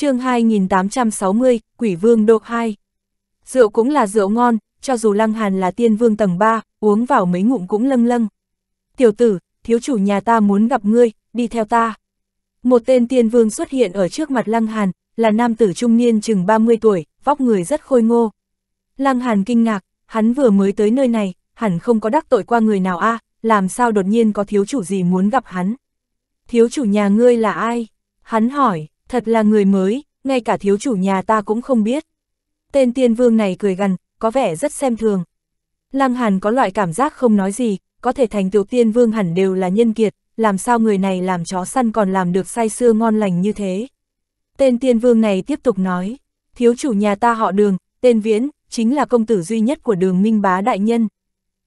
chương 2860, Quỷ Vương Độ 2. Rượu cũng là rượu ngon, cho dù Lăng Hàn là tiên vương tầng 3, uống vào mấy ngụm cũng lâng lâng. Tiểu tử, thiếu chủ nhà ta muốn gặp ngươi, đi theo ta. Một tên tiên vương xuất hiện ở trước mặt Lăng Hàn, là nam tử trung niên chừng 30 tuổi, vóc người rất khôi ngô. Lăng Hàn kinh ngạc, hắn vừa mới tới nơi này, hẳn không có đắc tội qua người nào a làm sao đột nhiên có thiếu chủ gì muốn gặp hắn. Thiếu chủ nhà ngươi là ai? Hắn hỏi, Thật là người mới, ngay cả thiếu chủ nhà ta cũng không biết. Tên tiên vương này cười gần, có vẻ rất xem thường. Lăng Hàn có loại cảm giác không nói gì, có thể thành tựu tiên vương hẳn đều là nhân kiệt, làm sao người này làm chó săn còn làm được say xưa ngon lành như thế. Tên tiên vương này tiếp tục nói, thiếu chủ nhà ta họ đường, tên Viễn, chính là công tử duy nhất của đường Minh Bá Đại Nhân.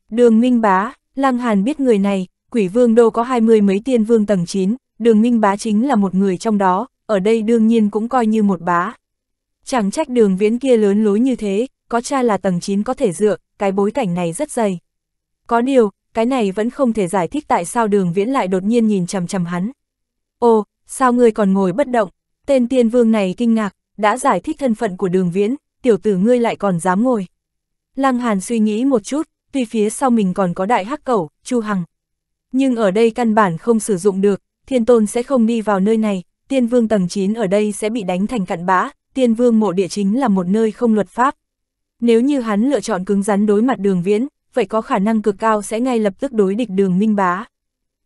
Đường Minh Bá, Lăng Hàn biết người này, quỷ vương đô có hai mươi mấy tiên vương tầng 9, đường Minh Bá chính là một người trong đó, ở đây đương nhiên cũng coi như một bá. Chẳng trách đường viễn kia lớn lối như thế, có cha là tầng 9 có thể dựa, cái bối cảnh này rất dày. Có điều, cái này vẫn không thể giải thích tại sao đường viễn lại đột nhiên nhìn chầm chầm hắn. Ô, sao ngươi còn ngồi bất động, tên tiên vương này kinh ngạc, đã giải thích thân phận của đường viễn, tiểu tử ngươi lại còn dám ngồi. Lăng Hàn suy nghĩ một chút, tuy phía sau mình còn có đại hắc cẩu, chu hằng. Nhưng ở đây căn bản không sử dụng được, thiên tôn sẽ không đi vào nơi này, tiên vương tầng 9 ở đây sẽ bị đánh thành cặn bã, tiên vương mộ địa chính là một nơi không luật pháp. Nếu như hắn lựa chọn cứng rắn đối mặt đường viễn, vậy có khả năng cực cao sẽ ngay lập tức đối địch đường minh bá.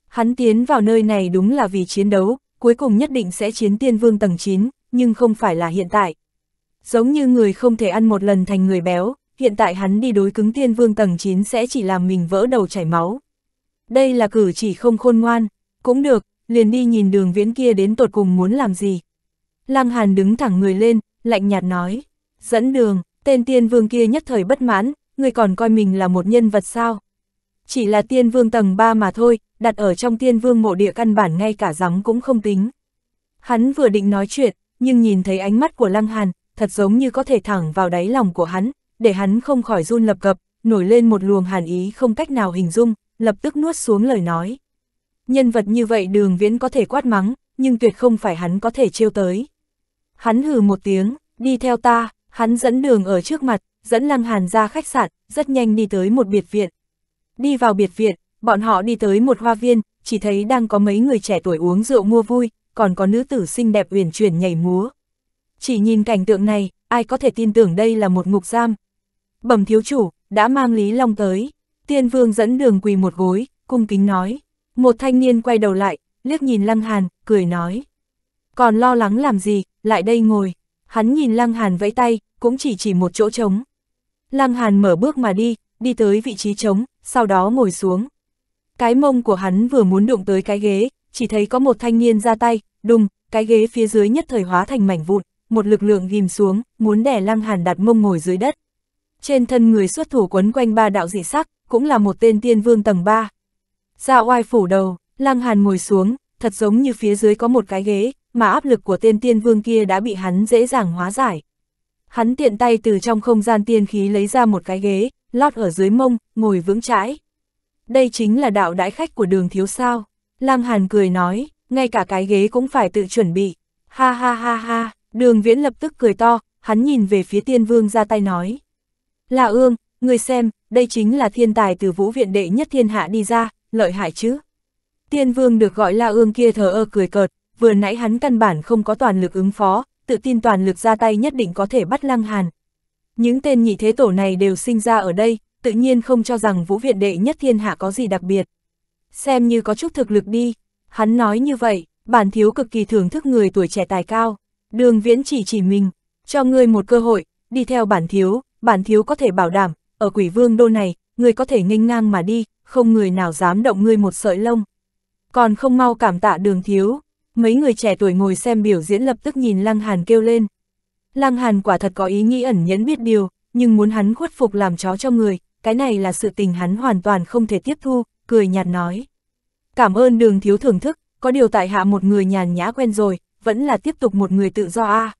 Hắn tiến vào nơi này đúng là vì chiến đấu, cuối cùng nhất định sẽ chiến tiên vương tầng 9, nhưng không phải là hiện tại. Giống như người không thể ăn một lần thành người béo, hiện tại hắn đi đối cứng tiên vương tầng 9 sẽ chỉ làm mình vỡ đầu chảy máu. Đây là cử chỉ không khôn ngoan, cũng được, liền đi nhìn đường viễn kia đến tột cùng muốn làm gì. Lăng Hàn đứng thẳng người lên, lạnh nhạt nói, dẫn đường, tên tiên vương kia nhất thời bất mãn, người còn coi mình là một nhân vật sao. Chỉ là tiên vương tầng 3 mà thôi, đặt ở trong tiên vương mộ địa căn bản ngay cả gióng cũng không tính. Hắn vừa định nói chuyện, nhưng nhìn thấy ánh mắt của Lăng Hàn, thật giống như có thể thẳng vào đáy lòng của hắn, để hắn không khỏi run lập cập, nổi lên một luồng hàn ý không cách nào hình dung, lập tức nuốt xuống lời nói nhân vật như vậy đường viễn có thể quát mắng, nhưng tuyệt không phải hắn có thể trêu tới. Hắn hừ một tiếng, đi theo ta, hắn dẫn đường ở trước mặt, dẫn Lăng Hàn ra khách sạn, rất nhanh đi tới một biệt viện. Đi vào biệt viện, bọn họ đi tới một hoa viên, chỉ thấy đang có mấy người trẻ tuổi uống rượu mua vui, còn có nữ tử xinh đẹp uyển chuyển nhảy múa. Chỉ nhìn cảnh tượng này, ai có thể tin tưởng đây là một ngục giam. Bẩm thiếu chủ, đã mang Lý Long tới. Tiên vương dẫn đường quỳ một gối, cung kính nói. Một thanh niên quay đầu lại, liếc nhìn Lăng Hàn, cười nói. Còn lo lắng làm gì, lại đây ngồi. Hắn nhìn Lăng Hàn vẫy tay, cũng chỉ chỉ một chỗ trống. Lăng Hàn mở bước mà đi, đi tới vị trí trống, sau đó ngồi xuống. Cái mông của hắn vừa muốn đụng tới cái ghế, chỉ thấy có một thanh niên ra tay, đùng, cái ghế phía dưới nhất thời hóa thành mảnh vụn, một lực lượng ghim xuống, muốn đè Lăng Hàn đặt mông ngồi dưới đất. Trên thân người xuất thủ quấn quanh ba đạo dị sắc, cũng là một tên tiên vương tầng 3, Dạ oai phủ đầu, Lăng Hàn ngồi xuống, thật giống như phía dưới có một cái ghế, mà áp lực của tên tiên vương kia đã bị hắn dễ dàng hóa giải. Hắn tiện tay từ trong không gian tiên khí lấy ra một cái ghế, lót ở dưới mông, ngồi vững chãi. Đây chính là đạo đãi khách của đường thiếu sao. Lăng Hàn cười nói, ngay cả cái ghế cũng phải tự chuẩn bị. Ha ha ha ha, đường viễn lập tức cười to, hắn nhìn về phía tiên vương ra tay nói. Là ương, người xem, đây chính là thiên tài từ vũ viện đệ nhất thiên hạ đi ra, lợi hại chứ. Tiên vương được gọi là ương kia thờ ơ cười cợt, vừa nãy hắn căn bản không có toàn lực ứng phó, tự tin toàn lực ra tay nhất định có thể bắt lăng hàn. Những tên nhị thế tổ này đều sinh ra ở đây, tự nhiên không cho rằng vũ viện đệ nhất thiên hạ có gì đặc biệt. Xem như có chút thực lực đi, hắn nói như vậy, bản thiếu cực kỳ thưởng thức người tuổi trẻ tài cao. Đường viễn chỉ chỉ mình, cho ngươi một cơ hội, đi theo bản thiếu, bản thiếu có thể bảo đảm, ở quỷ vương đô này, ngươi có thể nghênh ngang mà đi, không người nào dám động ngươi một sợi lông. Còn không mau cảm tạ đường thiếu, mấy người trẻ tuổi ngồi xem biểu diễn lập tức nhìn Lăng Hàn kêu lên. Lăng Hàn quả thật có ý nghĩ ẩn nhẫn biết điều, nhưng muốn hắn khuất phục làm chó cho người, cái này là sự tình hắn hoàn toàn không thể tiếp thu, cười nhạt nói. Cảm ơn đường thiếu thưởng thức, có điều tại hạ một người nhàn nhã quen rồi, vẫn là tiếp tục một người tự do a à.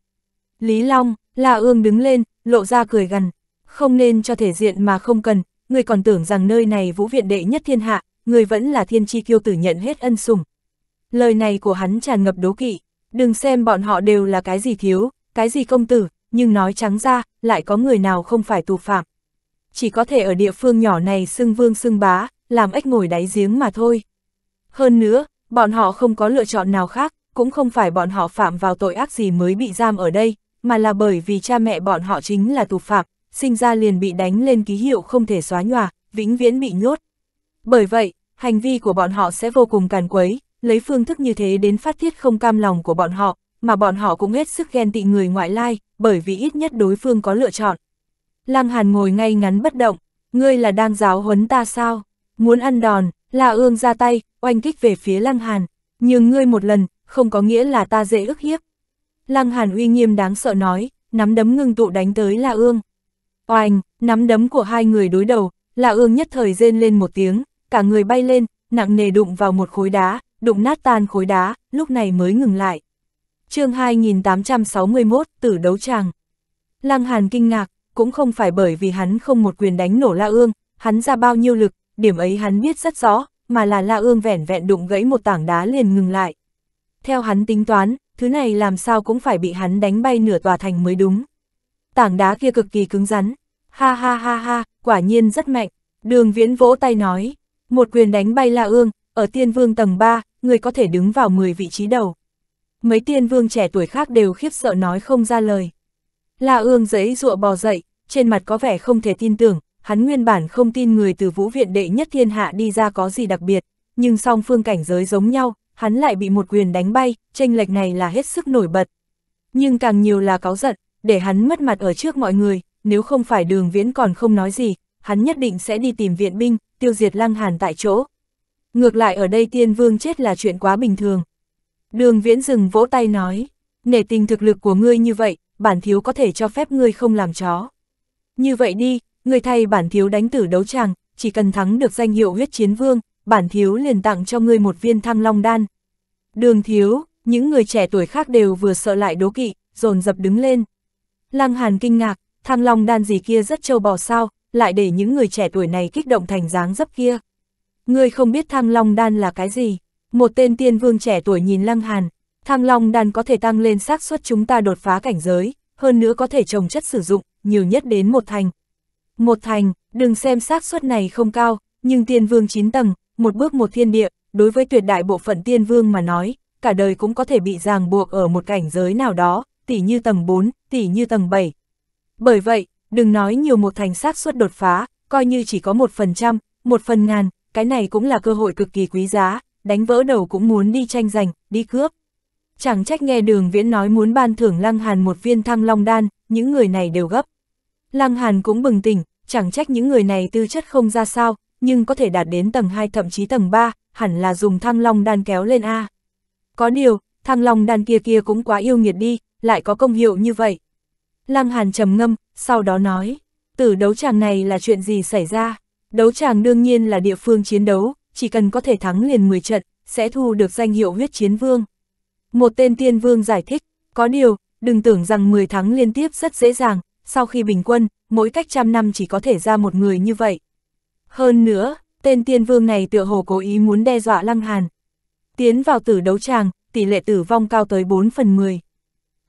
Lý Long, La Ương đứng lên, lộ ra cười gần, không nên cho thể diện mà không cần, người còn tưởng rằng nơi này vũ viện đệ nhất thiên hạ, người vẫn là thiên chi kiêu tử nhận hết ân sủng. Lời này của hắn tràn ngập đố kỵ, đừng xem bọn họ đều là cái gì thiếu, cái gì công tử, nhưng nói trắng ra, lại có người nào không phải tù phạm. Chỉ có thể ở địa phương nhỏ này xưng vương xưng bá, làm ếch ngồi đáy giếng mà thôi. Hơn nữa, bọn họ không có lựa chọn nào khác, cũng không phải bọn họ phạm vào tội ác gì mới bị giam ở đây, mà là bởi vì cha mẹ bọn họ chính là tù phạm, sinh ra liền bị đánh lên ký hiệu không thể xóa nhòa, vĩnh viễn bị nhốt. Bởi vậy, hành vi của bọn họ sẽ vô cùng càn quấy, lấy phương thức như thế đến phát thiết không cam lòng của bọn họ, mà bọn họ cũng hết sức ghen tị người ngoại lai, bởi vì ít nhất đối phương có lựa chọn. Lăng Hàn ngồi ngay ngắn bất động, ngươi là đang giáo huấn ta sao? Muốn ăn đòn, La Ương ra tay, oanh kích về phía Lăng Hàn, nhưng ngươi một lần, không có nghĩa là ta dễ ức hiếp. Lăng Hàn uy nghiêm đáng sợ nói, nắm đấm ngưng tụ đánh tới La Ương. Oanh, nắm đấm của hai người đối đầu, Lạ Ương nhất thời rên lên một tiếng, cả người bay lên, nặng nề đụng vào một khối đá, đụng nát tan khối đá, lúc này mới ngừng lại. chương 2861, tử đấu tràng. Lăng Hàn kinh ngạc, cũng không phải bởi vì hắn không một quyền đánh nổ La Ương, hắn ra bao nhiêu lực, điểm ấy hắn biết rất rõ, mà là La Ương vẻn vẹn đụng gãy một tảng đá liền ngừng lại. Theo hắn tính toán, thứ này làm sao cũng phải bị hắn đánh bay nửa tòa thành mới đúng tảng đá kia cực kỳ cứng rắn. Ha ha ha ha, quả nhiên rất mạnh. Đường viễn vỗ tay nói, một quyền đánh bay La Ương, ở tiên vương tầng 3, người có thể đứng vào 10 vị trí đầu. Mấy tiên vương trẻ tuổi khác đều khiếp sợ nói không ra lời. La Ương giấy dụa bò dậy, trên mặt có vẻ không thể tin tưởng, hắn nguyên bản không tin người từ vũ viện đệ nhất thiên hạ đi ra có gì đặc biệt, nhưng song phương cảnh giới giống nhau, hắn lại bị một quyền đánh bay, tranh lệch này là hết sức nổi bật. Nhưng càng nhiều là cáu giận, để hắn mất mặt ở trước mọi người, nếu không phải đường viễn còn không nói gì, hắn nhất định sẽ đi tìm viện binh, tiêu diệt lăng hàn tại chỗ. Ngược lại ở đây tiên vương chết là chuyện quá bình thường. Đường viễn dừng vỗ tay nói, nể tình thực lực của ngươi như vậy, bản thiếu có thể cho phép ngươi không làm chó. Như vậy đi, ngươi thay bản thiếu đánh tử đấu tràng, chỉ cần thắng được danh hiệu huyết chiến vương, bản thiếu liền tặng cho ngươi một viên thăng long đan. Đường thiếu, những người trẻ tuổi khác đều vừa sợ lại đố kỵ, dồn dập đứng lên. Lăng Hàn kinh ngạc, Thang long đan gì kia rất trâu bò sao, lại để những người trẻ tuổi này kích động thành dáng dấp kia. Ngươi không biết Thang long đan là cái gì? Một tên tiên vương trẻ tuổi nhìn Lăng Hàn, Thang long đan có thể tăng lên xác suất chúng ta đột phá cảnh giới, hơn nữa có thể trồng chất sử dụng, nhiều nhất đến một thành. Một thành, đừng xem xác suất này không cao, nhưng tiên vương 9 tầng, một bước một thiên địa, đối với tuyệt đại bộ phận tiên vương mà nói, cả đời cũng có thể bị ràng buộc ở một cảnh giới nào đó, tỉ như tầng 4, tỉ như tầng 7. Bởi vậy, đừng nói nhiều một thành xác suất đột phá, coi như chỉ có một phần trăm, một phần ngàn, cái này cũng là cơ hội cực kỳ quý giá, đánh vỡ đầu cũng muốn đi tranh giành, đi cướp. Chẳng trách nghe đường viễn nói muốn ban thưởng Lăng Hàn một viên thăng long đan, những người này đều gấp. Lăng Hàn cũng bừng tỉnh, chẳng trách những người này tư chất không ra sao, nhưng có thể đạt đến tầng 2 thậm chí tầng 3, hẳn là dùng thăng long đan kéo lên A. Có điều, thăng long đan kia kia cũng quá yêu nghiệt đi, lại có công hiệu như vậy. Lăng Hàn trầm ngâm, sau đó nói, tử đấu tràng này là chuyện gì xảy ra? Đấu tràng đương nhiên là địa phương chiến đấu, chỉ cần có thể thắng liền 10 trận, sẽ thu được danh hiệu huyết chiến vương. Một tên tiên vương giải thích, có điều, đừng tưởng rằng 10 thắng liên tiếp rất dễ dàng, sau khi bình quân, mỗi cách trăm năm chỉ có thể ra một người như vậy. Hơn nữa, tên tiên vương này tựa hồ cố ý muốn đe dọa Lăng Hàn. Tiến vào tử đấu tràng, tỷ lệ tử vong cao tới 4 phần 10.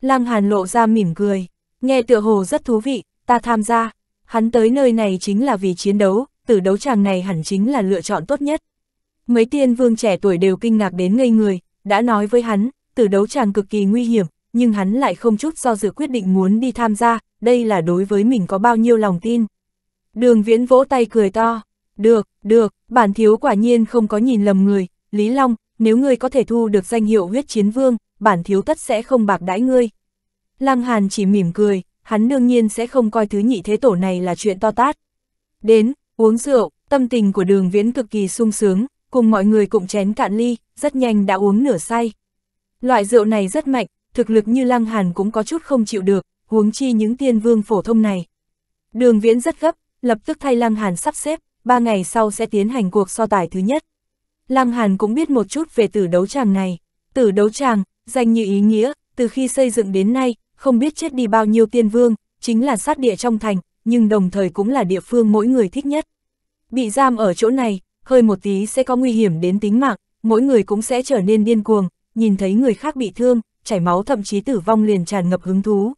Lăng Hàn lộ ra mỉm cười, nghe tựa hồ rất thú vị, ta tham gia, hắn tới nơi này chính là vì chiến đấu, tử đấu tràng này hẳn chính là lựa chọn tốt nhất. Mấy tiên vương trẻ tuổi đều kinh ngạc đến ngây người, đã nói với hắn, tử đấu tràng cực kỳ nguy hiểm, nhưng hắn lại không chút do dự quyết định muốn đi tham gia, đây là đối với mình có bao nhiêu lòng tin. Đường viễn vỗ tay cười to, được, được, bản thiếu quả nhiên không có nhìn lầm người, Lý Long, nếu ngươi có thể thu được danh hiệu huyết chiến vương, bản thiếu tất sẽ không bạc đãi ngươi. Lăng Hàn chỉ mỉm cười, hắn đương nhiên sẽ không coi thứ nhị thế tổ này là chuyện to tát. Đến, uống rượu, tâm tình của đường viễn cực kỳ sung sướng, cùng mọi người cùng chén cạn ly, rất nhanh đã uống nửa say. Loại rượu này rất mạnh, thực lực như Lăng Hàn cũng có chút không chịu được, huống chi những tiên vương phổ thông này. Đường viễn rất gấp, lập tức thay Lăng Hàn sắp xếp, ba ngày sau sẽ tiến hành cuộc so tài thứ nhất. Lăng Hàn cũng biết một chút về tử đấu tràng này. Tử đấu tràng, Danh như ý nghĩa, từ khi xây dựng đến nay, không biết chết đi bao nhiêu tiên vương, chính là sát địa trong thành, nhưng đồng thời cũng là địa phương mỗi người thích nhất. Bị giam ở chỗ này, hơi một tí sẽ có nguy hiểm đến tính mạng, mỗi người cũng sẽ trở nên điên cuồng, nhìn thấy người khác bị thương, chảy máu thậm chí tử vong liền tràn ngập hứng thú.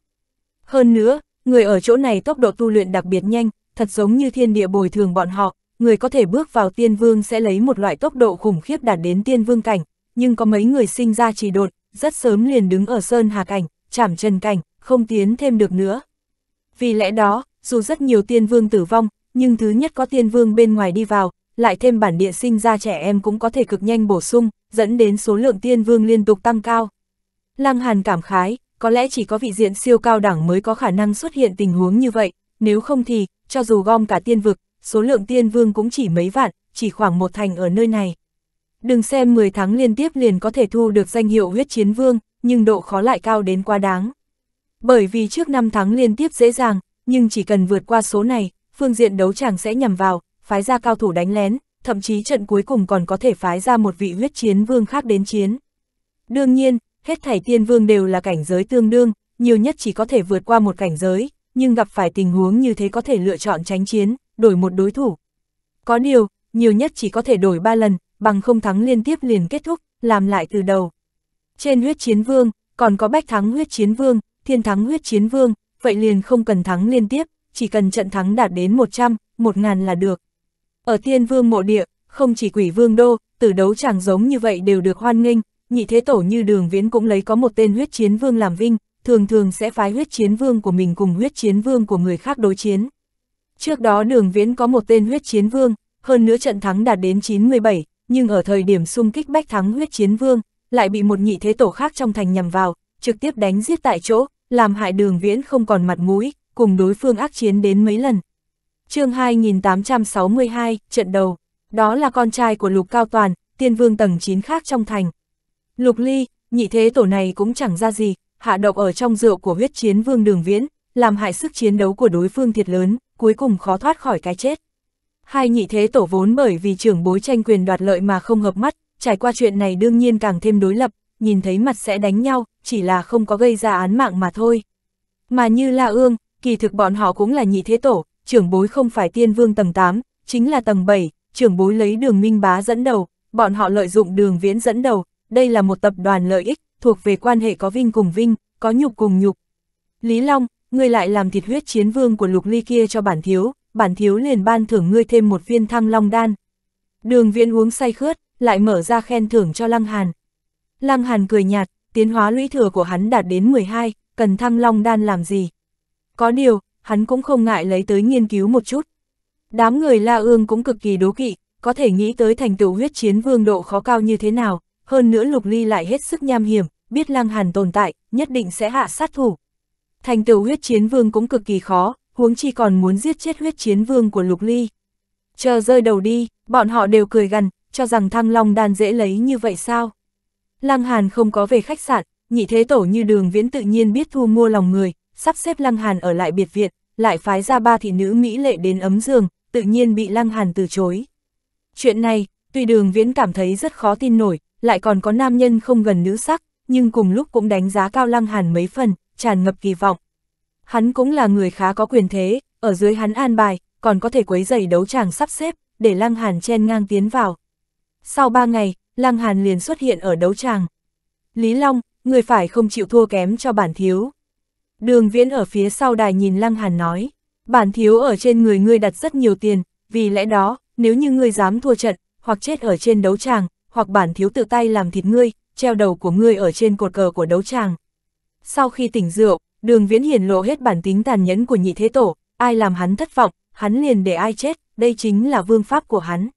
Hơn nữa, người ở chỗ này tốc độ tu luyện đặc biệt nhanh, thật giống như thiên địa bồi thường bọn họ, người có thể bước vào tiên vương sẽ lấy một loại tốc độ khủng khiếp đạt đến tiên vương cảnh, nhưng có mấy người sinh ra trì đột, rất sớm liền đứng ở sơn hà cảnh, chạm trần cảnh, không tiến thêm được nữa. Vì lẽ đó, dù rất nhiều tiên vương tử vong, nhưng thứ nhất có tiên vương bên ngoài đi vào, lại thêm bản địa sinh ra trẻ em cũng có thể cực nhanh bổ sung, dẫn đến số lượng tiên vương liên tục tăng cao. Lăng Hàn cảm khái, có lẽ chỉ có vị diện siêu cao đẳng mới có khả năng xuất hiện tình huống như vậy, nếu không thì, cho dù gom cả tiên vực, số lượng tiên vương cũng chỉ mấy vạn, chỉ khoảng một thành ở nơi này. Đừng xem 10 tháng liên tiếp liền có thể thu được danh hiệu huyết chiến vương, nhưng độ khó lại cao đến quá đáng. Bởi vì trước 5 tháng liên tiếp dễ dàng, nhưng chỉ cần vượt qua số này, phương diện đấu chàng sẽ nhằm vào, phái ra cao thủ đánh lén, thậm chí trận cuối cùng còn có thể phái ra một vị huyết chiến vương khác đến chiến. Đương nhiên, hết thảy tiên vương đều là cảnh giới tương đương, nhiều nhất chỉ có thể vượt qua một cảnh giới, nhưng gặp phải tình huống như thế có thể lựa chọn tránh chiến, đổi một đối thủ. Có điều, nhiều nhất chỉ có thể đổi 3 lần, bằng không thắng liên tiếp liền kết thúc, làm lại từ đầu. Trên huyết chiến vương, còn có bách thắng huyết chiến vương, thiên thắng huyết chiến vương, vậy liền không cần thắng liên tiếp, chỉ cần trận thắng đạt đến 100, 1000 là được. Ở tiên vương mộ địa, không chỉ quỷ vương đô, từ đấu chẳng giống như vậy đều được hoan nghênh, nhị thế tổ như đường viễn cũng lấy có một tên huyết chiến vương làm vinh, thường thường sẽ phái huyết chiến vương của mình cùng huyết chiến vương của người khác đối chiến. Trước đó đường viễn có một tên huyết chiến vương, hơn nữa trận thắng đạt đến 97, nhưng ở thời điểm xung kích bách thắng huyết chiến vương, lại bị một nhị thế tổ khác trong thành nhằm vào, trực tiếp đánh giết tại chỗ, làm hại đường viễn không còn mặt mũi, cùng đối phương ác chiến đến mấy lần. chương 2862, trận đầu, đó là con trai của lục cao toàn, tiên vương tầng 9 khác trong thành. Lục ly, nhị thế tổ này cũng chẳng ra gì, hạ độc ở trong rượu của huyết chiến vương đường viễn, làm hại sức chiến đấu của đối phương thiệt lớn, cuối cùng khó thoát khỏi cái chết. Hai nhị thế tổ vốn bởi vì trưởng bối tranh quyền đoạt lợi mà không hợp mắt, trải qua chuyện này đương nhiên càng thêm đối lập, nhìn thấy mặt sẽ đánh nhau, chỉ là không có gây ra án mạng mà thôi. Mà như La Ương, kỳ thực bọn họ cũng là nhị thế tổ, trưởng bối không phải tiên vương tầng 8, chính là tầng 7, trưởng bối lấy đường minh bá dẫn đầu, bọn họ lợi dụng đường viễn dẫn đầu, đây là một tập đoàn lợi ích, thuộc về quan hệ có vinh cùng vinh, có nhục cùng nhục. Lý Long, người lại làm thịt huyết chiến vương của lục ly kia cho bản thiếu, bản thiếu liền ban thưởng ngươi thêm một viên thăng long đan. Đường viễn uống say khướt, lại mở ra khen thưởng cho Lăng Hàn. Lăng Hàn cười nhạt, tiến hóa lũy thừa của hắn đạt đến 12, cần thăng long đan làm gì. Có điều, hắn cũng không ngại lấy tới nghiên cứu một chút. Đám người La Ương cũng cực kỳ đố kỵ, có thể nghĩ tới thành tựu huyết chiến vương độ khó cao như thế nào, hơn nữa Lục Ly lại hết sức nham hiểm, biết Lăng Hàn tồn tại, nhất định sẽ hạ sát thủ. Thành tựu huyết chiến vương cũng cực kỳ khó, huống chi còn muốn giết chết huyết chiến vương của Lục Ly. Chờ rơi đầu đi, bọn họ đều cười gần, cho rằng thăng long đan dễ lấy như vậy sao. Lăng Hàn không có về khách sạn, nhị thế tổ như đường viễn tự nhiên biết thu mua lòng người, sắp xếp Lăng Hàn ở lại biệt viện, lại phái ra ba thị nữ Mỹ lệ đến ấm giường, tự nhiên bị Lăng Hàn từ chối. Chuyện này, tuy đường viễn cảm thấy rất khó tin nổi, lại còn có nam nhân không gần nữ sắc, nhưng cùng lúc cũng đánh giá cao Lăng Hàn mấy phần, tràn ngập kỳ vọng. Hắn cũng là người khá có quyền thế, ở dưới hắn an bài, còn có thể quấy giày đấu tràng sắp xếp, để Lăng Hàn chen ngang tiến vào. Sau 3 ngày, Lăng Hàn liền xuất hiện ở đấu tràng. Lý Long, người phải không chịu thua kém cho bản thiếu. Đường Viễn ở phía sau đài nhìn Lăng Hàn nói, bản thiếu ở trên người ngươi đặt rất nhiều tiền, vì lẽ đó, nếu như ngươi dám thua trận, hoặc chết ở trên đấu tràng, hoặc bản thiếu tự tay làm thịt ngươi, treo đầu của ngươi ở trên cột cờ của đấu tràng. Sau khi tỉnh rượu, Đường Viễn hiển lộ hết bản tính tàn nhẫn của nhị thế tổ, ai làm hắn thất vọng, hắn liền để ai chết, đây chính là vương pháp của hắn.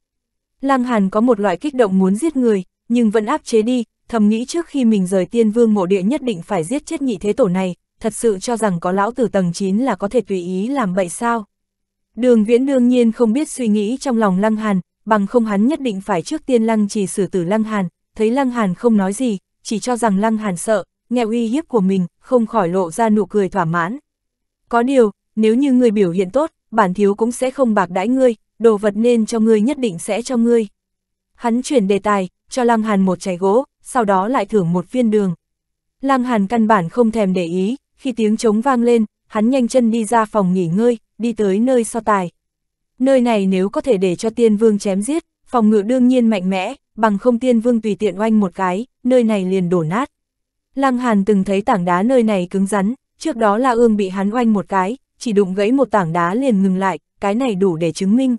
Lăng Hàn có một loại kích động muốn giết người, nhưng vẫn áp chế đi, thầm nghĩ trước khi mình rời tiên vương mộ địa nhất định phải giết chết nhị thế tổ này, thật sự cho rằng có lão tử tầng 9 là có thể tùy ý làm bậy sao. Đường Viễn đương nhiên không biết suy nghĩ trong lòng Lăng Hàn, bằng không hắn nhất định phải trước tiên Lăng Trì xử tử Lăng Hàn, thấy Lăng Hàn không nói gì, chỉ cho rằng Lăng Hàn sợ, nghe uy hiếp của mình, không khỏi lộ ra nụ cười thỏa mãn. Có điều, nếu như người biểu hiện tốt, bản thiếu cũng sẽ không bạc đãi ngươi, đồ vật nên cho ngươi nhất định sẽ cho ngươi. Hắn chuyển đề tài, cho Lăng Hàn một chai gỗ, sau đó lại thưởng một viên đường. Lăng Hàn căn bản không thèm để ý, khi tiếng trống vang lên, hắn nhanh chân đi ra phòng nghỉ ngơi, đi tới nơi so tài. Nơi này nếu có thể để cho tiên vương chém giết, phòng ngự đương nhiên mạnh mẽ, bằng không tiên vương tùy tiện oanh một cái, nơi này liền đổ nát. Lăng Hàn từng thấy tảng đá nơi này cứng rắn, trước đó La Ương bị hắn oanh một cái, chỉ đụng gãy một tảng đá liền ngừng lại, cái này đủ để chứng minh.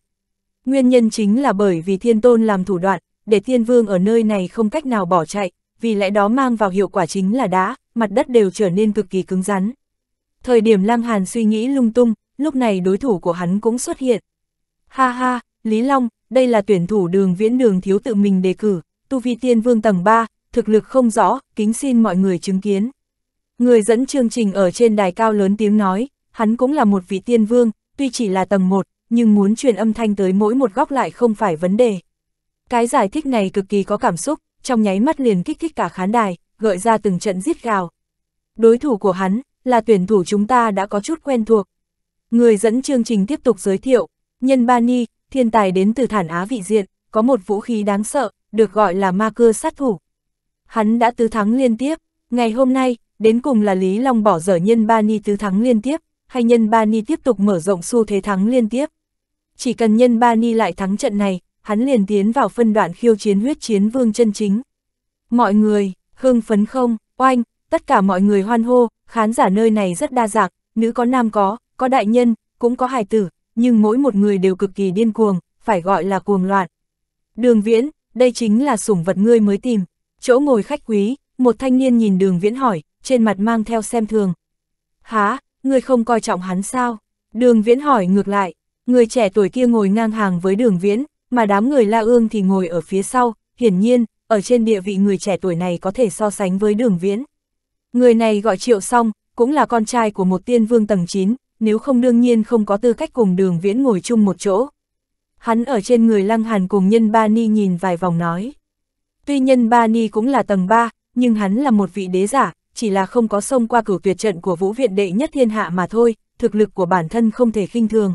Nguyên nhân chính là bởi vì thiên tôn làm thủ đoạn, để thiên vương ở nơi này không cách nào bỏ chạy, vì lẽ đó mang vào hiệu quả chính là đá, mặt đất đều trở nên cực kỳ cứng rắn. Thời điểm Lăng Hàn suy nghĩ lung tung, lúc này đối thủ của hắn cũng xuất hiện. Ha ha, Lý Long, đây là tuyển thủ đường viễn đường thiếu tự mình đề cử, tu vi tiên vương tầng 3, thực lực không rõ, kính xin mọi người chứng kiến. Người dẫn chương trình ở trên đài cao lớn tiếng nói, hắn cũng là một vị tiên vương, tuy chỉ là tầng 1, nhưng muốn truyền âm thanh tới mỗi một góc lại không phải vấn đề. Cái giải thích này cực kỳ có cảm xúc, trong nháy mắt liền kích thích cả khán đài, gợi ra từng trận giết gào. Đối thủ của hắn, là tuyển thủ chúng ta đã có chút quen thuộc. Người dẫn chương trình tiếp tục giới thiệu, nhân Bani, thiên tài đến từ thản Á vị diện, có một vũ khí đáng sợ, được gọi là ma cơ sát thủ hắn đã tứ thắng liên tiếp, ngày hôm nay, đến cùng là Lý Long bỏ dở nhân ba ni tứ thắng liên tiếp, hay nhân ba ni tiếp tục mở rộng xu thế thắng liên tiếp. Chỉ cần nhân ba ni lại thắng trận này, hắn liền tiến vào phân đoạn khiêu chiến huyết chiến vương chân chính. Mọi người, hưng phấn không, oanh, tất cả mọi người hoan hô, khán giả nơi này rất đa dạng, nữ có nam có, có đại nhân, cũng có hài tử, nhưng mỗi một người đều cực kỳ điên cuồng, phải gọi là cuồng loạn. Đường viễn, đây chính là sủng vật ngươi mới tìm. Chỗ ngồi khách quý, một thanh niên nhìn đường viễn hỏi, trên mặt mang theo xem thường. Há, người không coi trọng hắn sao? Đường viễn hỏi ngược lại, người trẻ tuổi kia ngồi ngang hàng với đường viễn, mà đám người la ương thì ngồi ở phía sau, hiển nhiên, ở trên địa vị người trẻ tuổi này có thể so sánh với đường viễn. Người này gọi triệu song, cũng là con trai của một tiên vương tầng 9, nếu không đương nhiên không có tư cách cùng đường viễn ngồi chung một chỗ. Hắn ở trên người lăng hàn cùng nhân ba ni nhìn vài vòng nói. Tuy nhân ba ni cũng là tầng 3, nhưng hắn là một vị đế giả, chỉ là không có xông qua cửu tuyệt trận của vũ viện đệ nhất thiên hạ mà thôi, thực lực của bản thân không thể khinh thường.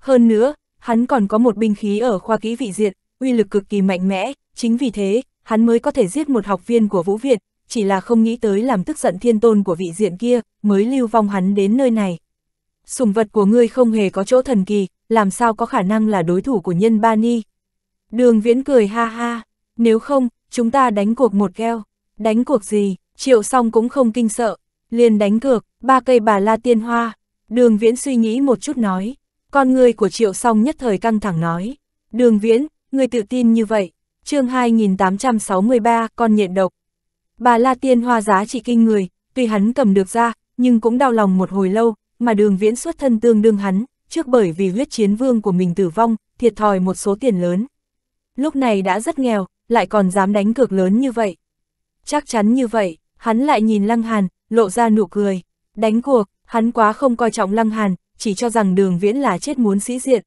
Hơn nữa, hắn còn có một binh khí ở khoa kỹ vị diện, uy lực cực kỳ mạnh mẽ, chính vì thế, hắn mới có thể giết một học viên của vũ viện, chỉ là không nghĩ tới làm tức giận thiên tôn của vị diện kia, mới lưu vong hắn đến nơi này. Sùng vật của ngươi không hề có chỗ thần kỳ, làm sao có khả năng là đối thủ của nhân ba ni. Đường viễn cười ha ha, nếu không, chúng ta đánh cuộc một gheo. Đánh cuộc gì, triệu song cũng không kinh sợ. Liền đánh cược, ba cây bà la tiên hoa. Đường viễn suy nghĩ một chút nói. Con người của triệu song nhất thời căng thẳng nói. Đường viễn, người tự tin như vậy. chương 2863, con nhện độc. Bà la tiên hoa giá trị kinh người, tuy hắn cầm được ra, nhưng cũng đau lòng một hồi lâu, mà đường viễn xuất thân tương đương hắn, trước bởi vì huyết chiến vương của mình tử vong, thiệt thòi một số tiền lớn. Lúc này đã rất nghèo, lại còn dám đánh cược lớn như vậy. Chắc chắn như vậy, hắn lại nhìn Lăng Hàn, lộ ra nụ cười. Đánh cuộc, hắn quá không coi trọng Lăng Hàn, chỉ cho rằng đường viễn là chết muốn sĩ diện.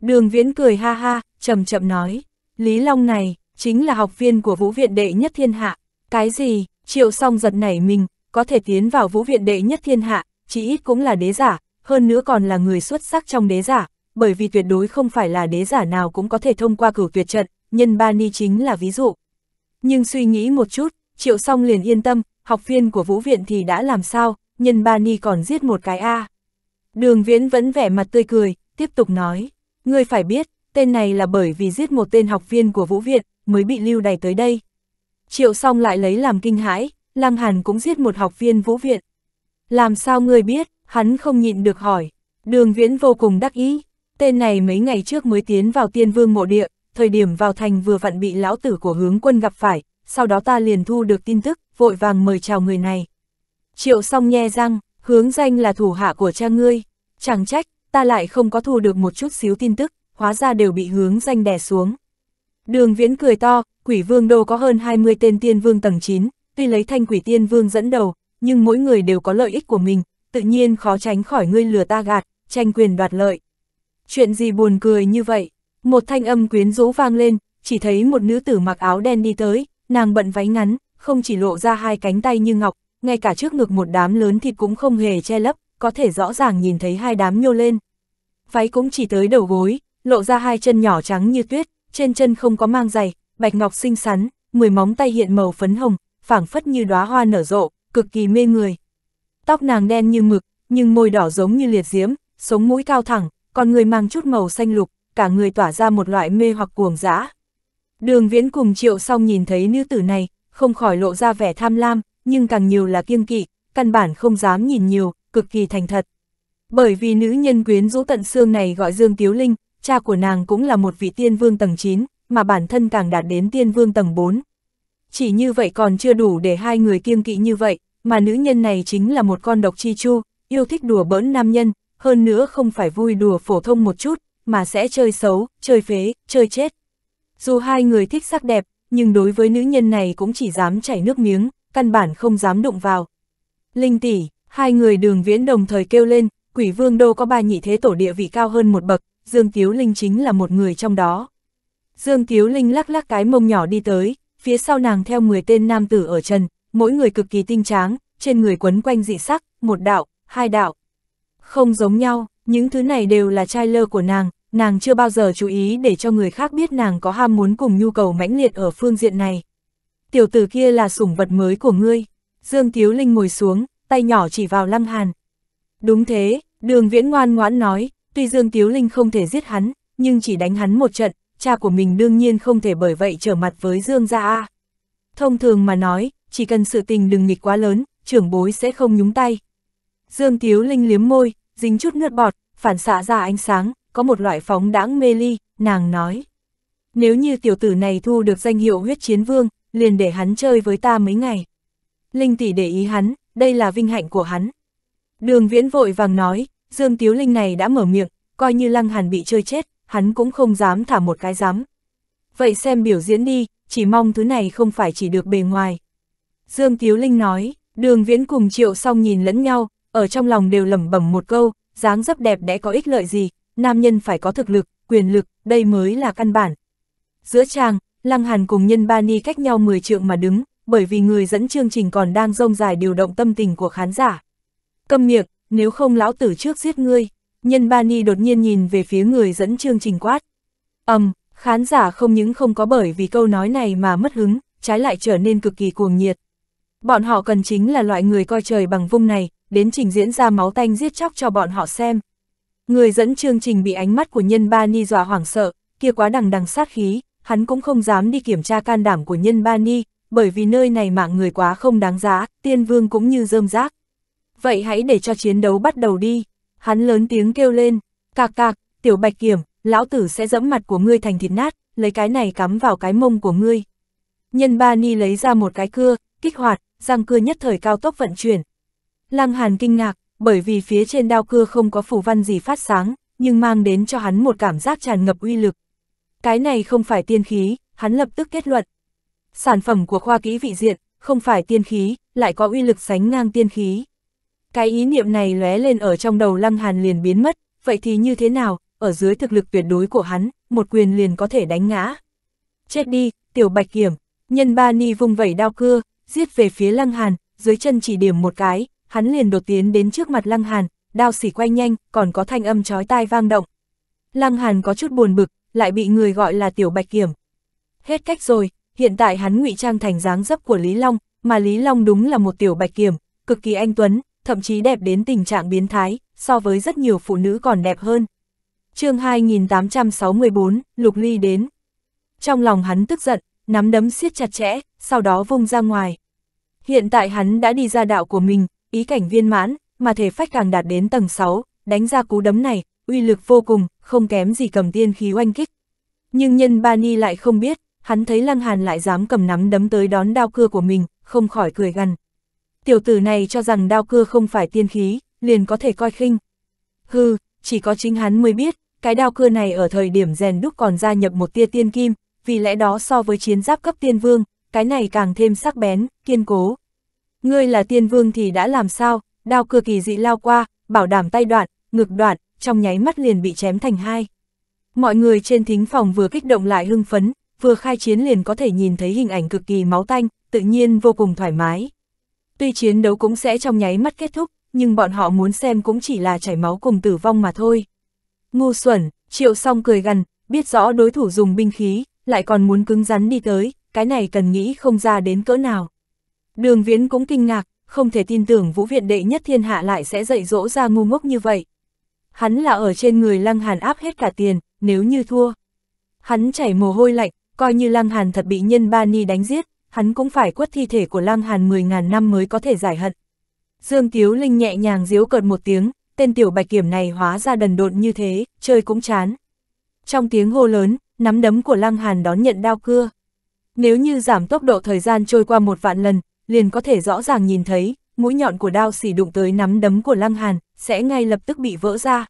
Đường viễn cười ha ha, chậm chậm nói, Lý Long này, chính là học viên của vũ viện đệ nhất thiên hạ. Cái gì, triệu song giật nảy mình, có thể tiến vào vũ viện đệ nhất thiên hạ, chỉ ít cũng là đế giả, hơn nữa còn là người xuất sắc trong đế giả, bởi vì tuyệt đối không phải là đế giả nào cũng có thể thông qua cử tuyệt trận, nhân ba ni chính là ví dụ. Nhưng suy nghĩ một chút, triệu song liền yên tâm, học viên của vũ viện thì đã làm sao, nhân ba ni còn giết một cái A. Đường viễn vẫn vẻ mặt tươi cười, tiếp tục nói, ngươi phải biết, tên này là bởi vì giết một tên học viên của vũ viện, mới bị lưu đày tới đây. Triệu song lại lấy làm kinh hãi, Lăng Hàn cũng giết một học viên vũ viện. Làm sao ngươi biết, hắn không nhịn được hỏi. Đường viễn vô cùng đắc ý, tên này mấy ngày trước mới tiến vào tiên vương mộ địa, thời điểm vào thành vừa vặn bị lão tử của hướng quân gặp phải, sau đó ta liền thu được tin tức, vội vàng mời chào người này. Triệu song nhe răng, hướng danh là thủ hạ của cha ngươi, chẳng trách, ta lại không có thu được một chút xíu tin tức, hóa ra đều bị hướng danh đè xuống. Đường viễn cười to, quỷ vương đô có hơn 20 tên tiên vương tầng 9, tuy lấy thanh quỷ tiên vương dẫn đầu, nhưng mỗi người đều có lợi ích của mình, tự nhiên khó tránh khỏi ngươi lừa ta gạt, tranh quyền đoạt lợi. Chuyện gì buồn cười như vậy? Một thanh âm quyến rũ vang lên, chỉ thấy một nữ tử mặc áo đen đi tới, nàng bận váy ngắn, không chỉ lộ ra hai cánh tay như ngọc, ngay cả trước ngực một đám lớn thịt cũng không hề che lấp, có thể rõ ràng nhìn thấy hai đám nhô lên. Váy cũng chỉ tới đầu gối, lộ ra hai chân nhỏ trắng như tuyết, trên chân không có mang giày, bạch ngọc xinh xắn, mười móng tay hiện màu phấn hồng, phảng phất như đóa hoa nở rộ, cực kỳ mê người. Tóc nàng đen như mực, nhưng môi đỏ giống như liệt diễm, sống mũi cao thẳng, còn người mang chút màu xanh lục, cả người tỏa ra một loại mê hoặc cuồng dã. Đường viễn cùng triệu song nhìn thấy nữ tử này, không khỏi lộ ra vẻ tham lam, nhưng càng nhiều là kiêng kỵ, căn bản không dám nhìn nhiều, cực kỳ thành thật. Bởi vì nữ nhân quyến rũ tận xương này gọi Dương Tiếu Linh, cha của nàng cũng là một vị tiên vương tầng 9, mà bản thân càng đạt đến tiên vương tầng 4. Chỉ như vậy còn chưa đủ để hai người kiêng kỵ như vậy, mà nữ nhân này chính là một con độc chi chu, yêu thích đùa bỡn nam nhân, hơn nữa không phải vui đùa phổ thông một chút, mà sẽ chơi xấu, chơi phế, chơi chết. Dù hai người thích sắc đẹp, nhưng đối với nữ nhân này cũng chỉ dám chảy nước miếng, căn bản không dám đụng vào. Linh tỷ, hai người đường viễn đồng thời kêu lên, quỷ vương đô có ba nhị thế tổ địa vị cao hơn một bậc, Dương Tiếu Linh chính là một người trong đó. Dương Tiếu Linh lắc lắc cái mông nhỏ đi tới, phía sau nàng theo 10 tên nam tử ở trần, mỗi người cực kỳ tinh tráng, trên người quấn quanh dị sắc, một đạo, hai đạo. Không giống nhau, những thứ này đều là trai lơ của nàng, nàng chưa bao giờ chú ý để cho người khác biết nàng có ham muốn cùng nhu cầu mãnh liệt ở phương diện này. Tiểu tử kia là sủng vật mới của ngươi. Dương Tiếu Linh ngồi xuống, tay nhỏ chỉ vào Lăng Hàn. Đúng thế, đường viễn ngoan ngoãn nói, tuy Dương Tiếu Linh không thể giết hắn, nhưng chỉ đánh hắn một trận, cha của mình đương nhiên không thể bởi vậy trở mặt với Dương Gia A. Thông thường mà nói, chỉ cần sự tình đừng nghịch quá lớn, trưởng bối sẽ không nhúng tay. Dương Tiếu Linh liếm môi, dính chút nước bọt, phản xạ ra ánh sáng, có một loại phóng đãng mê ly, nàng nói. Nếu như tiểu tử này thu được danh hiệu huyết chiến vương, liền để hắn chơi với ta mấy ngày. Linh tỷ để ý hắn, đây là vinh hạnh của hắn. Đường viễn vội vàng nói, Dương Tiếu Linh này đã mở miệng, coi như Lăng Hàn bị chơi chết, hắn cũng không dám thả một cái dám. Vậy xem biểu diễn đi, chỉ mong thứ này không phải chỉ được bề ngoài. Dương Tiếu Linh nói, đường viễn cùng triệu song nhìn lẫn nhau, ở trong lòng đều lẩm bẩm một câu, dáng dấp đẹp đẽ có ích lợi gì, nam nhân phải có thực lực, quyền lực, đây mới là căn bản. Giữa trang, Lăng Hàn cùng nhân ba ni cách nhau 10 trượng mà đứng, bởi vì người dẫn chương trình còn đang rông dài điều động tâm tình của khán giả. Câm miệng, nếu không lão tử trước giết ngươi, nhân ba ni đột nhiên nhìn về phía người dẫn chương trình quát. ầm, um, khán giả không những không có bởi vì câu nói này mà mất hứng, trái lại trở nên cực kỳ cuồng nhiệt. Bọn họ cần chính là loại người coi trời bằng vung này, đến trình diễn ra máu tanh giết chóc cho bọn họ xem. Người dẫn chương trình bị ánh mắt của nhân ba ni dọa hoảng sợ, kia quá đằng đằng sát khí, hắn cũng không dám đi kiểm tra can đảm của nhân ba ni, bởi vì nơi này mạng người quá không đáng giá, tiên vương cũng như rơm rác. Vậy hãy để cho chiến đấu bắt đầu đi, hắn lớn tiếng kêu lên, cạc cạc, tiểu bạch kiểm, lão tử sẽ dẫm mặt của ngươi thành thịt nát, lấy cái này cắm vào cái mông của ngươi. Nhân ba ni lấy ra một cái cưa, kích hoạt, răng cưa nhất thời cao tốc vận chuyển. Lăng Hàn kinh ngạc, bởi vì phía trên đao cưa không có phủ văn gì phát sáng, nhưng mang đến cho hắn một cảm giác tràn ngập uy lực. Cái này không phải tiên khí, hắn lập tức kết luận. Sản phẩm của khoa kỹ vị diện, không phải tiên khí, lại có uy lực sánh ngang tiên khí. Cái ý niệm này lóe lên ở trong đầu Lăng Hàn liền biến mất, vậy thì như thế nào, ở dưới thực lực tuyệt đối của hắn, một quyền liền có thể đánh ngã. Chết đi, tiểu bạch kiểm, nhân ba ni vung vẩy đao cưa, giết về phía Lăng Hàn, dưới chân chỉ điểm một cái, hắn liền đột tiến đến trước mặt Lăng Hàn, đao xỉ quay nhanh, còn có thanh âm chói tai vang động. Lăng Hàn có chút buồn bực, lại bị người gọi là Tiểu Bạch Kiểm. Hết cách rồi, hiện tại hắn ngụy trang thành dáng dấp của Lý Long, mà Lý Long đúng là một Tiểu Bạch Kiểm, cực kỳ anh tuấn, thậm chí đẹp đến tình trạng biến thái, so với rất nhiều phụ nữ còn đẹp hơn. chương 2864, Lục Ly đến. Trong lòng hắn tức giận, nắm đấm siết chặt chẽ, sau đó vung ra ngoài. Hiện tại hắn đã đi ra đạo của mình, ý cảnh viên mãn, mà thể phách càng đạt đến tầng 6, đánh ra cú đấm này, uy lực vô cùng, không kém gì cầm tiên khí oanh kích. Nhưng nhân Bani lại không biết, hắn thấy Lăng Hàn lại dám cầm nắm đấm tới đón đao cưa của mình, không khỏi cười gằn. Tiểu tử này cho rằng đao cưa không phải tiên khí, liền có thể coi khinh. Hừ, chỉ có chính hắn mới biết, cái đao cưa này ở thời điểm rèn đúc còn gia nhập một tia tiên kim, vì lẽ đó so với chiến giáp cấp tiên vương, cái này càng thêm sắc bén, kiên cố, Ngươi là tiên vương thì đã làm sao, đao cưa kỳ dị lao qua, bảo đảm tay đoạn, ngực đoạn, trong nháy mắt liền bị chém thành hai. Mọi người trên thính phòng vừa kích động lại hưng phấn, vừa khai chiến liền có thể nhìn thấy hình ảnh cực kỳ máu tanh, tự nhiên vô cùng thoải mái. Tuy chiến đấu cũng sẽ trong nháy mắt kết thúc, nhưng bọn họ muốn xem cũng chỉ là chảy máu cùng tử vong mà thôi. Ngu xuẩn, triệu song cười gần, biết rõ đối thủ dùng binh khí, lại còn muốn cứng rắn đi tới, cái này cần nghĩ không ra đến cỡ nào. Đường Viễn cũng kinh ngạc, không thể tin tưởng Vũ Viện đệ nhất thiên hạ lại sẽ dạy dỗ ra ngu ngốc như vậy. Hắn là ở trên người Lăng Hàn áp hết cả tiền, nếu như thua. Hắn chảy mồ hôi lạnh, coi như Lăng Hàn thật bị nhân ba ni đánh giết, hắn cũng phải quất thi thể của Lăng Hàn 10.000 năm mới có thể giải hận. Dương Tiếu Linh nhẹ nhàng díu cợt một tiếng, tên tiểu bạch kiểm này hóa ra đần độn như thế, chơi cũng chán. Trong tiếng hô lớn, nắm đấm của Lăng Hàn đón nhận đao cưa. Nếu như giảm tốc độ thời gian trôi qua một vạn lần, liền có thể rõ ràng nhìn thấy, mũi nhọn của đao sỉ đụng tới nắm đấm của Lăng Hàn, sẽ ngay lập tức bị vỡ ra.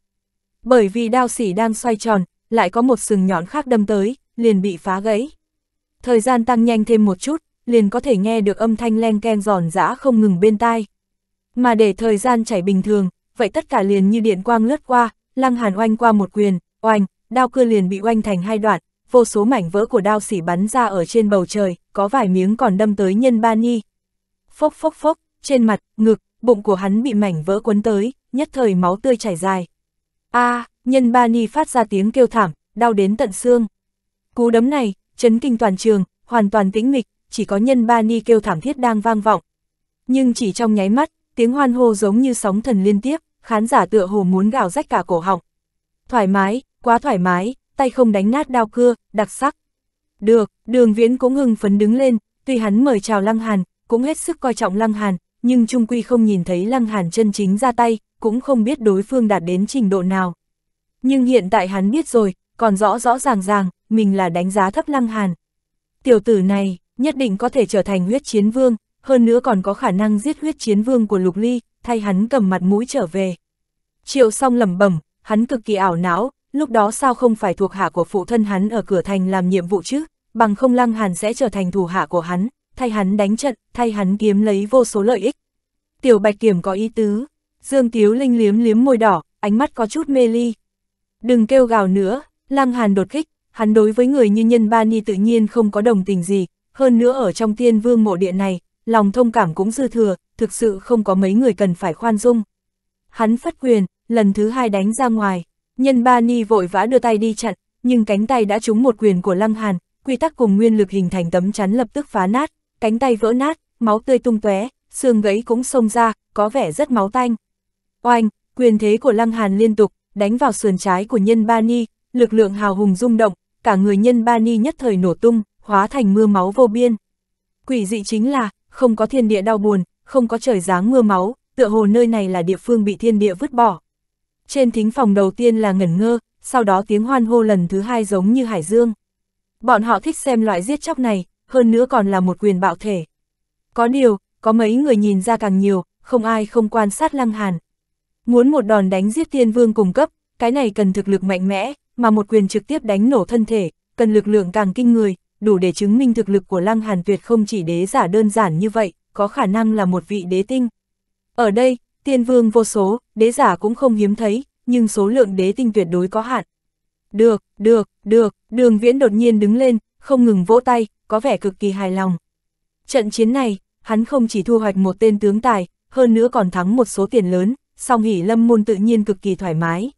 Bởi vì đao sỉ đang xoay tròn, lại có một sừng nhọn khác đâm tới, liền bị phá gãy. Thời gian tăng nhanh thêm một chút, liền có thể nghe được âm thanh len keng giòn giã không ngừng bên tai. Mà để thời gian chảy bình thường, vậy tất cả liền như điện quang lướt qua, Lăng Hàn oanh qua một quyền, oanh, đao cưa liền bị oanh thành hai đoạn, vô số mảnh vỡ của đao sỉ bắn ra ở trên bầu trời, có vài miếng còn đâm tới nhân ba ni, phốc phốc phốc, trên mặt, ngực, bụng của hắn bị mảnh vỡ cuốn tới, nhất thời máu tươi chảy dài. A, à, nhân ba ni phát ra tiếng kêu thảm, đau đến tận xương. Cú đấm này, chấn kinh toàn trường, hoàn toàn tĩnh mịch, chỉ có nhân ba ni kêu thảm thiết đang vang vọng. Nhưng chỉ trong nháy mắt, tiếng hoan hô giống như sóng thần liên tiếp, khán giả tựa hồ muốn gào rách cả cổ họng. Thoải mái, quá thoải mái, tay không đánh nát đao cưa, đặc sắc. Được, đường viễn cũng hưng phấn đứng lên, tuy hắn mời chào Lăng Hàn, cũng hết sức coi trọng Lăng Hàn, nhưng Trung Quy không nhìn thấy Lăng Hàn chân chính ra tay, cũng không biết đối phương đạt đến trình độ nào. Nhưng hiện tại hắn biết rồi, còn rõ rõ ràng ràng, mình là đánh giá thấp Lăng Hàn. Tiểu tử này, nhất định có thể trở thành huyết chiến vương, hơn nữa còn có khả năng giết huyết chiến vương của Lục Ly, thay hắn cầm mặt mũi trở về. Triệu song lẩm bẩm, hắn cực kỳ ảo não, lúc đó sao không phải thuộc hạ của phụ thân hắn ở cửa thành làm nhiệm vụ chứ, bằng không Lăng Hàn sẽ trở thành thủ hạ của hắn thay hắn đánh trận, thay hắn kiếm lấy vô số lợi ích. Tiểu Bạch Kiểm có ý tứ, Dương Tiếu Linh liếm liếm môi đỏ, ánh mắt có chút mê ly. Đừng kêu gào nữa, Lăng Hàn đột kích, hắn đối với người như nhân ba ni tự nhiên không có đồng tình gì, hơn nữa ở trong tiên vương mộ địa này, lòng thông cảm cũng dư thừa, thực sự không có mấy người cần phải khoan dung. Hắn phất quyền, lần thứ hai đánh ra ngoài, nhân ba ni vội vã đưa tay đi chặn, nhưng cánh tay đã trúng một quyền của Lăng Hàn, quy tắc cùng nguyên lực hình thành tấm chắn lập tức phá nát cánh tay vỡ nát, máu tươi tung tóe, xương gãy cũng xông ra, có vẻ rất máu tanh. Oanh, quyền thế của Lăng Hàn liên tục, đánh vào sườn trái của nhân ba ni, lực lượng hào hùng rung động, cả người nhân ba ni nhất thời nổ tung, hóa thành mưa máu vô biên. Quỷ dị chính là, không có thiên địa đau buồn, không có trời giáng mưa máu, tựa hồ nơi này là địa phương bị thiên địa vứt bỏ. Trên thính phòng đầu tiên là ngẩn ngơ, sau đó tiếng hoan hô lần thứ hai giống như hải dương. Bọn họ thích xem loại giết chóc này, hơn nữa còn là một quyền bạo thể. Có điều, có mấy người nhìn ra càng nhiều, không ai không quan sát Lăng Hàn. Muốn một đòn đánh giết tiên vương cùng cấp, cái này cần thực lực mạnh mẽ, mà một quyền trực tiếp đánh nổ thân thể, cần lực lượng càng kinh người, đủ để chứng minh thực lực của Lăng Hàn tuyệt không chỉ đế giả đơn giản như vậy, có khả năng là một vị đế tinh. Ở đây, tiên vương vô số, đế giả cũng không hiếm thấy, nhưng số lượng đế tinh tuyệt đối có hạn. Được, được, được, đường viễn đột nhiên đứng lên, không ngừng vỗ tay, có vẻ cực kỳ hài lòng. Trận chiến này, hắn không chỉ thu hoạch một tên tướng tài, hơn nữa còn thắng một số tiền lớn, song hỉ lâm môn tự nhiên cực kỳ thoải mái.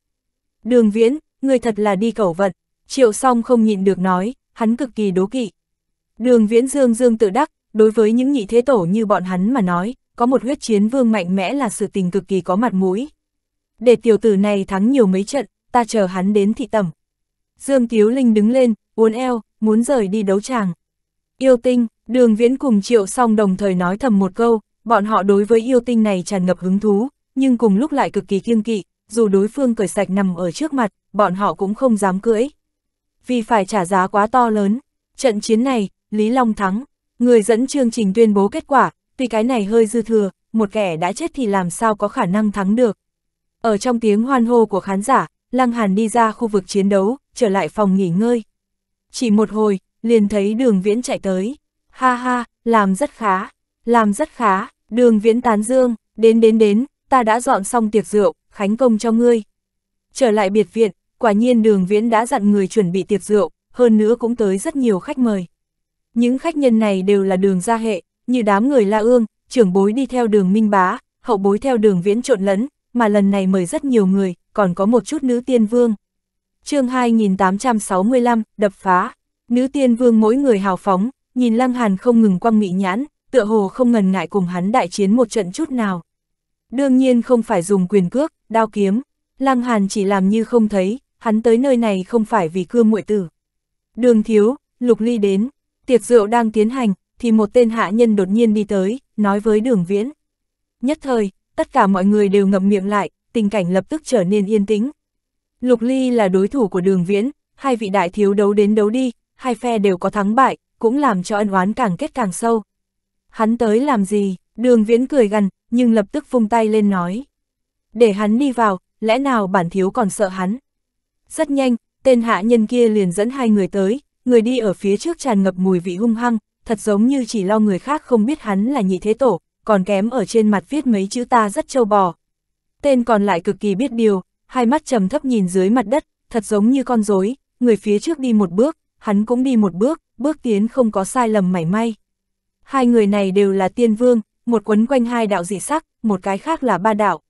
Đường viễn, người thật là đi cẩu vận, triệu song không nhịn được nói, hắn cực kỳ đố kỵ. Đường viễn dương dương tự đắc, đối với những nhị thế tổ như bọn hắn mà nói, có một huyết chiến vương mạnh mẽ là sự tình cực kỳ có mặt mũi. Để tiểu tử này thắng nhiều mấy trận, ta chờ hắn đến thị tẩm. Dương Tiếu Linh đứng lên, uốn eo, muốn rời đi đấu tràng. Yêu tinh, đường viễn cùng triệu song đồng thời nói thầm một câu, bọn họ đối với yêu tinh này tràn ngập hứng thú, nhưng cùng lúc lại cực kỳ kiêng kỵ, dù đối phương cởi sạch nằm ở trước mặt, bọn họ cũng không dám cưỡi. Vì phải trả giá quá to lớn, trận chiến này, Lý Long thắng, người dẫn chương trình tuyên bố kết quả, tuy cái này hơi dư thừa, một kẻ đã chết thì làm sao có khả năng thắng được. Ở trong tiếng hoan hô của khán giả, Lăng Hàn đi ra khu vực chiến đấu, trở lại phòng nghỉ ngơi. Chỉ một hồi, liền thấy đường viễn chạy tới. Ha ha, làm rất khá, làm rất khá, đường viễn tán dương, đến đến đến, ta đã dọn xong tiệc rượu, khánh công cho ngươi. Trở lại biệt viện, quả nhiên đường viễn đã dặn người chuẩn bị tiệc rượu, hơn nữa cũng tới rất nhiều khách mời. Những khách nhân này đều là đường gia hệ, như đám người La Ương, trưởng bối đi theo đường Minh Bá, hậu bối theo đường viễn trộn lẫn, mà lần này mời rất nhiều người, còn có một chút nữ tiên vương. chương 2865, đập phá. Nữ tiên vương mỗi người hào phóng, nhìn Lăng Hàn không ngừng quăng mị nhãn, tựa hồ không ngần ngại cùng hắn đại chiến một trận chút nào. Đương nhiên không phải dùng quyền cước, đao kiếm, Lăng Hàn chỉ làm như không thấy, hắn tới nơi này không phải vì cưa muội tử. Đường thiếu, Lục Ly đến, tiệc rượu đang tiến hành, thì một tên hạ nhân đột nhiên đi tới, nói với đường viễn. Nhất thời, tất cả mọi người đều ngậm miệng lại, tình cảnh lập tức trở nên yên tĩnh. Lục Ly là đối thủ của đường viễn, hai vị đại thiếu đấu đến đấu đi, hai phe đều có thắng bại, cũng làm cho ân oán càng kết càng sâu. Hắn tới làm gì, đường viễn cười gần, nhưng lập tức vung tay lên nói. Để hắn đi vào, lẽ nào bản thiếu còn sợ hắn. Rất nhanh, tên hạ nhân kia liền dẫn hai người tới, người đi ở phía trước tràn ngập mùi vị hung hăng, thật giống như chỉ lo người khác không biết hắn là nhị thế tổ, còn kém ở trên mặt viết mấy chữ ta rất trâu bò. Tên còn lại cực kỳ biết điều, hai mắt trầm thấp nhìn dưới mặt đất, thật giống như con rối, người phía trước đi một bước, hắn cũng đi một bước, bước tiến không có sai lầm mảy may. Hai người này đều là tiên vương, một quấn quanh hai đạo dị sắc, một cái khác là ba đạo.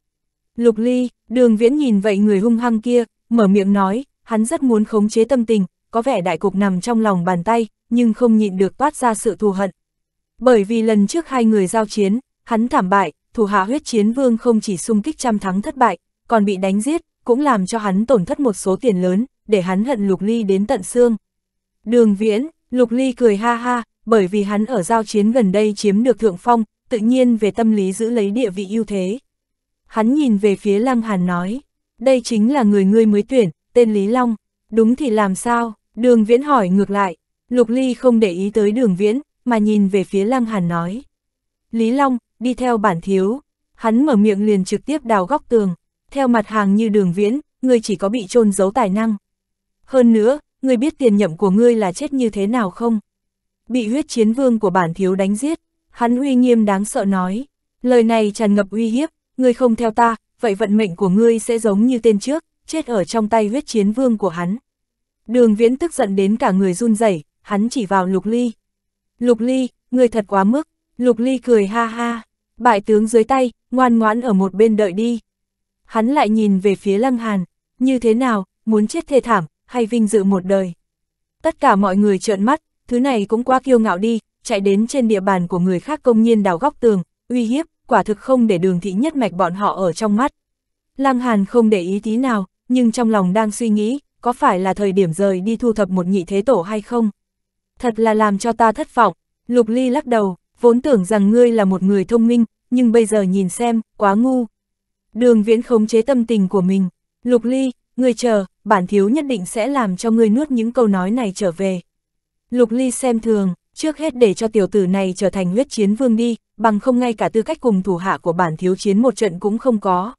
Lục Ly, đường viễn nhìn vậy người hung hăng kia, mở miệng nói, hắn rất muốn khống chế tâm tình, có vẻ đại cục nằm trong lòng bàn tay, nhưng không nhịn được toát ra sự thù hận. Bởi vì lần trước hai người giao chiến, hắn thảm bại, thủ hạ huyết chiến vương không chỉ xung kích trăm thắng thất bại, còn bị đánh giết, cũng làm cho hắn tổn thất một số tiền lớn, để hắn hận Lục Ly đến tận xương. Đường viễn, Lục Ly cười ha ha, bởi vì hắn ở giao chiến gần đây chiếm được thượng phong, tự nhiên về tâm lý giữ lấy địa vị ưu thế. Hắn nhìn về phía Lăng Hàn nói, đây chính là người ngươi mới tuyển, tên Lý Long, đúng thì làm sao, đường viễn hỏi ngược lại, Lục Ly không để ý tới đường viễn, mà nhìn về phía Lăng Hàn nói. Lý Long, đi theo bản thiếu, hắn mở miệng liền trực tiếp đào góc tường, theo mặt hàng như đường viễn, người chỉ có bị trôn giấu tài năng. Hơn nữa, ngươi biết tiền nhậm của ngươi là chết như thế nào không? Bị huyết chiến vương của bản thiếu đánh giết, hắn uy nghiêm đáng sợ nói, lời này tràn ngập uy hiếp, ngươi không theo ta, vậy vận mệnh của ngươi sẽ giống như tên trước, chết ở trong tay huyết chiến vương của hắn. Đường viễn tức giận đến cả người run rẩy, hắn chỉ vào lục ly. Lục ly, ngươi thật quá mức, lục ly cười ha ha, bại tướng dưới tay, ngoan ngoãn ở một bên đợi đi. Hắn lại nhìn về phía lăng hàn, như thế nào, muốn chết thê thảm, hay vinh dự một đời. Tất cả mọi người trợn mắt, thứ này cũng quá kiêu ngạo đi, chạy đến trên địa bàn của người khác công nhiên đào góc tường, uy hiếp, quả thực không để đường thị nhất mạch bọn họ ở trong mắt. Lăng Hàn không để ý tí nào, nhưng trong lòng đang suy nghĩ, có phải là thời điểm rời đi thu thập một nhị thế tổ hay không? Thật là làm cho ta thất vọng, Lục Ly lắc đầu, vốn tưởng rằng ngươi là một người thông minh, nhưng bây giờ nhìn xem, quá ngu. Đường viễn khống chế tâm tình của mình, Lục Ly, ngươi chờ, bản thiếu nhất định sẽ làm cho ngươi nuốt những câu nói này trở về. Lục Ly xem thường, trước hết để cho tiểu tử này trở thành huyết chiến vương đi, bằng không ngay cả tư cách cùng thủ hạ của bản thiếu chiến một trận cũng không có.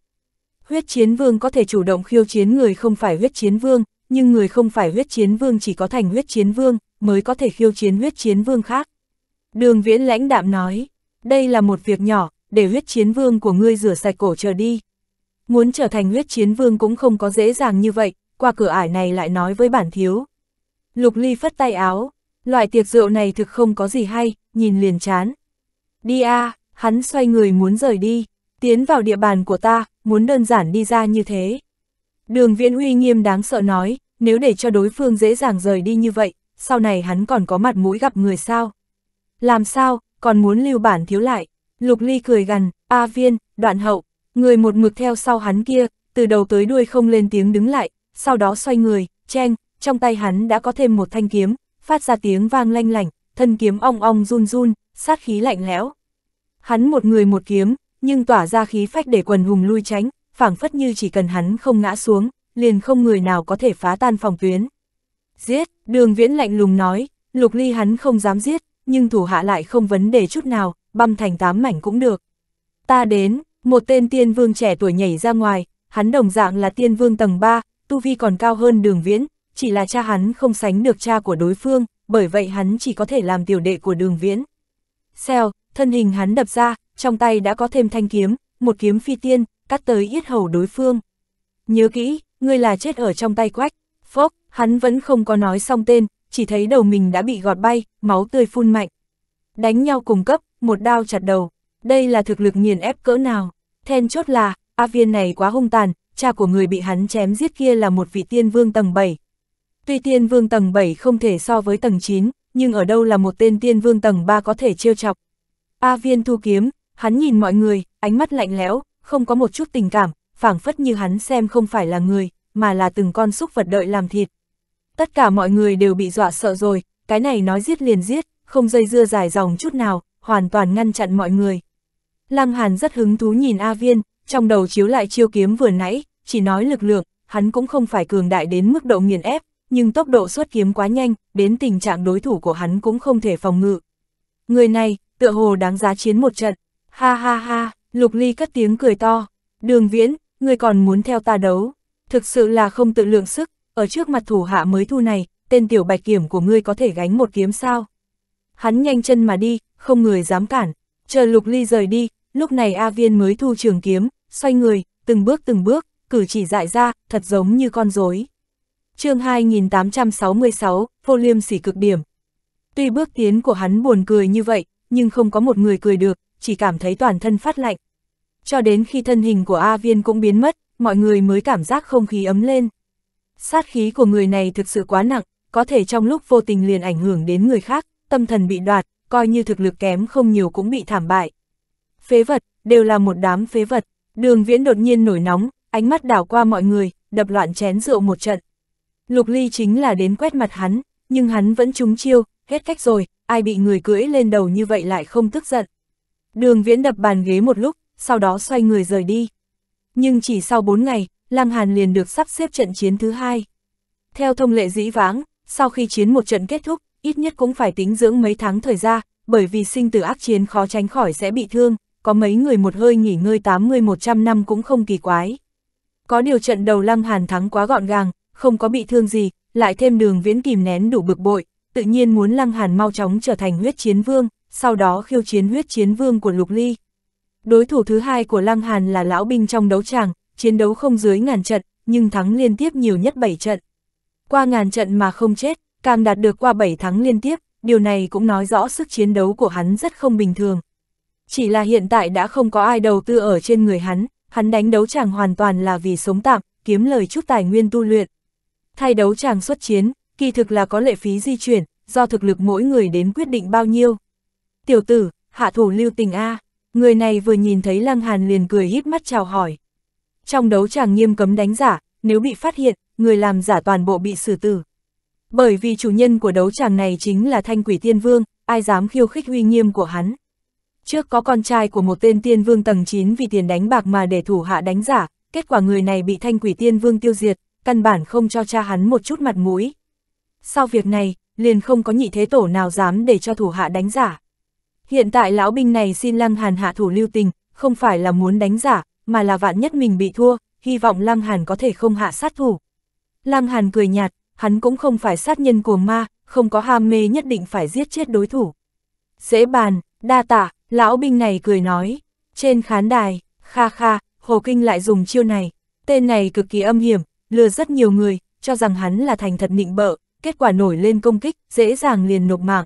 Huyết chiến vương có thể chủ động khiêu chiến người không phải huyết chiến vương, nhưng người không phải huyết chiến vương chỉ có thành huyết chiến vương, mới có thể khiêu chiến huyết chiến vương khác. Đường viễn lãnh đạm nói, đây là một việc nhỏ, để huyết chiến vương của ngươi rửa sạch cổ chờ đi. Muốn trở thành huyết chiến vương cũng không có dễ dàng như vậy, qua cửa ải này lại nói với bản thiếu. Lục Ly phất tay áo, loại tiệc rượu này thực không có gì hay, nhìn liền chán. Đi a, à, hắn xoay người muốn rời đi, tiến vào địa bàn của ta, muốn đơn giản đi ra như thế. Đường Viễn uy nghiêm đáng sợ nói, nếu để cho đối phương dễ dàng rời đi như vậy, sau này hắn còn có mặt mũi gặp người sao? Làm sao, còn muốn lưu bản thiếu lại? Lục Ly cười gằn, "A Viên, đoạn hậu, Người một mực theo sau hắn kia, từ đầu tới đuôi không lên tiếng đứng lại, sau đó xoay người, chen trong tay hắn đã có thêm một thanh kiếm, phát ra tiếng vang lanh lảnh, thân kiếm ong ong run run, sát khí lạnh lẽo. Hắn một người một kiếm, nhưng tỏa ra khí phách để quần hùng lui tránh, phảng phất như chỉ cần hắn không ngã xuống, liền không người nào có thể phá tan phòng tuyến. Giết, đường viễn lạnh lùng nói, lục ly hắn không dám giết, nhưng thủ hạ lại không vấn đề chút nào, băm thành tám mảnh cũng được. Ta đến, một tên tiên vương trẻ tuổi nhảy ra ngoài, hắn đồng dạng là tiên vương tầng 3, tu vi còn cao hơn đường viễn, chỉ là cha hắn không sánh được cha của đối phương, bởi vậy hắn chỉ có thể làm tiểu đệ của đường viễn. xeo thân hình hắn đập ra, trong tay đã có thêm thanh kiếm, một kiếm phi tiên, cắt tới yết hầu đối phương. Nhớ kỹ, ngươi là chết ở trong tay quách. Phốc, hắn vẫn không có nói xong tên, chỉ thấy đầu mình đã bị gọt bay, máu tươi phun mạnh. Đánh nhau cùng cấp, một đao chặt đầu đây là thực lực nghiền ép cỡ nào. Then chốt là, A Viên này quá hung tàn, cha của người bị hắn chém giết kia là một vị tiên vương tầng 7. Tuy tiên vương tầng 7 không thể so với tầng 9, nhưng ở đâu là một tên tiên vương tầng 3 có thể trêu chọc. A Viên thu kiếm, hắn nhìn mọi người, ánh mắt lạnh lẽo, không có một chút tình cảm, phảng phất như hắn xem không phải là người, mà là từng con xúc vật đợi làm thịt. Tất cả mọi người đều bị dọa sợ rồi, cái này nói giết liền giết, không dây dưa dài dòng chút nào, hoàn toàn ngăn chặn mọi người. Lăng Hàn rất hứng thú nhìn A Viên, trong đầu chiếu lại chiêu kiếm vừa nãy, chỉ nói lực lượng, hắn cũng không phải cường đại đến mức độ nghiền ép, nhưng tốc độ xuất kiếm quá nhanh, đến tình trạng đối thủ của hắn cũng không thể phòng ngự. Người này, tựa hồ đáng giá chiến một trận. Ha ha ha, Lục Ly cất tiếng cười to. Đường Viễn, người còn muốn theo ta đấu. Thực sự là không tự lượng sức, ở trước mặt thủ hạ mới thu này, tên tiểu bạch kiểm của ngươi có thể gánh một kiếm sao. Hắn nhanh chân mà đi, không người dám cản. Chờ Lục Ly rời đi, lúc này A Viên mới thu trường kiếm, xoay người, từng bước từng bước, cử chỉ dại ra, thật giống như con rối. chương 2866, vô liêm sỉ cực điểm. Tuy bước tiến của hắn buồn cười như vậy, nhưng không có một người cười được, chỉ cảm thấy toàn thân phát lạnh. Cho đến khi thân hình của A Viên cũng biến mất, mọi người mới cảm giác không khí ấm lên. Sát khí của người này thực sự quá nặng, có thể trong lúc vô tình liền ảnh hưởng đến người khác, tâm thần bị đoạt, coi như thực lực kém không nhiều cũng bị thảm bại phế vật, đều là một đám phế vật. Đường viễn đột nhiên nổi nóng, ánh mắt đảo qua mọi người, đập loạn chén rượu một trận. Lục ly chính là đến quét mặt hắn, nhưng hắn vẫn trúng chiêu, hết cách rồi, ai bị người cưỡi lên đầu như vậy lại không tức giận. Đường viễn đập bàn ghế một lúc, sau đó xoay người rời đi. Nhưng chỉ sau bốn ngày, Lăng Hàn liền được sắp xếp trận chiến thứ hai. Theo thông lệ dĩ vãng, sau khi chiến một trận kết thúc, ít nhất cũng phải tính dưỡng mấy tháng thời gian, bởi vì sinh tử ác chiến khó tránh khỏi sẽ bị thương, có mấy người một hơi nghỉ ngơi 80-100 năm cũng không kỳ quái. Có điều trận đầu Lăng Hàn thắng quá gọn gàng, không có bị thương gì, lại thêm đường viễn kìm nén đủ bực bội, tự nhiên muốn Lăng Hàn mau chóng trở thành huyết chiến vương, sau đó khiêu chiến huyết chiến vương của Lục Ly. Đối thủ thứ hai của Lăng Hàn là lão binh trong đấu tràng, chiến đấu không dưới ngàn trận, nhưng thắng liên tiếp nhiều nhất 7 trận. Qua ngàn trận mà không chết, càng đạt được qua 7 thắng liên tiếp, điều này cũng nói rõ sức chiến đấu của hắn rất không bình thường. Chỉ là hiện tại đã không có ai đầu tư ở trên người hắn, hắn đánh đấu chàng hoàn toàn là vì sống tạm, kiếm lời chút tài nguyên tu luyện. Thay đấu chàng xuất chiến, kỳ thực là có lệ phí di chuyển, do thực lực mỗi người đến quyết định bao nhiêu. Tiểu tử, hạ thủ lưu tình A, người này vừa nhìn thấy Lăng Hàn liền cười hít mắt chào hỏi. Trong đấu chàng nghiêm cấm đánh giả, nếu bị phát hiện, người làm giả toàn bộ bị xử tử. Bởi vì chủ nhân của đấu chàng này chính là thanh quỷ tiên vương, ai dám khiêu khích uy nghiêm của hắn. Trước có con trai của một tên tiên vương tầng 9 vì tiền đánh bạc mà để thủ hạ đánh giả, kết quả người này bị thanh quỷ tiên vương tiêu diệt, căn bản không cho cha hắn một chút mặt mũi. Sau việc này, liền không có nhị thế tổ nào dám để cho thủ hạ đánh giả. Hiện tại lão binh này xin Lăng Hàn hạ thủ lưu tình, không phải là muốn đánh giả, mà là vạn nhất mình bị thua, hy vọng Lăng Hàn có thể không hạ sát thủ. Lăng Hàn cười nhạt, hắn cũng không phải sát nhân của ma, không có ham mê nhất định phải giết chết đối thủ. Dễ bàn, đa tạ Lão binh này cười nói, trên khán đài, kha kha, Hồ Kinh lại dùng chiêu này, tên này cực kỳ âm hiểm, lừa rất nhiều người, cho rằng hắn là thành thật nịnh bợ, kết quả nổi lên công kích, dễ dàng liền nộp mạng.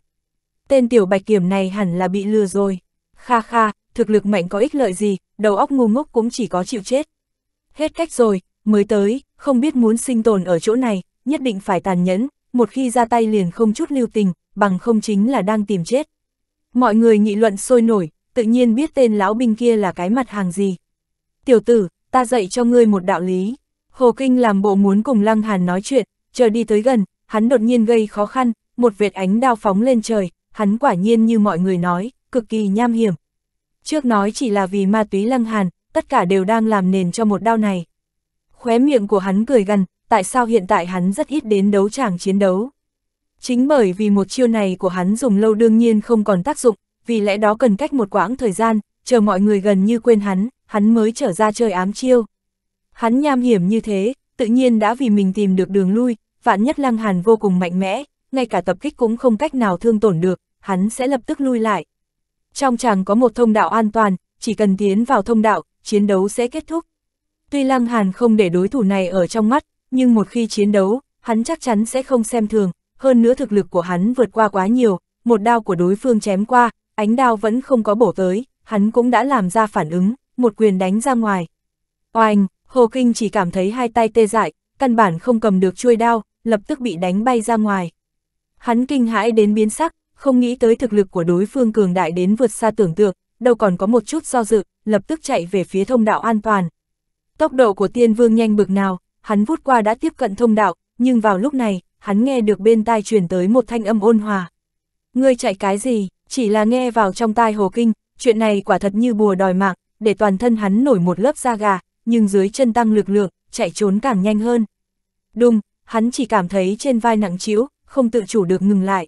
Tên tiểu bạch kiểm này hẳn là bị lừa rồi. Kha kha, thực lực mạnh có ích lợi gì, đầu óc ngu ngốc cũng chỉ có chịu chết. Hết cách rồi, mới tới, không biết muốn sinh tồn ở chỗ này, nhất định phải tàn nhẫn, một khi ra tay liền không chút lưu tình, bằng không chính là đang tìm chết. Mọi người nghị luận sôi nổi, tự nhiên biết tên lão binh kia là cái mặt hàng gì. Tiểu tử, ta dạy cho ngươi một đạo lý. Hồ Kinh làm bộ muốn cùng Lăng Hàn nói chuyện, chờ đi tới gần, hắn đột nhiên gây khó khăn, một vệt ánh đao phóng lên trời, hắn quả nhiên như mọi người nói, cực kỳ nham hiểm. Trước nói chỉ là vì ma túy Lăng Hàn, tất cả đều đang làm nền cho một đao này. Khóe miệng của hắn cười gần, tại sao hiện tại hắn rất ít đến đấu tràng chiến đấu. Chính bởi vì một chiêu này của hắn dùng lâu đương nhiên không còn tác dụng, vì lẽ đó cần cách một quãng thời gian, chờ mọi người gần như quên hắn, hắn mới trở ra chơi ám chiêu. Hắn nham hiểm như thế, tự nhiên đã vì mình tìm được đường lui, vạn nhất lăng hàn vô cùng mạnh mẽ, ngay cả tập kích cũng không cách nào thương tổn được, hắn sẽ lập tức lui lại. Trong chàng có một thông đạo an toàn, chỉ cần tiến vào thông đạo, chiến đấu sẽ kết thúc. Tuy lăng hàn không để đối thủ này ở trong mắt, nhưng một khi chiến đấu, hắn chắc chắn sẽ không xem thường, hơn nữa thực lực của hắn vượt qua quá nhiều, một đao của đối phương chém qua, ánh đao vẫn không có bổ tới, hắn cũng đã làm ra phản ứng, một quyền đánh ra ngoài. Oanh, Hồ Kinh chỉ cảm thấy hai tay tê dại, căn bản không cầm được chuôi đao, lập tức bị đánh bay ra ngoài. Hắn kinh hãi đến biến sắc, không nghĩ tới thực lực của đối phương cường đại đến vượt xa tưởng tượng, đâu còn có một chút do dự, lập tức chạy về phía thông đạo an toàn. Tốc độ của tiên vương nhanh bực nào, hắn vút qua đã tiếp cận thông đạo, nhưng vào lúc này, hắn nghe được bên tai truyền tới một thanh âm ôn hòa. Ngươi chạy cái gì, chỉ là nghe vào trong tai hồ kinh, chuyện này quả thật như bùa đòi mạng, để toàn thân hắn nổi một lớp da gà, nhưng dưới chân tăng lực lượng, chạy trốn càng nhanh hơn. Đùng, hắn chỉ cảm thấy trên vai nặng trĩu, không tự chủ được ngừng lại.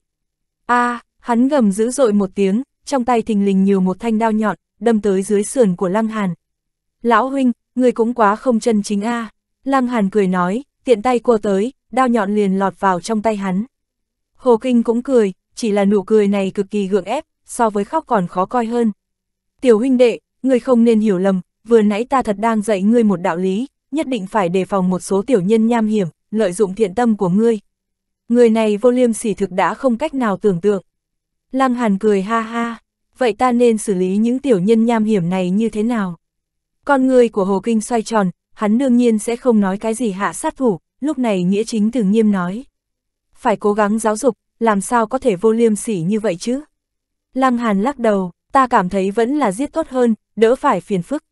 a à, hắn gầm dữ dội một tiếng, trong tay thình lình nhiều một thanh đao nhọn, đâm tới dưới sườn của Lăng Hàn. Lão huynh, người cũng quá không chân chính a à. Lăng Hàn cười nói, tiện tay cua tới, đao nhọn liền lọt vào trong tay hắn. Hồ Kinh cũng cười, chỉ là nụ cười này cực kỳ gượng ép, so với khóc còn khó coi hơn. Tiểu huynh đệ, ngươi không nên hiểu lầm, vừa nãy ta thật đang dạy ngươi một đạo lý, nhất định phải đề phòng một số tiểu nhân nham hiểm, lợi dụng thiện tâm của ngươi. Người này vô liêm sỉ thực đã không cách nào tưởng tượng. Lăng Hàn cười ha ha, vậy ta nên xử lý những tiểu nhân nham hiểm này như thế nào? Con người của Hồ Kinh xoay tròn, hắn đương nhiên sẽ không nói cái gì hạ sát thủ, lúc này nghĩa chính từ nghiêm nói. Phải cố gắng giáo dục, làm sao có thể vô liêm sỉ như vậy chứ? Lăng Hàn lắc đầu, ta cảm thấy vẫn là giết tốt hơn, đỡ phải phiền phức.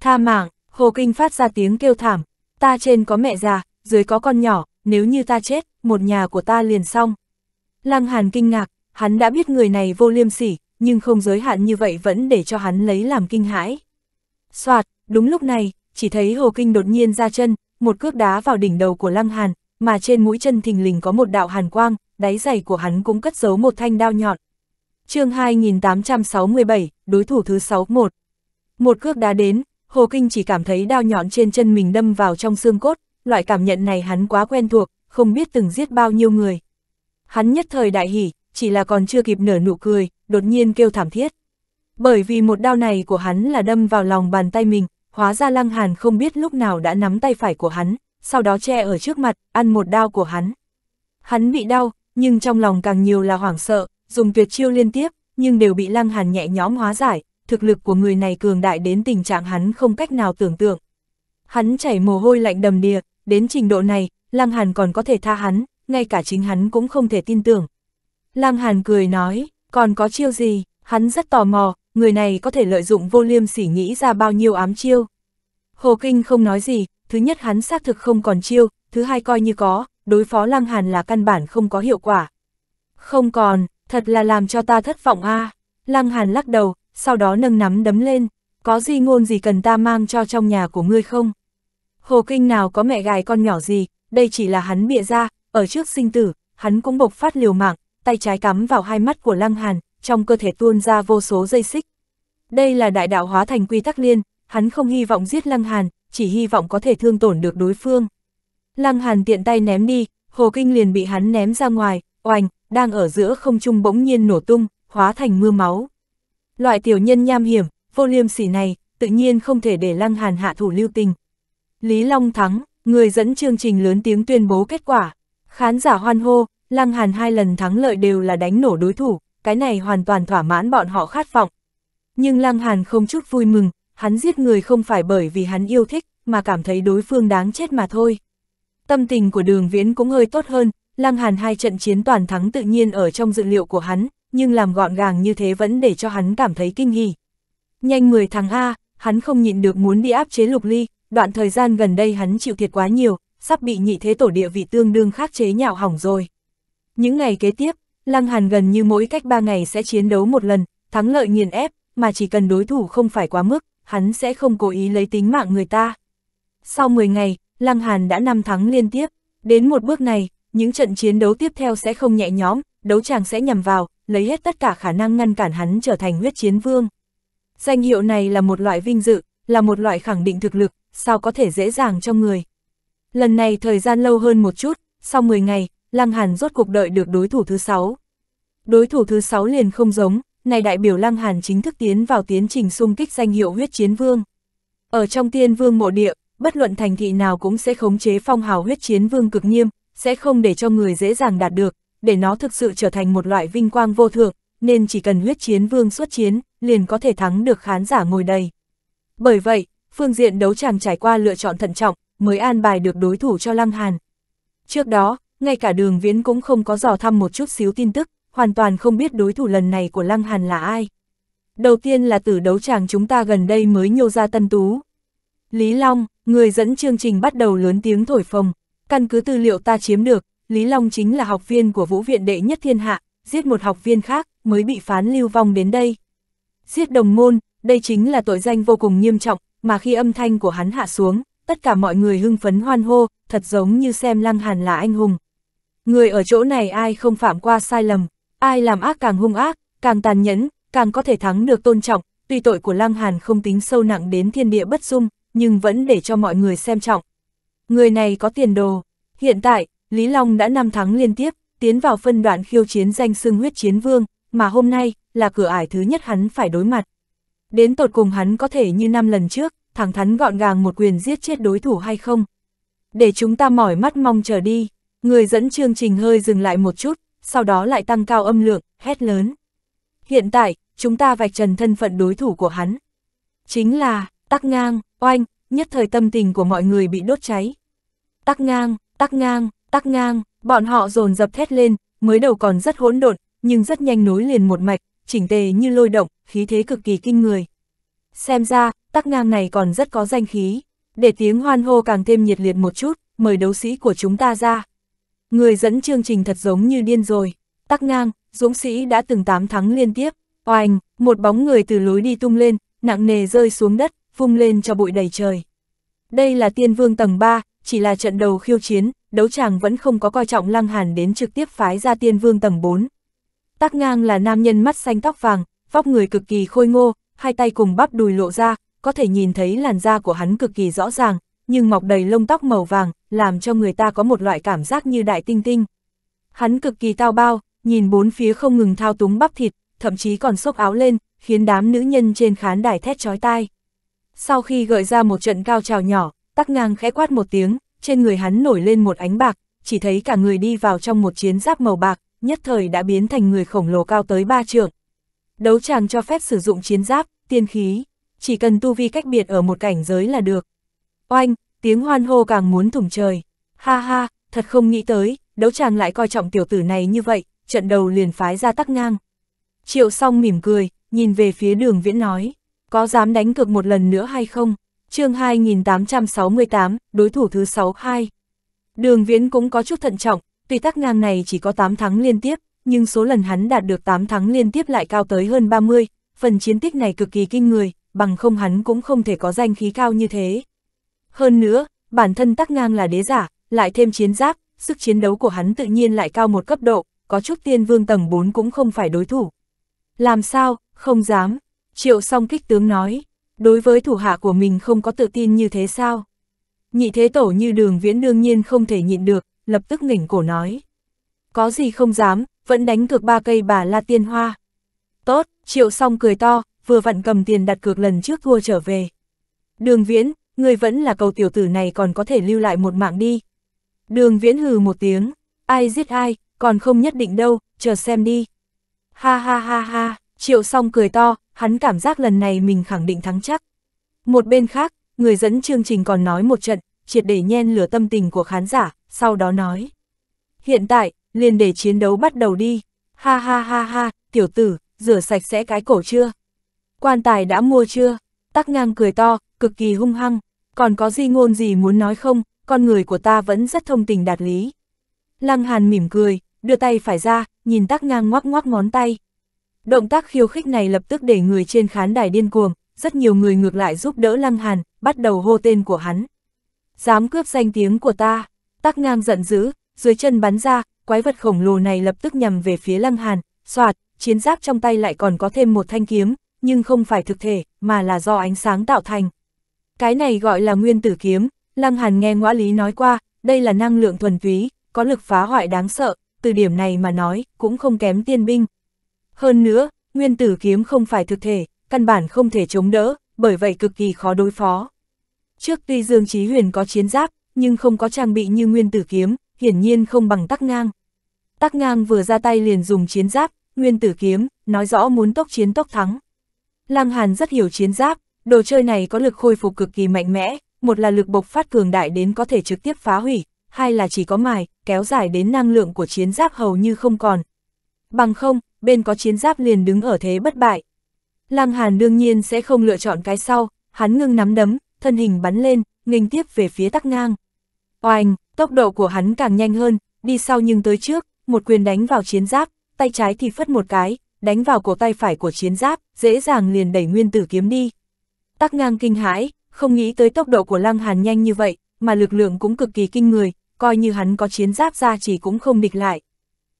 Tha mạng, Hồ Kinh phát ra tiếng kêu thảm, ta trên có mẹ già, dưới có con nhỏ, nếu như ta chết, một nhà của ta liền xong. Lăng Hàn kinh ngạc, hắn đã biết người này vô liêm sỉ, nhưng không giới hạn như vậy vẫn để cho hắn lấy làm kinh hãi. Soạt, đúng lúc này, chỉ thấy Hồ Kinh đột nhiên ra chân, một cước đá vào đỉnh đầu của Lăng Hàn, mà trên mũi chân thình lình có một đạo hàn quang, đáy giày của hắn cũng cất giấu một thanh đao nhọn. chương 2867, đối thủ thứ 61. Một cước đá đến, Hồ Kinh chỉ cảm thấy đao nhọn trên chân mình đâm vào trong xương cốt, loại cảm nhận này hắn quá quen thuộc, không biết từng giết bao nhiêu người. Hắn nhất thời đại hỉ, chỉ là còn chưa kịp nở nụ cười, đột nhiên kêu thảm thiết. Bởi vì một đao này của hắn là đâm vào lòng bàn tay mình, hóa ra Lăng Hàn không biết lúc nào đã nắm tay phải của hắn, sau đó che ở trước mặt, ăn một đao của hắn. Hắn bị đau, nhưng trong lòng càng nhiều là hoảng sợ, dùng tuyệt chiêu liên tiếp, nhưng đều bị Lăng Hàn nhẹ nhõm hóa giải, thực lực của người này cường đại đến tình trạng hắn không cách nào tưởng tượng. Hắn chảy mồ hôi lạnh đầm đìa, đến trình độ này, Lăng Hàn còn có thể tha hắn, ngay cả chính hắn cũng không thể tin tưởng. Lăng Hàn cười nói, còn có chiêu gì, hắn rất tò mò, người này có thể lợi dụng vô liêm sỉ nghĩ ra bao nhiêu ám chiêu. Hồ Kinh không nói gì, thứ nhất hắn xác thực không còn chiêu, thứ hai coi như có, đối phó Lăng Hàn là căn bản không có hiệu quả. Không còn, thật là làm cho ta thất vọng a. À. Lăng Hàn lắc đầu, sau đó nâng nắm đấm lên, có gì ngôn gì cần ta mang cho trong nhà của ngươi không? Hồ Kinh nào có mẹ gài con nhỏ gì, đây chỉ là hắn bịa ra, ở trước sinh tử, hắn cũng bộc phát liều mạng, tay trái cắm vào hai mắt của Lăng Hàn, trong cơ thể tuôn ra vô số dây xích. Đây là đại đạo hóa thành quy tắc liên, hắn không hy vọng giết Lăng Hàn, chỉ hy vọng có thể thương tổn được đối phương. Lăng Hàn tiện tay ném đi, Hồ Kinh liền bị hắn ném ra ngoài, oành, đang ở giữa không trung bỗng nhiên nổ tung, hóa thành mưa máu. Loại tiểu nhân nham hiểm, vô liêm sỉ này, tự nhiên không thể để Lăng Hàn hạ thủ lưu tình. Lý Long thắng, người dẫn chương trình lớn tiếng tuyên bố kết quả. Khán giả hoan hô, Lăng Hàn hai lần thắng lợi đều là đánh nổ đối thủ, cái này hoàn toàn thỏa mãn bọn họ khát vọng, nhưng Lăng Hàn không chút vui mừng, hắn giết người không phải bởi vì hắn yêu thích, mà cảm thấy đối phương đáng chết mà thôi. Tâm tình của đường viễn cũng hơi tốt hơn, Lăng Hàn hai trận chiến toàn thắng tự nhiên ở trong dự liệu của hắn, nhưng làm gọn gàng như thế vẫn để cho hắn cảm thấy kinh hỉ. Nhanh 10 tháng A, hắn không nhịn được muốn đi áp chế lục ly, đoạn thời gian gần đây hắn chịu thiệt quá nhiều, sắp bị nhị thế tổ địa vị tương đương khắc chế nhạo hỏng rồi. Những ngày kế tiếp, Lăng Hàn gần như mỗi cách 3 ngày sẽ chiến đấu một lần, thắng lợi nghiền ép, mà chỉ cần đối thủ không phải quá mức, hắn sẽ không cố ý lấy tính mạng người ta. Sau 10 ngày, Lăng Hàn đã 5 thắng liên tiếp. Đến một bước này, những trận chiến đấu tiếp theo sẽ không nhẹ nhõm, đấu chàng sẽ nhằm vào, lấy hết tất cả khả năng ngăn cản hắn trở thành huyết chiến vương. Danh hiệu này là một loại vinh dự, là một loại khẳng định thực lực, sao có thể dễ dàng cho người. Lần này thời gian lâu hơn một chút, sau 10 ngày, Lăng Hàn rốt cuộc đợi được đối thủ thứ 6. Đối thủ thứ 6 liền không giống, này đại biểu Lăng Hàn chính thức tiến vào tiến trình xung kích danh hiệu huyết chiến vương. Ở trong tiên vương mộ địa, bất luận thành thị nào cũng sẽ khống chế phong hào huyết chiến vương cực nghiêm, sẽ không để cho người dễ dàng đạt được, để nó thực sự trở thành một loại vinh quang vô thượng, nên chỉ cần huyết chiến vương xuất chiến, liền có thể thắng được khán giả ngồi đây. Bởi vậy, phương diện đấu tràng trải qua lựa chọn thận trọng, mới an bài được đối thủ cho Lăng Hàn. Trước đó, ngay cả đường viễn cũng không có dò thăm một chút xíu tin tức, hoàn toàn không biết đối thủ lần này của Lăng Hàn là ai. Đầu tiên là tử đấu tràng chúng ta gần đây mới nhô ra tân tú. Lý Long, người dẫn chương trình bắt đầu lớn tiếng thổi phồng, căn cứ tư liệu ta chiếm được, Lý Long chính là học viên của Vũ Viện Đệ Nhất Thiên Hạ, giết một học viên khác mới bị phán lưu vong đến đây. Giết đồng môn, đây chính là tội danh vô cùng nghiêm trọng, mà khi âm thanh của hắn hạ xuống, tất cả mọi người hưng phấn hoan hô, thật giống như xem Lăng Hàn là anh hùng. Người ở chỗ này ai không phạm qua sai lầm, Ai làm ác càng hung ác, càng tàn nhẫn, càng có thể thắng được tôn trọng, tuy tội của Lăng Hàn không tính sâu nặng đến thiên địa bất dung, nhưng vẫn để cho mọi người xem trọng. Người này có tiền đồ. Hiện tại, Lý Long đã 5 tháng liên tiếp, tiến vào phân đoạn khiêu chiến danh xưng huyết chiến vương, mà hôm nay là cửa ải thứ nhất hắn phải đối mặt. Đến tột cùng hắn có thể như năm lần trước, thẳng thắn gọn gàng một quyền giết chết đối thủ hay không. Để chúng ta mỏi mắt mong chờ đi, người dẫn chương trình hơi dừng lại một chút, sau đó lại tăng cao âm lượng, hét lớn. Hiện tại, chúng ta vạch trần thân phận đối thủ của hắn. Chính là, tắc ngang, oanh, nhất thời tâm tình của mọi người bị đốt cháy. Tắc ngang, tắc ngang, tắc ngang, bọn họ dồn dập thét lên, mới đầu còn rất hỗn độn, nhưng rất nhanh nối liền một mạch, chỉnh tề như lôi động, khí thế cực kỳ kinh người. Xem ra, tắc ngang này còn rất có danh khí, để tiếng hoan hô càng thêm nhiệt liệt một chút, mời đấu sĩ của chúng ta ra, Người dẫn chương trình thật giống như điên rồi. Tắc ngang, Dũng Sĩ đã từng 8 thắng liên tiếp. Oanh, một bóng người từ lối đi tung lên, nặng nề rơi xuống đất, vung lên cho bụi đầy trời. Đây là tiên vương tầng 3, chỉ là trận đầu khiêu chiến, đấu tràng vẫn không có coi trọng lăng hàn đến trực tiếp phái ra tiên vương tầng 4. Tắc ngang là nam nhân mắt xanh tóc vàng, vóc người cực kỳ khôi ngô, hai tay cùng bắp đùi lộ ra, có thể nhìn thấy làn da của hắn cực kỳ rõ ràng, nhưng mọc đầy lông tóc màu vàng, làm cho người ta có một loại cảm giác như đại tinh tinh. Hắn cực kỳ tao bao, nhìn bốn phía không ngừng thao túng bắp thịt, thậm chí còn xốc áo lên, khiến đám nữ nhân trên khán đài thét chói tai. Sau khi gợi ra một trận cao trào nhỏ, tắc ngang khẽ quát một tiếng, trên người hắn nổi lên một ánh bạc, chỉ thấy cả người đi vào trong một chiến giáp màu bạc, nhất thời đã biến thành người khổng lồ cao tới ba trượng. Đấu tràng cho phép sử dụng chiến giáp, tiên khí, chỉ cần tu vi cách biệt ở một cảnh giới là được, Oanh, tiếng hoan hô càng muốn thủng trời. Ha ha, thật không nghĩ tới, đấu tràng lại coi trọng tiểu tử này như vậy, trận đầu liền phái ra tắc ngang. Triệu song mỉm cười, nhìn về phía đường viễn nói, có dám đánh cược một lần nữa hay không? chương 2868, đối thủ thứ 62. Đường viễn cũng có chút thận trọng, tuy tắc ngang này chỉ có 8 thắng liên tiếp, nhưng số lần hắn đạt được 8 thắng liên tiếp lại cao tới hơn 30, phần chiến tích này cực kỳ kinh người, bằng không hắn cũng không thể có danh khí cao như thế. Hơn nữa, bản thân tắc ngang là đế giả, lại thêm chiến giáp, sức chiến đấu của hắn tự nhiên lại cao một cấp độ, có chút tiên vương tầng 4 cũng không phải đối thủ. Làm sao, không dám, triệu song kích tướng nói, đối với thủ hạ của mình không có tự tin như thế sao? Nhị thế tổ như đường viễn đương nhiên không thể nhịn được, lập tức nghỉnh cổ nói. Có gì không dám, vẫn đánh cược ba cây bà la tiên hoa. Tốt, triệu song cười to, vừa vặn cầm tiền đặt cược lần trước thua trở về. Đường viễn, người vẫn là cầu tiểu tử này còn có thể lưu lại một mạng đi. Đường viễn hừ một tiếng, ai giết ai, còn không nhất định đâu, chờ xem đi. Ha ha ha ha, triệu song cười to, hắn cảm giác lần này mình khẳng định thắng chắc. Một bên khác, người dẫn chương trình còn nói một trận, triệt để nhen lửa tâm tình của khán giả, sau đó nói. Hiện tại, liền để chiến đấu bắt đầu đi. Ha ha ha ha, tiểu tử, rửa sạch sẽ cái cổ chưa? Quan tài đã mua chưa? Tắc ngang cười to, cực kỳ hung hăng, còn có gì ngôn gì muốn nói không, con người của ta vẫn rất thông tình đạt lý. Lăng Hàn mỉm cười, đưa tay phải ra, nhìn tắc ngang ngoắc ngoắc ngón tay. Động tác khiêu khích này lập tức để người trên khán đài điên cuồng, rất nhiều người ngược lại giúp đỡ Lăng Hàn, bắt đầu hô tên của hắn. Dám cướp danh tiếng của ta, tắc ngang giận dữ, dưới chân bắn ra, quái vật khổng lồ này lập tức nhằm về phía Lăng Hàn, soạt, chiến giáp trong tay lại còn có thêm một thanh kiếm, nhưng không phải thực thể, mà là do ánh sáng tạo thành. Cái này gọi là nguyên tử kiếm, Lăng Hàn nghe ngõa lý nói qua, đây là năng lượng thuần túy, có lực phá hoại đáng sợ, từ điểm này mà nói, cũng không kém tiên binh. Hơn nữa, nguyên tử kiếm không phải thực thể, căn bản không thể chống đỡ, bởi vậy cực kỳ khó đối phó. Trước tuy Dương Chí Huyền có chiến giáp, nhưng không có trang bị như nguyên tử kiếm, hiển nhiên không bằng tắc ngang. Tắc ngang vừa ra tay liền dùng chiến giáp, nguyên tử kiếm, nói rõ muốn tốc chiến tốc thắng. Lăng Hàn rất hiểu chiến giáp, Đồ chơi này có lực khôi phục cực kỳ mạnh mẽ, một là lực bộc phát cường đại đến có thể trực tiếp phá hủy, hai là chỉ có mài, kéo dài đến năng lượng của chiến giáp hầu như không còn. Bằng không, bên có chiến giáp liền đứng ở thế bất bại. Lăng Hàn đương nhiên sẽ không lựa chọn cái sau, hắn ngưng nắm đấm, thân hình bắn lên, nghênh tiếp về phía tắc ngang. Oanh, tốc độ của hắn càng nhanh hơn, đi sau nhưng tới trước, một quyền đánh vào chiến giáp, tay trái thì phất một cái, đánh vào cổ tay phải của chiến giáp, dễ dàng liền đẩy nguyên tử kiếm đi. Tắc ngang kinh hãi, không nghĩ tới tốc độ của Lăng Hàn nhanh như vậy, mà lực lượng cũng cực kỳ kinh người, coi như hắn có chiến giáp ra chỉ cũng không địch lại.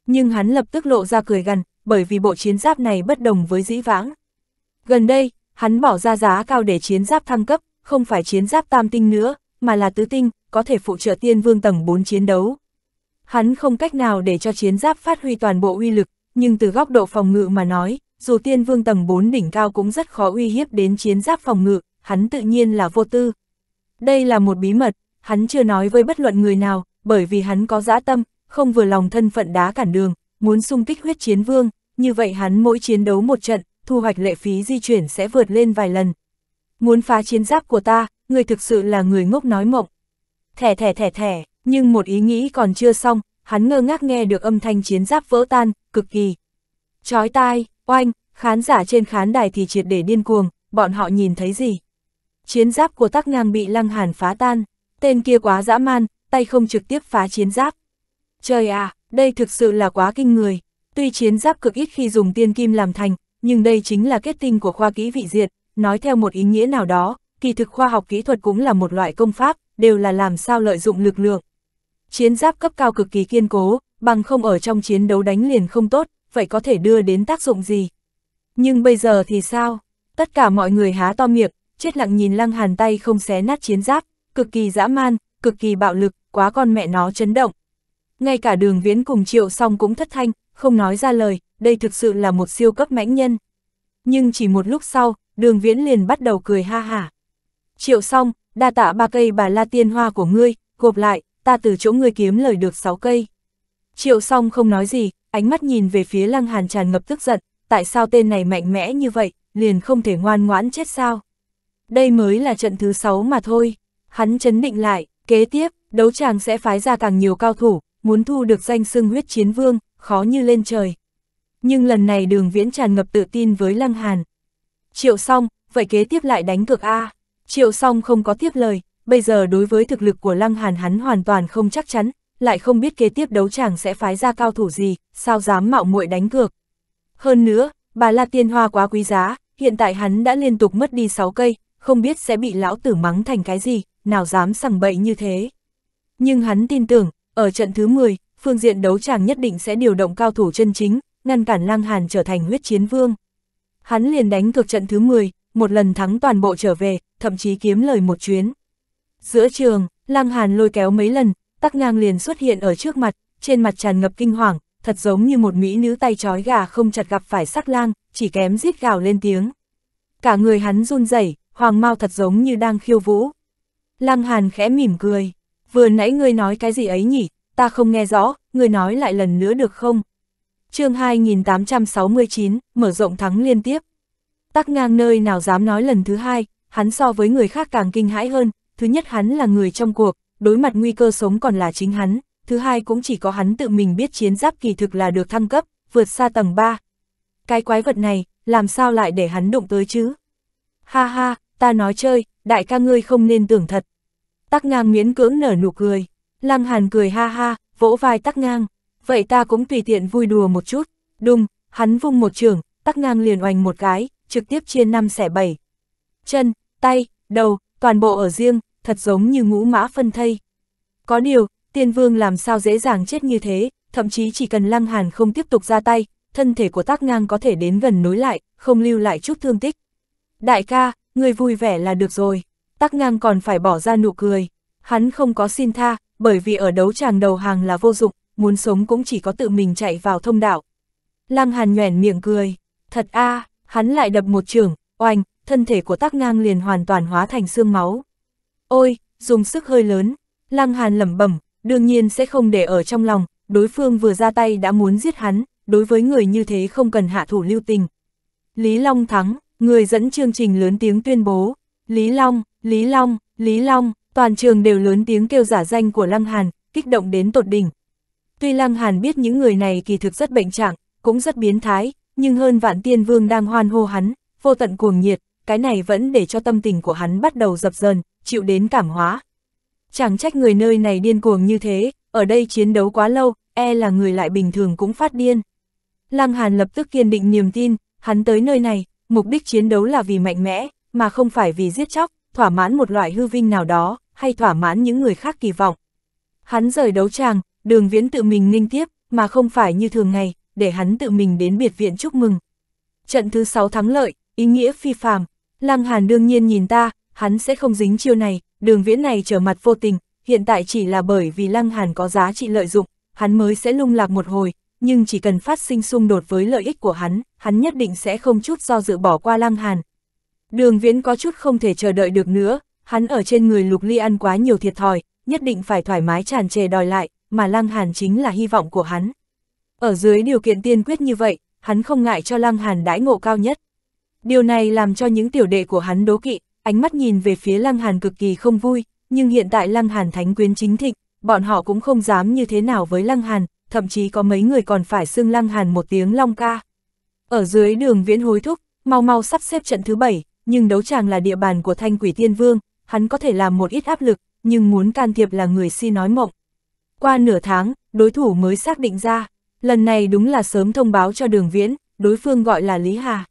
Nhưng hắn lập tức lộ ra cười gần, bởi vì bộ chiến giáp này bất đồng với dĩ vãng. Gần đây, hắn bỏ ra giá cao để chiến giáp thăng cấp, không phải chiến giáp tam tinh nữa, mà là tứ tinh, có thể phụ trợ tiên vương tầng 4 chiến đấu. Hắn không cách nào để cho chiến giáp phát huy toàn bộ uy lực, nhưng từ góc độ phòng ngự mà nói, dù tiên vương tầng 4 đỉnh cao cũng rất khó uy hiếp đến chiến giáp phòng ngự, hắn tự nhiên là vô tư. Đây là một bí mật, hắn chưa nói với bất luận người nào, bởi vì hắn có dã tâm, không vừa lòng thân phận đá cản đường, muốn xung kích huyết chiến vương, như vậy hắn mỗi chiến đấu một trận, thu hoạch lệ phí di chuyển sẽ vượt lên vài lần. Muốn phá chiến giáp của ta, người thực sự là người ngốc nói mộng. Thẻ thẻ thẻ thẻ, nhưng một ý nghĩ còn chưa xong, hắn ngơ ngác nghe được âm thanh chiến giáp vỡ tan, cực kỳ. Chói tai, Oanh, khán giả trên khán đài thì triệt để điên cuồng, bọn họ nhìn thấy gì? Chiến giáp của tắc ngang bị lăng hàn phá tan, tên kia quá dã man, tay không trực tiếp phá chiến giáp. Trời à, đây thực sự là quá kinh người. Tuy chiến giáp cực ít khi dùng tiên kim làm thành, nhưng đây chính là kết tinh của khoa kỹ vị diệt, nói theo một ý nghĩa nào đó, kỳ thực khoa học kỹ thuật cũng là một loại công pháp, đều là làm sao lợi dụng lực lượng. Chiến giáp cấp cao cực kỳ kiên cố, bằng không ở trong chiến đấu đánh liền không tốt, vậy có thể đưa đến tác dụng gì? Nhưng bây giờ thì sao? Tất cả mọi người há to miệng, chết lặng nhìn lăng hàn tay không xé nát chiến giáp, cực kỳ dã man, cực kỳ bạo lực, quá con mẹ nó chấn động. Ngay cả đường viễn cùng triệu song cũng thất thanh, không nói ra lời, đây thực sự là một siêu cấp mãnh nhân. Nhưng chỉ một lúc sau, đường viễn liền bắt đầu cười ha hả. Triệu song, đa tạ ba cây bà la tiên hoa của ngươi, gộp lại, ta từ chỗ ngươi kiếm lời được sáu cây. Triệu song không nói gì, ánh mắt nhìn về phía Lăng Hàn tràn ngập tức giận, tại sao tên này mạnh mẽ như vậy, liền không thể ngoan ngoãn chết sao? Đây mới là trận thứ 6 mà thôi. Hắn chấn định lại, kế tiếp, đấu tràng sẽ phái ra càng nhiều cao thủ, muốn thu được danh xưng huyết chiến vương, khó như lên trời. Nhưng lần này đường viễn tràn ngập tự tin với Lăng Hàn. Triệu song, vậy kế tiếp lại đánh cược A. Triệu song không có tiếp lời, bây giờ đối với thực lực của Lăng Hàn hắn hoàn toàn không chắc chắn, lại không biết kế tiếp đấu chàng sẽ phái ra cao thủ gì, sao dám mạo muội đánh cược. Hơn nữa, bà La Tiên Hoa quá quý giá, hiện tại hắn đã liên tục mất đi 6 cây, không biết sẽ bị lão tử mắng thành cái gì, nào dám sằng bậy như thế. Nhưng hắn tin tưởng, ở trận thứ 10, phương diện đấu chàng nhất định sẽ điều động cao thủ chân chính, ngăn cản Lang Hàn trở thành huyết chiến vương. Hắn liền đánh cược trận thứ 10, một lần thắng toàn bộ trở về, thậm chí kiếm lời một chuyến. Giữa trường, Lang Hàn lôi kéo mấy lần, tắc ngang liền xuất hiện ở trước mặt, trên mặt tràn ngập kinh hoàng, thật giống như một mỹ nữ tay trói gà không chặt gặp phải sắc lang, chỉ kém giết gào lên tiếng. Cả người hắn run rẩy, hoàng mau thật giống như đang khiêu vũ. Lăng Hàn khẽ mỉm cười, vừa nãy ngươi nói cái gì ấy nhỉ, ta không nghe rõ, ngươi nói lại lần nữa được không? chương 2869, mở rộng thắng liên tiếp. Tắc ngang nơi nào dám nói lần thứ hai, hắn so với người khác càng kinh hãi hơn, thứ nhất hắn là người trong cuộc, đối mặt nguy cơ sống còn là chính hắn, thứ hai cũng chỉ có hắn tự mình biết chiến giáp kỳ thực là được thăng cấp, vượt xa tầng 3. Cái quái vật này, làm sao lại để hắn đụng tới chứ? Ha ha, ta nói chơi, đại ca ngươi không nên tưởng thật. Tắc ngang miễn cưỡng nở nụ cười, lăng hàn cười ha ha, vỗ vai tắc ngang, vậy ta cũng tùy tiện vui đùa một chút, đùng, hắn vung một trường, tắc ngang liền oanh một cái, trực tiếp chia năm xẻ bảy. Chân, tay, đầu, toàn bộ ở riêng, thật giống như ngũ mã phân thây. Có điều, tiên vương làm sao dễ dàng chết như thế, thậm chí chỉ cần lăng hàn không tiếp tục ra tay, thân thể của tác ngang có thể đến gần nối lại, không lưu lại chút thương tích. Đại ca, người vui vẻ là được rồi, tác ngang còn phải bỏ ra nụ cười. Hắn không có xin tha, bởi vì ở đấu tràng đầu hàng là vô dụng, muốn sống cũng chỉ có tự mình chạy vào thông đạo. Lăng hàn nhoẻn miệng cười, thật a à, hắn lại đập một trường, oanh, thân thể của tác ngang liền hoàn toàn hóa thành xương máu. Ôi, dùng sức hơi lớn, Lăng Hàn lẩm bẩm, đương nhiên sẽ không để ở trong lòng, đối phương vừa ra tay đã muốn giết hắn, đối với người như thế không cần hạ thủ lưu tình. Lý Long thắng, người dẫn chương trình lớn tiếng tuyên bố, Lý Long, Lý Long, Lý Long, toàn trường đều lớn tiếng kêu giả danh của Lăng Hàn, kích động đến tột đỉnh. Tuy Lăng Hàn biết những người này kỳ thực rất bệnh trạng, cũng rất biến thái, nhưng hơn vạn tiên vương đang hoan hô hắn, vô tận cuồng nhiệt, cái này vẫn để cho tâm tình của hắn bắt đầu dập dờn, chịu đến cảm hóa. Chẳng trách người nơi này điên cuồng như thế, ở đây chiến đấu quá lâu, e là người lại bình thường cũng phát điên. Lăng Hàn lập tức kiên định niềm tin, hắn tới nơi này, mục đích chiến đấu là vì mạnh mẽ, mà không phải vì giết chóc, thỏa mãn một loại hư vinh nào đó, hay thỏa mãn những người khác kỳ vọng. Hắn rời đấu tràng, đường viễn tự mình ninh tiếp, mà không phải như thường ngày, để hắn tự mình đến biệt viện chúc mừng. Trận thứ 6 thắng lợi, ý nghĩa phi phàm, Lăng Hàn đương nhiên nhìn ta, hắn sẽ không dính chiêu này, đường viễn này trở mặt vô tình, hiện tại chỉ là bởi vì Lăng Hàn có giá trị lợi dụng, hắn mới sẽ lung lạc một hồi, nhưng chỉ cần phát sinh xung đột với lợi ích của hắn, hắn nhất định sẽ không chút do dự bỏ qua Lăng Hàn. Đường viễn có chút không thể chờ đợi được nữa, hắn ở trên người Lục Ly ăn quá nhiều thiệt thòi, nhất định phải thoải mái tràn trề đòi lại, mà Lăng Hàn chính là hy vọng của hắn. Ở dưới điều kiện tiên quyết như vậy, hắn không ngại cho Lăng Hàn đãi ngộ cao nhất. Điều này làm cho những tiểu đệ của hắn đố kỵ, ánh mắt nhìn về phía Lăng Hàn cực kỳ không vui, nhưng hiện tại Lăng Hàn thánh quyến chính thịnh, bọn họ cũng không dám như thế nào với Lăng Hàn, thậm chí có mấy người còn phải xưng Lăng Hàn một tiếng long ca. Ở dưới đường viễn hối thúc, mau mau sắp xếp trận thứ bảy, nhưng đấu tràng là địa bàn của thanh quỷ tiên vương, hắn có thể làm một ít áp lực, nhưng muốn can thiệp là người si nói mộng. Qua nửa tháng, đối thủ mới xác định ra, lần này đúng là sớm thông báo cho đường viễn, đối phương gọi là Lý Hà.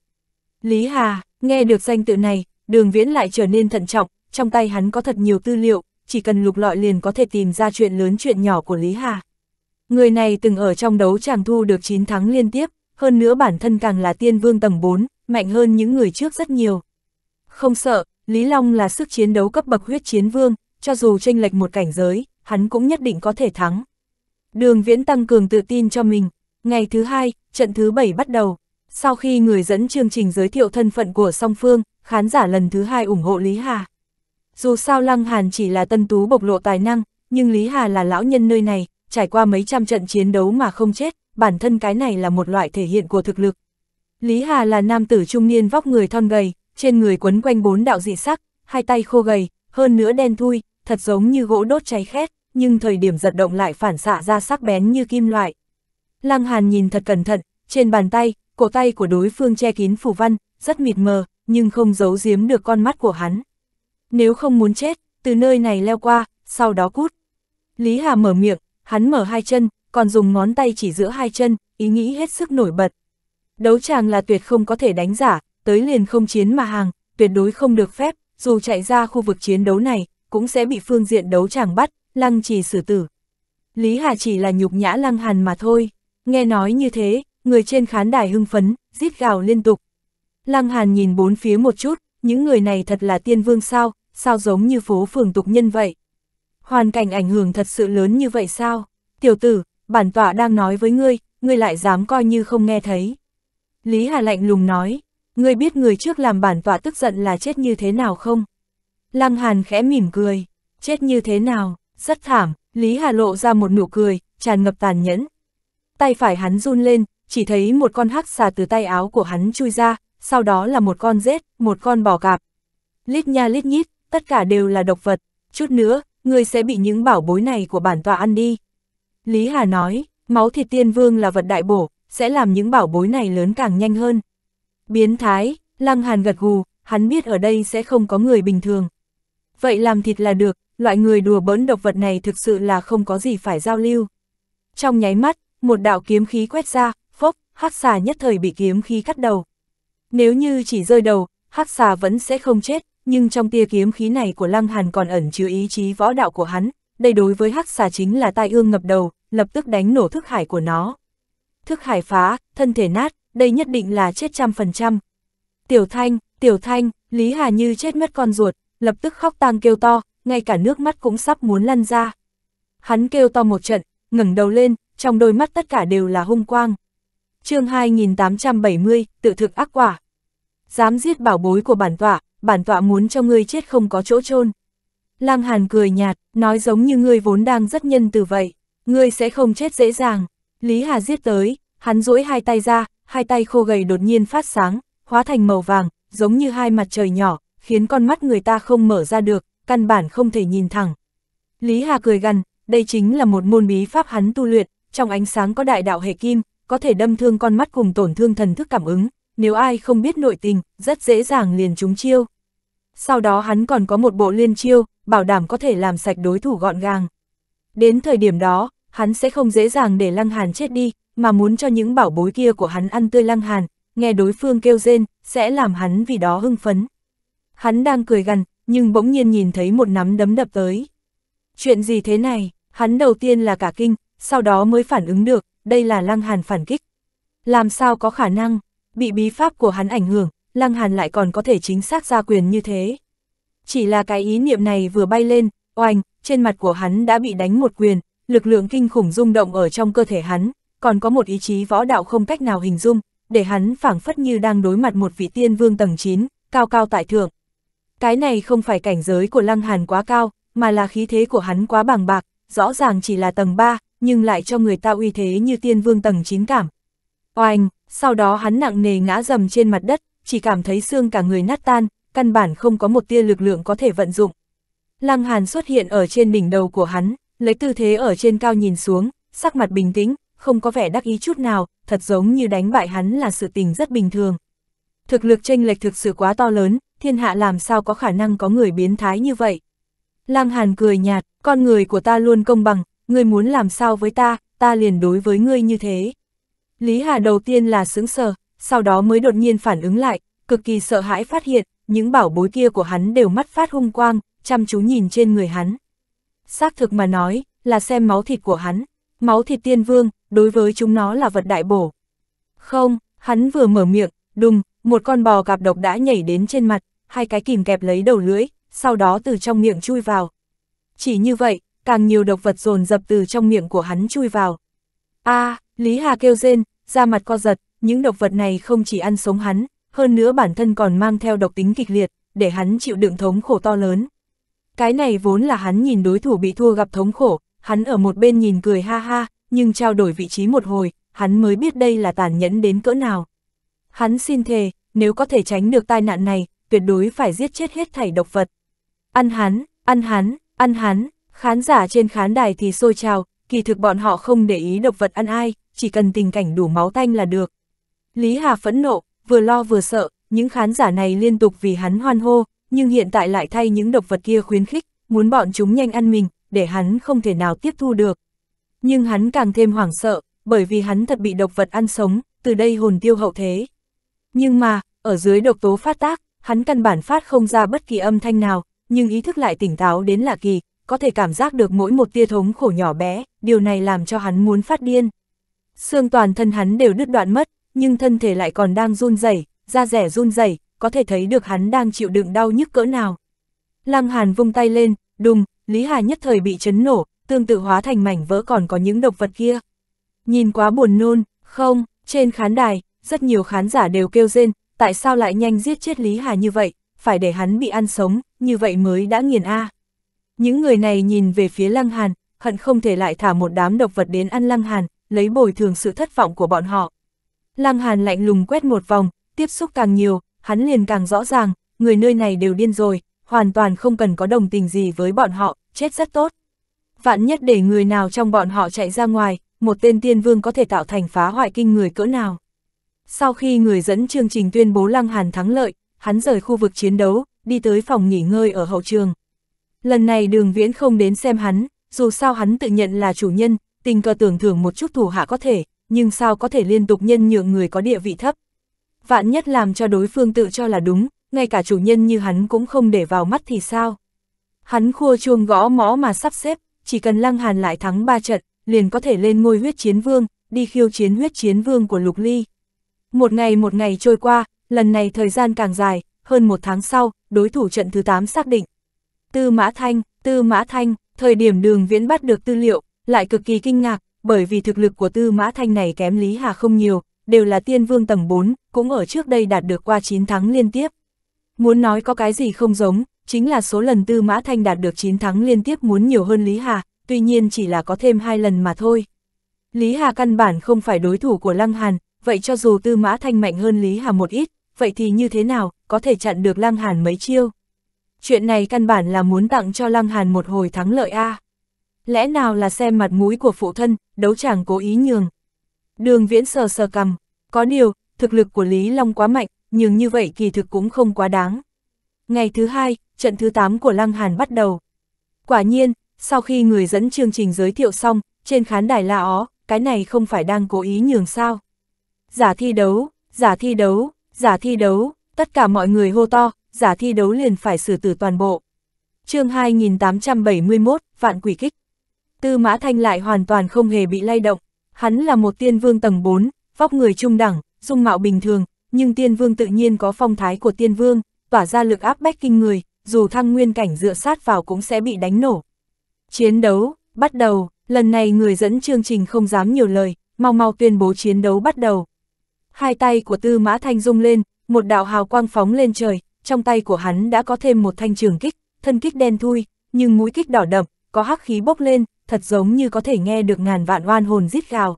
Lý Hà, nghe được danh tự này, đường viễn lại trở nên thận trọng, trong tay hắn có thật nhiều tư liệu, chỉ cần lục lọi liền có thể tìm ra chuyện lớn chuyện nhỏ của Lý Hà. Người này từng ở trong đấu tràng thu được 9 thắng liên tiếp, hơn nữa bản thân càng là tiên vương tầng 4, mạnh hơn những người trước rất nhiều. Không sợ, Lý Long là sức chiến đấu cấp bậc huyết chiến vương, cho dù tranh lệch một cảnh giới, hắn cũng nhất định có thể thắng. Đường Viễn tăng cường tự tin cho mình. Ngày thứ hai, trận thứ bảy bắt đầu, sau khi người dẫn chương trình giới thiệu thân phận của song phương, khán giả lần thứ hai ủng hộ Lý Hà. Dù sao Lăng Hàn chỉ là tân tú bộc lộ tài năng, nhưng Lý Hà là lão nhân nơi này, trải qua mấy trăm trận chiến đấu mà không chết, bản thân cái này là một loại thể hiện của thực lực. Lý Hà là nam tử trung niên vóc người thon gầy, trên người quấn quanh bốn đạo dị sắc, hai tay khô gầy, hơn nữa đen thui, thật giống như gỗ đốt cháy khét, nhưng thời điểm giật động lại phản xạ ra sắc bén như kim loại. Lăng Hàn nhìn thật cẩn thận, trên bàn tay, cổ tay của đối phương che kín phù văn, rất mịt mờ, nhưng không giấu giếm được con mắt của hắn. Nếu không muốn chết, từ nơi này leo qua, sau đó cút. Lý Hà mở miệng, hắn mở hai chân, còn dùng ngón tay chỉ giữa hai chân, ý nghĩ hết sức nổi bật. Đấu tràng là tuyệt không có thể đánh giả, tới liền không chiến mà hàng, tuyệt đối không được phép, dù chạy ra khu vực chiến đấu này, cũng sẽ bị phương diện đấu tràng bắt, lăng trì xử tử. Lý Hà chỉ là nhục nhã lăng hàn mà thôi, nghe nói như thế, người trên khán đài hưng phấn, rít gào liên tục. Lăng Hàn nhìn bốn phía một chút, những người này thật là tiên vương sao, sao giống như phố phường tục nhân vậy. Hoàn cảnh ảnh hưởng thật sự lớn như vậy sao? Tiểu tử, bản tọa đang nói với ngươi, ngươi lại dám coi như không nghe thấy. Lý Hà lạnh lùng nói, ngươi biết người trước làm bản tọa tức giận là chết như thế nào không? Lăng Hàn khẽ mỉm cười, chết như thế nào, rất thảm, Lý Hà lộ ra một nụ cười, tràn ngập tàn nhẫn. Tay phải hắn run lên, chỉ thấy một con hắc xà từ tay áo của hắn chui ra, sau đó là một con rết, một con bò cạp. Lít nha lít nhít, tất cả đều là độc vật, chút nữa, người sẽ bị những bảo bối này của bản tọa ăn đi. Lý Hà nói, máu thịt tiên vương là vật đại bổ, sẽ làm những bảo bối này lớn càng nhanh hơn. Biến thái, Lăng Hàn gật gù, hắn biết ở đây sẽ không có người bình thường. Vậy làm thịt là được, loại người đùa bỡn độc vật này thực sự là không có gì phải giao lưu. Trong nháy mắt, một đạo kiếm khí quét ra, hắc xà nhất thời bị kiếm khí cắt đầu. Nếu như chỉ rơi đầu, hắc xà vẫn sẽ không chết, nhưng trong tia kiếm khí này của Lăng Hàn còn ẩn chứa ý chí võ đạo của hắn, đây đối với hắc xà chính là tai ương ngập đầu, lập tức đánh nổ thức hải của nó. Thức hải phá, thân thể nát, đây nhất định là chết trăm phần trăm. Tiểu Thanh, Tiểu Thanh, Lý Hà Như chết mất con ruột, lập tức khóc tang kêu to, ngay cả nước mắt cũng sắp muốn lăn ra. Hắn kêu to một trận, ngẩng đầu lên, trong đôi mắt tất cả đều là hung quang chương 2870, tự thực ác quả. Dám giết bảo bối của bản tọa, bản tọa muốn cho ngươi chết không có chỗ chôn Lăng Hàn cười nhạt, nói giống như ngươi vốn đang rất nhân từ vậy, ngươi sẽ không chết dễ dàng. Lý Hà giết tới, hắn duỗi hai tay ra, hai tay khô gầy đột nhiên phát sáng, hóa thành màu vàng, giống như hai mặt trời nhỏ, khiến con mắt người ta không mở ra được, căn bản không thể nhìn thẳng. Lý Hà cười gằn, đây chính là một môn bí pháp hắn tu luyện, trong ánh sáng có đại đạo hệ kim, có thể đâm thương con mắt cùng tổn thương thần thức cảm ứng, nếu ai không biết nội tình, rất dễ dàng liền trúng chiêu. Sau đó hắn còn có một bộ liên chiêu, bảo đảm có thể làm sạch đối thủ gọn gàng. Đến thời điểm đó, hắn sẽ không dễ dàng để Lăng Hàn chết đi, mà muốn cho những bảo bối kia của hắn ăn tươi Lăng Hàn, nghe đối phương kêu rên, sẽ làm hắn vì đó hưng phấn. Hắn đang cười gần nhưng bỗng nhiên nhìn thấy một nắm đấm đập tới. Chuyện gì thế này, hắn đầu tiên là cả kinh, sau đó mới phản ứng được, đây là Lăng Hàn phản kích. Làm sao có khả năng, bị bí pháp của hắn ảnh hưởng, Lăng Hàn lại còn có thể chính xác ra quyền như thế. Chỉ là cái ý niệm này vừa bay lên, oanh, trên mặt của hắn đã bị đánh một quyền, lực lượng kinh khủng rung động ở trong cơ thể hắn, còn có một ý chí võ đạo không cách nào hình dung, để hắn phảng phất như đang đối mặt một vị tiên vương tầng 9, cao cao tại thượng. Cái này không phải cảnh giới của Lăng Hàn quá cao, mà là khí thế của hắn quá bằng bạc, rõ ràng chỉ là tầng 3, nhưng lại cho người ta uy thế như tiên vương tầng 9 cảm. Oanh, sau đó hắn nặng nề ngã dầm trên mặt đất, chỉ cảm thấy xương cả người nát tan, căn bản không có một tia lực lượng có thể vận dụng. Lăng Hàn xuất hiện ở trên đỉnh đầu của hắn, lấy tư thế ở trên cao nhìn xuống, sắc mặt bình tĩnh, không có vẻ đắc ý chút nào, thật giống như đánh bại hắn là sự tình rất bình thường. Thực lực chênh lệch thực sự quá to lớn, thiên hạ làm sao có khả năng có người biến thái như vậy. Lăng Hàn cười nhạt, con người của ta luôn công bằng, ngươi muốn làm sao với ta, ta liền đối với ngươi như thế. Lý Hà đầu tiên là sững sờ, sau đó mới đột nhiên phản ứng lại, cực kỳ sợ hãi phát hiện, những bảo bối kia của hắn đều mắt phát hung quang, chăm chú nhìn trên người hắn. Xác thực mà nói, là xem máu thịt của hắn, máu thịt tiên vương, đối với chúng nó là vật đại bổ. Không, hắn vừa mở miệng, đùng, một con bò gặp độc đã nhảy đến trên mặt, hai cái kìm kẹp lấy đầu lưỡi, sau đó từ trong miệng chui vào. Chỉ như vậy, càng nhiều độc vật dồn dập từ trong miệng của hắn chui vào. a à, Lý Hà kêu rên, da mặt co giật, những độc vật này không chỉ ăn sống hắn, hơn nữa bản thân còn mang theo độc tính kịch liệt, để hắn chịu đựng thống khổ to lớn. Cái này vốn là hắn nhìn đối thủ bị thua gặp thống khổ, hắn ở một bên nhìn cười ha ha, nhưng trao đổi vị trí một hồi, hắn mới biết đây là tàn nhẫn đến cỡ nào. Hắn xin thề, nếu có thể tránh được tai nạn này, tuyệt đối phải giết chết hết thảy độc vật. Ăn hắn, ăn hắn, ăn hắn, Khán giả trên khán đài thì sôi trào, kỳ thực bọn họ không để ý độc vật ăn ai, chỉ cần tình cảnh đủ máu tanh là được. Lý Hà phẫn nộ, vừa lo vừa sợ, những khán giả này liên tục vì hắn hoan hô, nhưng hiện tại lại thay những độc vật kia khuyến khích, muốn bọn chúng nhanh ăn mình, để hắn không thể nào tiếp thu được. Nhưng hắn càng thêm hoảng sợ, bởi vì hắn thật bị độc vật ăn sống, từ đây hồn tiêu hậu thế. Nhưng mà, ở dưới độc tố phát tác, hắn căn bản phát không ra bất kỳ âm thanh nào, nhưng ý thức lại tỉnh táo đến lạ kỳ, có thể cảm giác được mỗi một tia thống khổ nhỏ bé, điều này làm cho hắn muốn phát điên. Xương toàn thân hắn đều đứt đoạn mất, nhưng thân thể lại còn đang run rẩy, da rẻ run rẩy, có thể thấy được hắn đang chịu đựng đau nhức cỡ nào. Lăng Hàn vung tay lên, đùng, Lý Hà nhất thời bị chấn nổ, tương tự hóa thành mảnh vỡ còn có những độc vật kia. Nhìn quá buồn nôn, không, trên khán đài, rất nhiều khán giả đều kêu rên, tại sao lại nhanh giết chết Lý Hà như vậy, phải để hắn bị ăn sống, như vậy mới đã nghiền a. À. Những người này nhìn về phía Lăng Hàn, hận không thể lại thả một đám độc vật đến ăn Lăng Hàn, lấy bồi thường sự thất vọng của bọn họ. Lăng Hàn lạnh lùng quét một vòng, tiếp xúc càng nhiều, hắn liền càng rõ ràng, người nơi này đều điên rồi, hoàn toàn không cần có đồng tình gì với bọn họ, chết rất tốt. Vạn nhất để người nào trong bọn họ chạy ra ngoài, một tên tiên vương có thể tạo thành phá hoại kinh người cỡ nào. Sau khi người dẫn chương trình tuyên bố Lăng Hàn thắng lợi, hắn rời khu vực chiến đấu, đi tới phòng nghỉ ngơi ở hậu trường. Lần này đường viễn không đến xem hắn, dù sao hắn tự nhận là chủ nhân, tình cờ tưởng thưởng một chút thủ hạ có thể, nhưng sao có thể liên tục nhân nhượng người có địa vị thấp. Vạn nhất làm cho đối phương tự cho là đúng, ngay cả chủ nhân như hắn cũng không để vào mắt thì sao. Hắn khua chuông gõ mõ mà sắp xếp, chỉ cần lăng hàn lại thắng ba trận, liền có thể lên ngôi huyết chiến vương, đi khiêu chiến huyết chiến vương của Lục Ly. Một ngày một ngày trôi qua, lần này thời gian càng dài, hơn một tháng sau, đối thủ trận thứ 8 xác định. Tư Mã Thanh, Tư Mã Thanh, thời điểm đường viễn bắt được tư liệu, lại cực kỳ kinh ngạc, bởi vì thực lực của Tư Mã Thanh này kém Lý Hà không nhiều, đều là tiên vương tầng 4, cũng ở trước đây đạt được qua 9 thắng liên tiếp. Muốn nói có cái gì không giống, chính là số lần Tư Mã Thanh đạt được 9 thắng liên tiếp muốn nhiều hơn Lý Hà, tuy nhiên chỉ là có thêm 2 lần mà thôi. Lý Hà căn bản không phải đối thủ của Lăng Hàn, vậy cho dù Tư Mã Thanh mạnh hơn Lý Hà một ít, vậy thì như thế nào, có thể chặn được Lăng Hàn mấy chiêu chuyện này căn bản là muốn tặng cho Lăng Hàn một hồi thắng lợi A. Lẽ nào là xem mặt mũi của phụ thân, đấu chàng cố ý nhường. Đường viễn sờ sờ cầm, có điều, thực lực của Lý Long quá mạnh, nhưng như vậy kỳ thực cũng không quá đáng. Ngày thứ hai, trận thứ tám của Lăng Hàn bắt đầu. Quả nhiên, sau khi người dẫn chương trình giới thiệu xong, trên khán đài la ó, cái này không phải đang cố ý nhường sao. Giả thi đấu, giả thi đấu, giả thi đấu, tất cả mọi người hô to, giả thi đấu liền phải xử tử toàn bộ. chương 2871, Vạn Quỷ Kích Tư Mã Thanh lại hoàn toàn không hề bị lay động, hắn là một tiên vương tầng 4, vóc người trung đẳng, dung mạo bình thường, nhưng tiên vương tự nhiên có phong thái của tiên vương, tỏa ra lực áp bách kinh người, dù thăng nguyên cảnh dựa sát vào cũng sẽ bị đánh nổ. Chiến đấu, bắt đầu, lần này người dẫn chương trình không dám nhiều lời, mau mau tuyên bố chiến đấu bắt đầu. Hai tay của Tư Mã Thanh rung lên, một đạo hào quang phóng lên trời, trong tay của hắn đã có thêm một thanh trường kích, thân kích đen thui, nhưng mũi kích đỏ đậm, có hắc khí bốc lên, thật giống như có thể nghe được ngàn vạn oan hồn rít gào.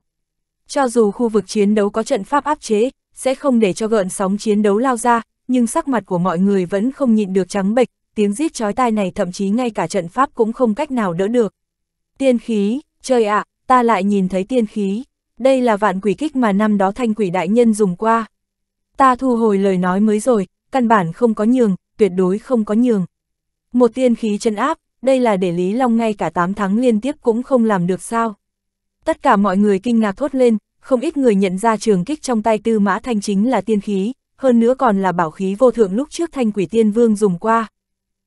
Cho dù khu vực chiến đấu có trận pháp áp chế, sẽ không để cho gợn sóng chiến đấu lao ra, nhưng sắc mặt của mọi người vẫn không nhịn được trắng bệch, tiếng rít chói tai này thậm chí ngay cả trận pháp cũng không cách nào đỡ được. Tiên khí, trời ạ, ta lại nhìn thấy tiên khí, đây là vạn quỷ kích mà năm đó thanh quỷ đại nhân dùng qua. Ta thu hồi lời nói mới rồi, căn bản không có nhường, tuyệt đối không có nhường. Một tiên khí chân áp, đây là để Lý Long ngay cả 8 tháng liên tiếp cũng không làm được sao. Tất cả mọi người kinh ngạc thốt lên, không ít người nhận ra trường kích trong tay tư mã thanh chính là tiên khí, hơn nữa còn là bảo khí vô thượng lúc trước thanh quỷ tiên vương dùng qua.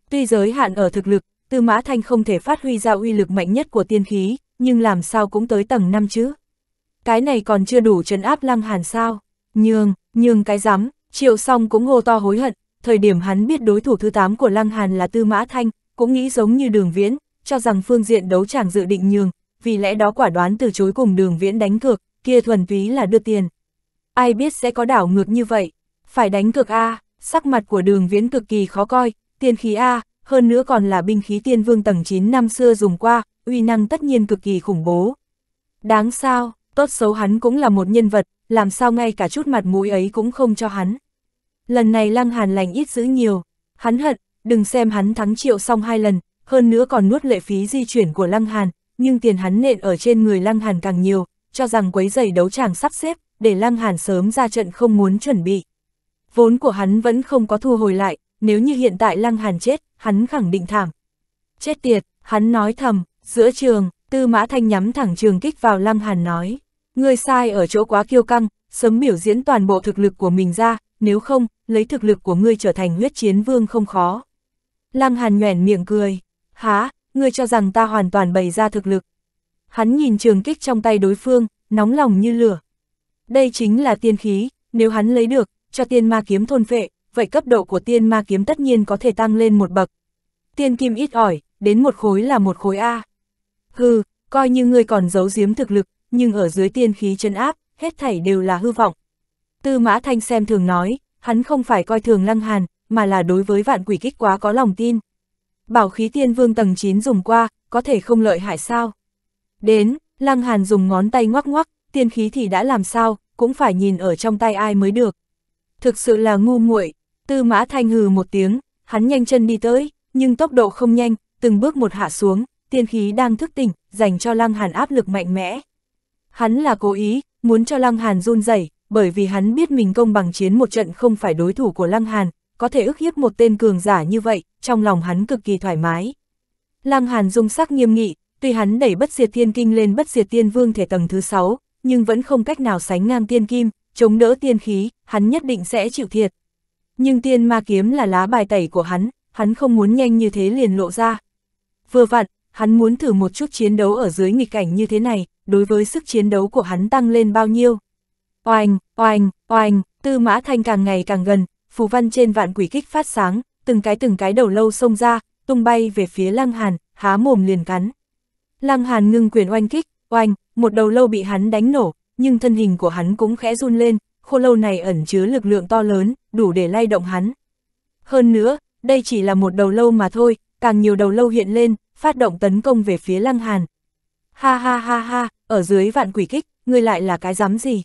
Tuy giới hạn ở thực lực, tư mã thanh không thể phát huy ra uy lực mạnh nhất của tiên khí, nhưng làm sao cũng tới tầng 5 chứ. Cái này còn chưa đủ trấn áp lăng hàn sao, nhường, nhường cái rắm Triệu song cũng hô to hối hận, thời điểm hắn biết đối thủ thứ 8 của Lăng Hàn là Tư Mã Thanh, cũng nghĩ giống như đường viễn, cho rằng phương diện đấu chẳng dự định nhường, vì lẽ đó quả đoán từ chối cùng đường viễn đánh cược, kia thuần túy là đưa tiền. Ai biết sẽ có đảo ngược như vậy, phải đánh cược A, sắc mặt của đường viễn cực kỳ khó coi, tiên khí A, hơn nữa còn là binh khí tiên vương tầng 9 năm xưa dùng qua, uy năng tất nhiên cực kỳ khủng bố. Đáng sao, tốt xấu hắn cũng là một nhân vật, làm sao ngay cả chút mặt mũi ấy cũng không cho hắn. Lần này Lăng Hàn lành ít giữ nhiều, hắn hận, đừng xem hắn thắng triệu xong hai lần, hơn nữa còn nuốt lệ phí di chuyển của Lăng Hàn, nhưng tiền hắn nện ở trên người Lăng Hàn càng nhiều, cho rằng quấy giày đấu tràng sắp xếp, để Lăng Hàn sớm ra trận không muốn chuẩn bị. Vốn của hắn vẫn không có thu hồi lại, nếu như hiện tại Lăng Hàn chết, hắn khẳng định thảm. Chết tiệt, hắn nói thầm, giữa trường, Tư Mã Thanh nhắm thẳng trường kích vào Lăng Hàn nói, ngươi sai ở chỗ quá kiêu căng, sớm biểu diễn toàn bộ thực lực của mình ra, nếu không, lấy thực lực của ngươi trở thành huyết chiến vương không khó. Lăng Hàn nhoẻn miệng cười, há, ngươi cho rằng ta hoàn toàn bày ra thực lực. Hắn nhìn trường kích trong tay đối phương, nóng lòng như lửa. Đây chính là tiên khí, nếu hắn lấy được, cho tiên ma kiếm thôn phệ, vậy cấp độ của tiên ma kiếm tất nhiên có thể tăng lên một bậc. Tiên kim ít ỏi, đến một khối là một khối A. Hừ, coi như ngươi còn giấu giếm thực lực, nhưng ở dưới tiên khí chân áp, hết thảy đều là hư vọng, Tư Mã Thanh xem thường nói, hắn không phải coi thường Lăng Hàn, mà là đối với vạn quỷ kích quá có lòng tin. Bảo khí tiên vương tầng 9 dùng qua, có thể không lợi hại sao? Đến, Lăng Hàn dùng ngón tay ngoắc ngoắc, tiên khí thì đã làm sao, cũng phải nhìn ở trong tay ai mới được. Thực sự là ngu muội, Tư Mã Thanh hừ một tiếng, hắn nhanh chân đi tới, nhưng tốc độ không nhanh, từng bước một hạ xuống, tiên khí đang thức tỉnh, dành cho Lăng Hàn áp lực mạnh mẽ. Hắn là cố ý, muốn cho Lăng Hàn run rẩy, bởi vì hắn biết mình công bằng chiến một trận không phải đối thủ của Lăng Hàn, có thể ức hiếp một tên cường giả như vậy, trong lòng hắn cực kỳ thoải mái. Lăng Hàn dung sắc nghiêm nghị, tuy hắn đẩy bất diệt thiên kinh lên bất diệt tiên vương thể tầng thứ 6, nhưng vẫn không cách nào sánh ngang tiên kim, chống đỡ tiên khí, hắn nhất định sẽ chịu thiệt. Nhưng tiên ma kiếm là lá bài tẩy của hắn, hắn không muốn nhanh như thế liền lộ ra. Vừa vặn, hắn muốn thử một chút chiến đấu ở dưới nghịch cảnh như thế này, đối với sức chiến đấu của hắn tăng lên bao nhiêu. Oanh, oanh, oanh, tư mã thanh càng ngày càng gần, phù văn trên vạn quỷ kích phát sáng, từng cái từng cái đầu lâu xông ra, tung bay về phía lăng hàn, há mồm liền cắn. Lăng hàn ngưng quyền oanh kích, oanh, một đầu lâu bị hắn đánh nổ, nhưng thân hình của hắn cũng khẽ run lên, khô lâu này ẩn chứa lực lượng to lớn, đủ để lay động hắn. Hơn nữa, đây chỉ là một đầu lâu mà thôi, càng nhiều đầu lâu hiện lên, phát động tấn công về phía lăng hàn. Ha ha ha ha, ở dưới vạn quỷ kích, ngươi lại là cái dám gì?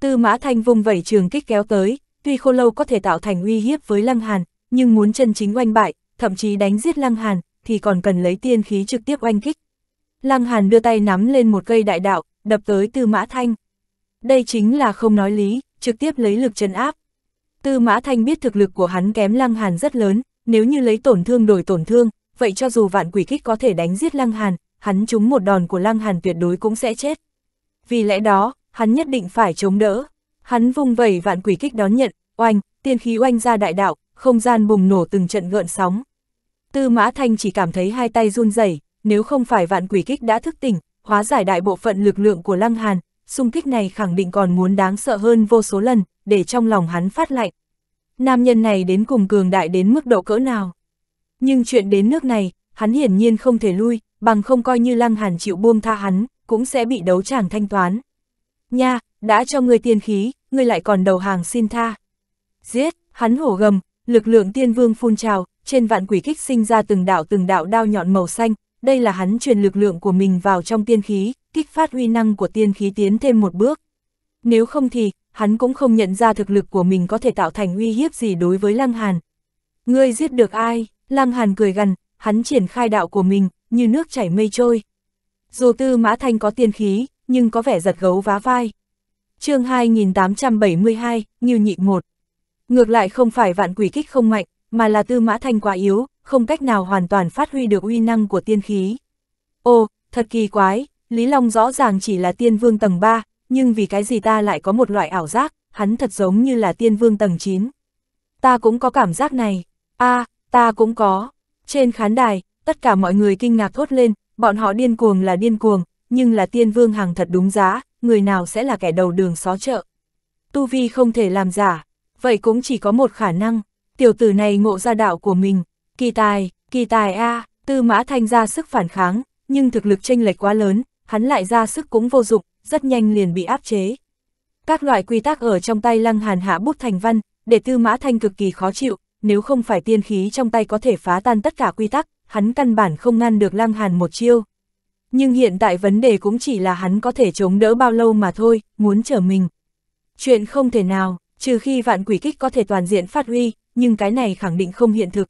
Tư mã thanh vùng vẩy trường kích kéo tới, tuy khô lâu có thể tạo thành uy hiếp với lăng hàn, nhưng muốn chân chính oanh bại, thậm chí đánh giết lăng hàn, thì còn cần lấy tiên khí trực tiếp oanh kích. Lăng hàn đưa tay nắm lên một cây đại đạo, đập tới tư mã thanh. Đây chính là không nói lý, trực tiếp lấy lực chân áp. Tư mã thanh biết thực lực của hắn kém lăng hàn rất lớn, nếu như lấy tổn thương đổi tổn thương, vậy cho dù vạn quỷ kích có thể đánh giết lăng hàn, hắn trúng một đòn của lăng hàn tuyệt đối cũng sẽ chết. Vì lẽ đó, hắn nhất định phải chống đỡ. Hắn vung vẩy vạn quỷ kích đón nhận, oanh, tiên khí oanh ra đại đạo, không gian bùng nổ từng trận gợn sóng. Tư Mã Thanh chỉ cảm thấy hai tay run rẩy, nếu không phải vạn quỷ kích đã thức tỉnh, hóa giải đại bộ phận lực lượng của Lăng Hàn, xung kích này khẳng định còn muốn đáng sợ hơn vô số lần, để trong lòng hắn phát lạnh. Nam nhân này đến cùng cường đại đến mức độ cỡ nào? Nhưng chuyện đến nước này, hắn hiển nhiên không thể lui, bằng không coi như Lăng Hàn chịu buông tha hắn, cũng sẽ bị đấu tràng thanh toán nha, đã cho ngươi tiên khí, ngươi lại còn đầu hàng xin tha. Giết, hắn hổ gầm, lực lượng tiên vương phun trào, trên vạn quỷ kích sinh ra từng đạo từng đạo đao nhọn màu xanh, đây là hắn truyền lực lượng của mình vào trong tiên khí, kích phát uy năng của tiên khí tiến thêm một bước. Nếu không thì, hắn cũng không nhận ra thực lực của mình có thể tạo thành uy hiếp gì đối với Lăng Hàn. Ngươi giết được ai? Lăng Hàn cười gần, hắn triển khai đạo của mình, như nước chảy mây trôi. Dù tư Mã Thanh có tiên khí, nhưng có vẻ giật gấu vá vai. chương 2872, Nghiêu nhị một. Ngược lại không phải vạn quỷ kích không mạnh, mà là tư mã thanh quá yếu, không cách nào hoàn toàn phát huy được uy năng của tiên khí. Ô, thật kỳ quái, Lý Long rõ ràng chỉ là tiên vương tầng 3, nhưng vì cái gì ta lại có một loại ảo giác, hắn thật giống như là tiên vương tầng 9. Ta cũng có cảm giác này. a à, ta cũng có. Trên khán đài, tất cả mọi người kinh ngạc thốt lên, bọn họ điên cuồng là điên cuồng, nhưng là tiên vương hằng thật đúng giá, người nào sẽ là kẻ đầu đường xó chợ. Tu Vi không thể làm giả, vậy cũng chỉ có một khả năng, tiểu tử này ngộ ra đạo của mình, kỳ tài, kỳ tài a tư mã thanh ra sức phản kháng, nhưng thực lực chênh lệch quá lớn, hắn lại ra sức cũng vô dụng, rất nhanh liền bị áp chế. Các loại quy tắc ở trong tay lăng hàn hạ bút thành văn, để tư mã thanh cực kỳ khó chịu, nếu không phải tiên khí trong tay có thể phá tan tất cả quy tắc, hắn căn bản không ngăn được lăng hàn một chiêu. Nhưng hiện tại vấn đề cũng chỉ là hắn có thể chống đỡ bao lâu mà thôi, muốn trở mình. Chuyện không thể nào, trừ khi vạn quỷ kích có thể toàn diện phát huy, nhưng cái này khẳng định không hiện thực.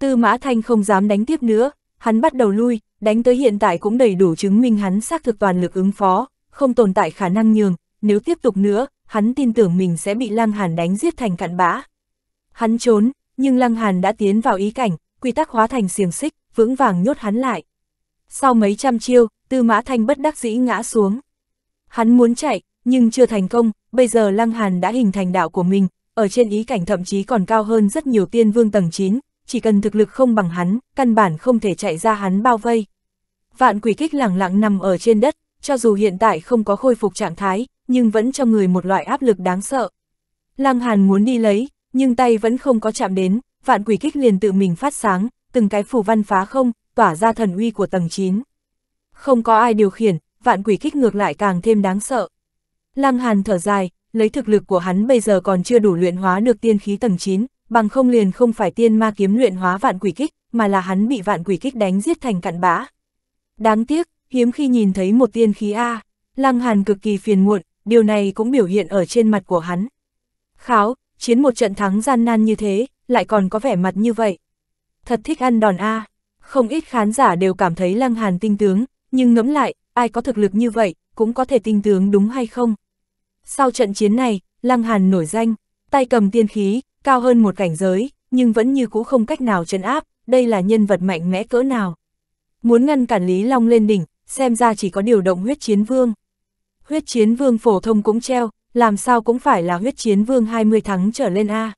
Tư Mã Thanh không dám đánh tiếp nữa, hắn bắt đầu lui, đánh tới hiện tại cũng đầy đủ chứng minh hắn xác thực toàn lực ứng phó, không tồn tại khả năng nhường, nếu tiếp tục nữa, hắn tin tưởng mình sẽ bị Lăng Hàn đánh giết thành cặn bã. Hắn trốn, nhưng Lăng Hàn đã tiến vào ý cảnh, quy tắc hóa thành xiềng xích, vững vàng nhốt hắn lại. Sau mấy trăm chiêu, Tư Mã Thanh bất đắc dĩ ngã xuống. Hắn muốn chạy, nhưng chưa thành công, bây giờ Lăng Hàn đã hình thành đạo của mình, ở trên ý cảnh thậm chí còn cao hơn rất nhiều tiên vương tầng 9, chỉ cần thực lực không bằng hắn, căn bản không thể chạy ra hắn bao vây. Vạn quỷ kích lẳng lặng nằm ở trên đất, cho dù hiện tại không có khôi phục trạng thái, nhưng vẫn cho người một loại áp lực đáng sợ. Lăng Hàn muốn đi lấy, nhưng tay vẫn không có chạm đến, vạn quỷ kích liền tự mình phát sáng, từng cái phù văn phá không, tỏa ra thần uy của tầng 9. Không có ai điều khiển, vạn quỷ kích ngược lại càng thêm đáng sợ. Lăng Hàn thở dài, lấy thực lực của hắn bây giờ còn chưa đủ luyện hóa được tiên khí tầng 9, bằng không liền không phải tiên ma kiếm luyện hóa vạn quỷ kích, mà là hắn bị vạn quỷ kích đánh giết thành cặn bã. Đáng tiếc, hiếm khi nhìn thấy một tiên khí A, Lăng Hàn cực kỳ phiền muộn, điều này cũng biểu hiện ở trên mặt của hắn. Kháo, chiến một trận thắng gian nan như thế, lại còn có vẻ mặt như vậy. Thật thích ăn đòn A. Không ít khán giả đều cảm thấy Lăng Hàn tinh tướng, nhưng ngẫm lại, ai có thực lực như vậy, cũng có thể tinh tướng đúng hay không. Sau trận chiến này, Lăng Hàn nổi danh, tay cầm tiên khí, cao hơn một cảnh giới, nhưng vẫn như cũ không cách nào trấn áp, đây là nhân vật mạnh mẽ cỡ nào. Muốn ngăn cản Lý Long lên đỉnh, xem ra chỉ có điều động huyết chiến vương. Huyết chiến vương phổ thông cũng treo, làm sao cũng phải là huyết chiến vương 20 thắng trở lên A.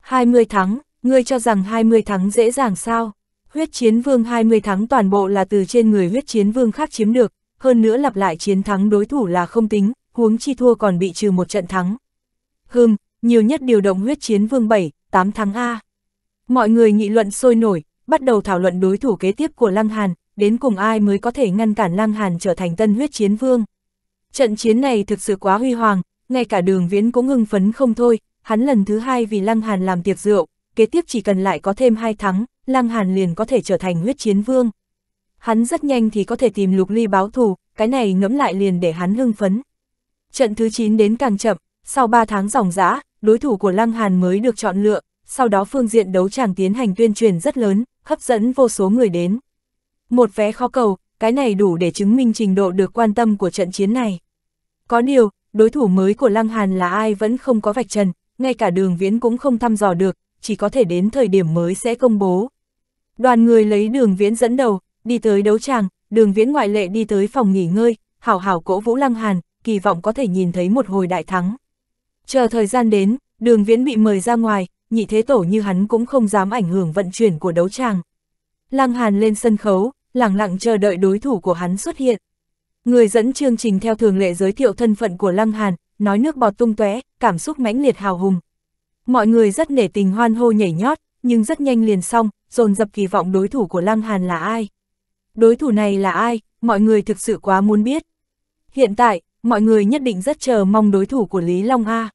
20 thắng, ngươi cho rằng 20 thắng dễ dàng sao? huyết chiến vương 20 thắng toàn bộ là từ trên người huyết chiến vương khác chiếm được, hơn nữa lặp lại chiến thắng đối thủ là không tính, huống chi thua còn bị trừ một trận thắng. Hừm, nhiều nhất điều động huyết chiến vương 7, 8 thắng A. Mọi người nghị luận sôi nổi, bắt đầu thảo luận đối thủ kế tiếp của Lăng Hàn, đến cùng ai mới có thể ngăn cản Lăng Hàn trở thành tân huyết chiến vương. Trận chiến này thực sự quá huy hoàng, ngay cả đường viễn cũng ngưng phấn không thôi, hắn lần thứ hai vì Lăng Hàn làm tiệc rượu, kế tiếp chỉ cần lại có thêm hai thắng, Lăng Hàn liền có thể trở thành huyết chiến vương. Hắn rất nhanh thì có thể tìm Lục Ly báo thù, cái này ngẫm lại liền để hắn hưng phấn. Trận thứ 9 đến càng chậm, sau 3 tháng ròng rã, đối thủ của Lăng Hàn mới được chọn lựa, sau đó phương diện đấu tràng tiến hành tuyên truyền rất lớn, hấp dẫn vô số người đến. Một vé khó cầu, cái này đủ để chứng minh trình độ được quan tâm của trận chiến này. Có điều, đối thủ mới của Lăng Hàn là ai vẫn không có vạch trần, ngay cả đường viễn cũng không thăm dò được, chỉ có thể đến thời điểm mới sẽ công bố. Đoàn người lấy đường viễn dẫn đầu, đi tới đấu tràng, đường viễn ngoại lệ đi tới phòng nghỉ ngơi, hảo hảo cỗ vũ lăng hàn, kỳ vọng có thể nhìn thấy một hồi đại thắng. Chờ thời gian đến, đường viễn bị mời ra ngoài, nhị thế tổ như hắn cũng không dám ảnh hưởng vận chuyển của đấu tràng. Lăng hàn lên sân khấu, lặng lặng chờ đợi đối thủ của hắn xuất hiện. Người dẫn chương trình theo thường lệ giới thiệu thân phận của Lăng Hàn, nói nước bọt tung tóe, cảm xúc mãnh liệt hào hùng. Mọi người rất nể tình hoan hô nhảy nhót, nhưng rất nhanh liền xong, dồn dập kỳ vọng đối thủ của Lăng Hàn là ai. Đối thủ này là ai, mọi người thực sự quá muốn biết. Hiện tại, mọi người nhất định rất chờ mong đối thủ của Lý Long A.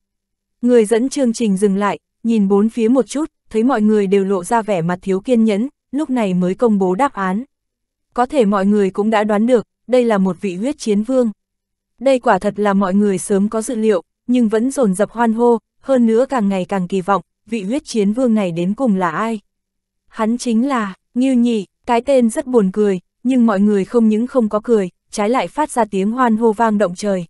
Người dẫn chương trình dừng lại, nhìn bốn phía một chút, thấy mọi người đều lộ ra vẻ mặt thiếu kiên nhẫn, lúc này mới công bố đáp án. Có thể mọi người cũng đã đoán được, đây là một vị huyết chiến vương. Đây quả thật là mọi người sớm có dự liệu, nhưng vẫn dồn dập hoan hô, hơn nữa càng ngày càng kỳ vọng, vị huyết chiến vương này đến cùng là ai. Hắn chính là, Nghiêu Nhị, cái tên rất buồn cười, nhưng mọi người không những không có cười, trái lại phát ra tiếng hoan hô vang động trời.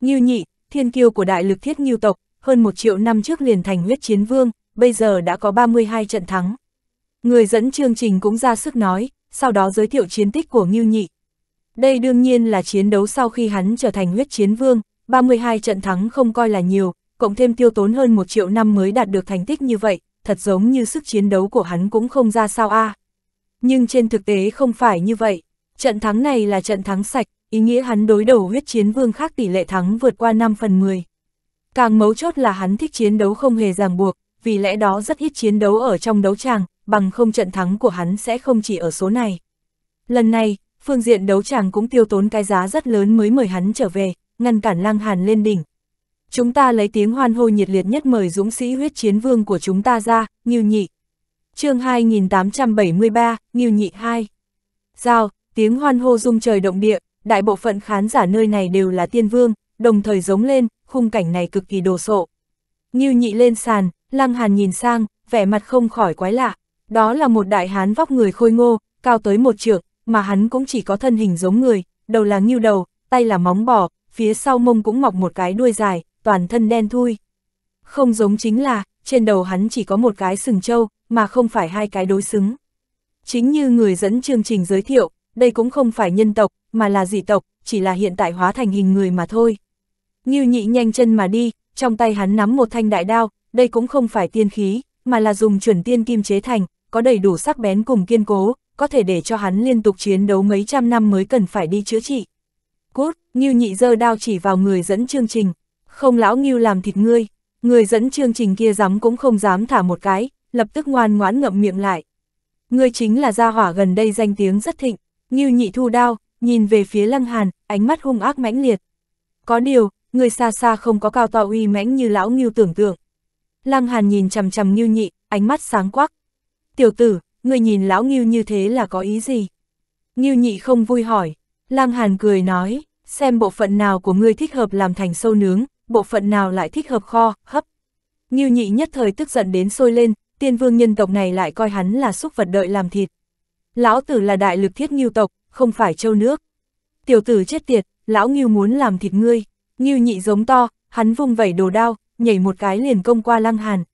Nghiêu Nhị, thiên kiêu của đại lực thiết Nghiêu tộc, hơn một triệu năm trước liền thành huyết chiến vương, bây giờ đã có 32 trận thắng. Người dẫn chương trình cũng ra sức nói, sau đó giới thiệu chiến tích của Ngưu Nhị. Đây đương nhiên là chiến đấu sau khi hắn trở thành huyết chiến vương, 32 trận thắng không coi là nhiều, cộng thêm tiêu tốn hơn một triệu năm mới đạt được thành tích như vậy, thật giống như sức chiến đấu của hắn cũng không ra sao a. À. Nhưng trên thực tế không phải như vậy, trận thắng này là trận thắng sạch, ý nghĩa hắn đối đầu huyết chiến vương khác tỷ lệ thắng vượt qua 5 phần 10. Càng mấu chốt là hắn thích chiến đấu không hề ràng buộc, vì lẽ đó rất ít chiến đấu ở trong đấu tràng, bằng không trận thắng của hắn sẽ không chỉ ở số này. Lần này, phương diện đấu tràng cũng tiêu tốn cái giá rất lớn mới mời hắn trở về, ngăn cản lang Hàn lên đỉnh, Chúng ta lấy tiếng hoan hô nhiệt liệt nhất mời dũng sĩ huyết chiến vương của chúng ta ra, Nghiêu Nhị. chương 2873, Nghiêu Nhị 2. Giao, tiếng hoan hô rung trời động địa, đại bộ phận khán giả nơi này đều là tiên vương, đồng thời giống lên, khung cảnh này cực kỳ đồ sộ. Nghiêu Nhị lên sàn, Lăng Hàn nhìn sang, vẻ mặt không khỏi quái lạ. Đó là một đại hán vóc người khôi ngô, cao tới một trượng, mà hắn cũng chỉ có thân hình giống người, đầu là nghiêu đầu, tay là móng bò, phía sau mông cũng mọc một cái đuôi dài, toàn thân đen thui. Không giống chính là, trên đầu hắn chỉ có một cái sừng trâu, mà không phải hai cái đối xứng. Chính như người dẫn chương trình giới thiệu, đây cũng không phải nhân tộc, mà là dị tộc, chỉ là hiện tại hóa thành hình người mà thôi. Như nhị nhanh chân mà đi, trong tay hắn nắm một thanh đại đao, đây cũng không phải tiên khí, mà là dùng chuẩn tiên kim chế thành, có đầy đủ sắc bén cùng kiên cố, có thể để cho hắn liên tục chiến đấu mấy trăm năm mới cần phải đi chữa trị. Cút, Như nhị giơ đao chỉ vào người dẫn chương trình không lão nghiêu làm thịt ngươi, người dẫn chương trình kia dám cũng không dám thả một cái, lập tức ngoan ngoãn ngậm miệng lại. Ngươi chính là gia hỏa gần đây danh tiếng rất thịnh, nghiêu nhị thu đao, nhìn về phía lăng hàn, ánh mắt hung ác mãnh liệt. Có điều, người xa xa không có cao to uy mãnh như lão nghiêu tưởng tượng. Lăng hàn nhìn chầm chầm nghiêu nhị, ánh mắt sáng quắc. Tiểu tử, người nhìn lão nghiêu như thế là có ý gì? Nghiêu nhị không vui hỏi, Lăng Hàn cười nói, xem bộ phận nào của ngươi thích hợp làm thành sâu nướng, bộ phận nào lại thích hợp kho, hấp. Ngưu nhị nhất thời tức giận đến sôi lên, tiên vương nhân tộc này lại coi hắn là xúc vật đợi làm thịt. Lão tử là đại lực thiết ngưu tộc, không phải châu nước. Tiểu tử chết tiệt, lão ngưu muốn làm thịt ngươi. Ngưu nhị giống to, hắn vung vẩy đồ đao, nhảy một cái liền công qua lăng hàn.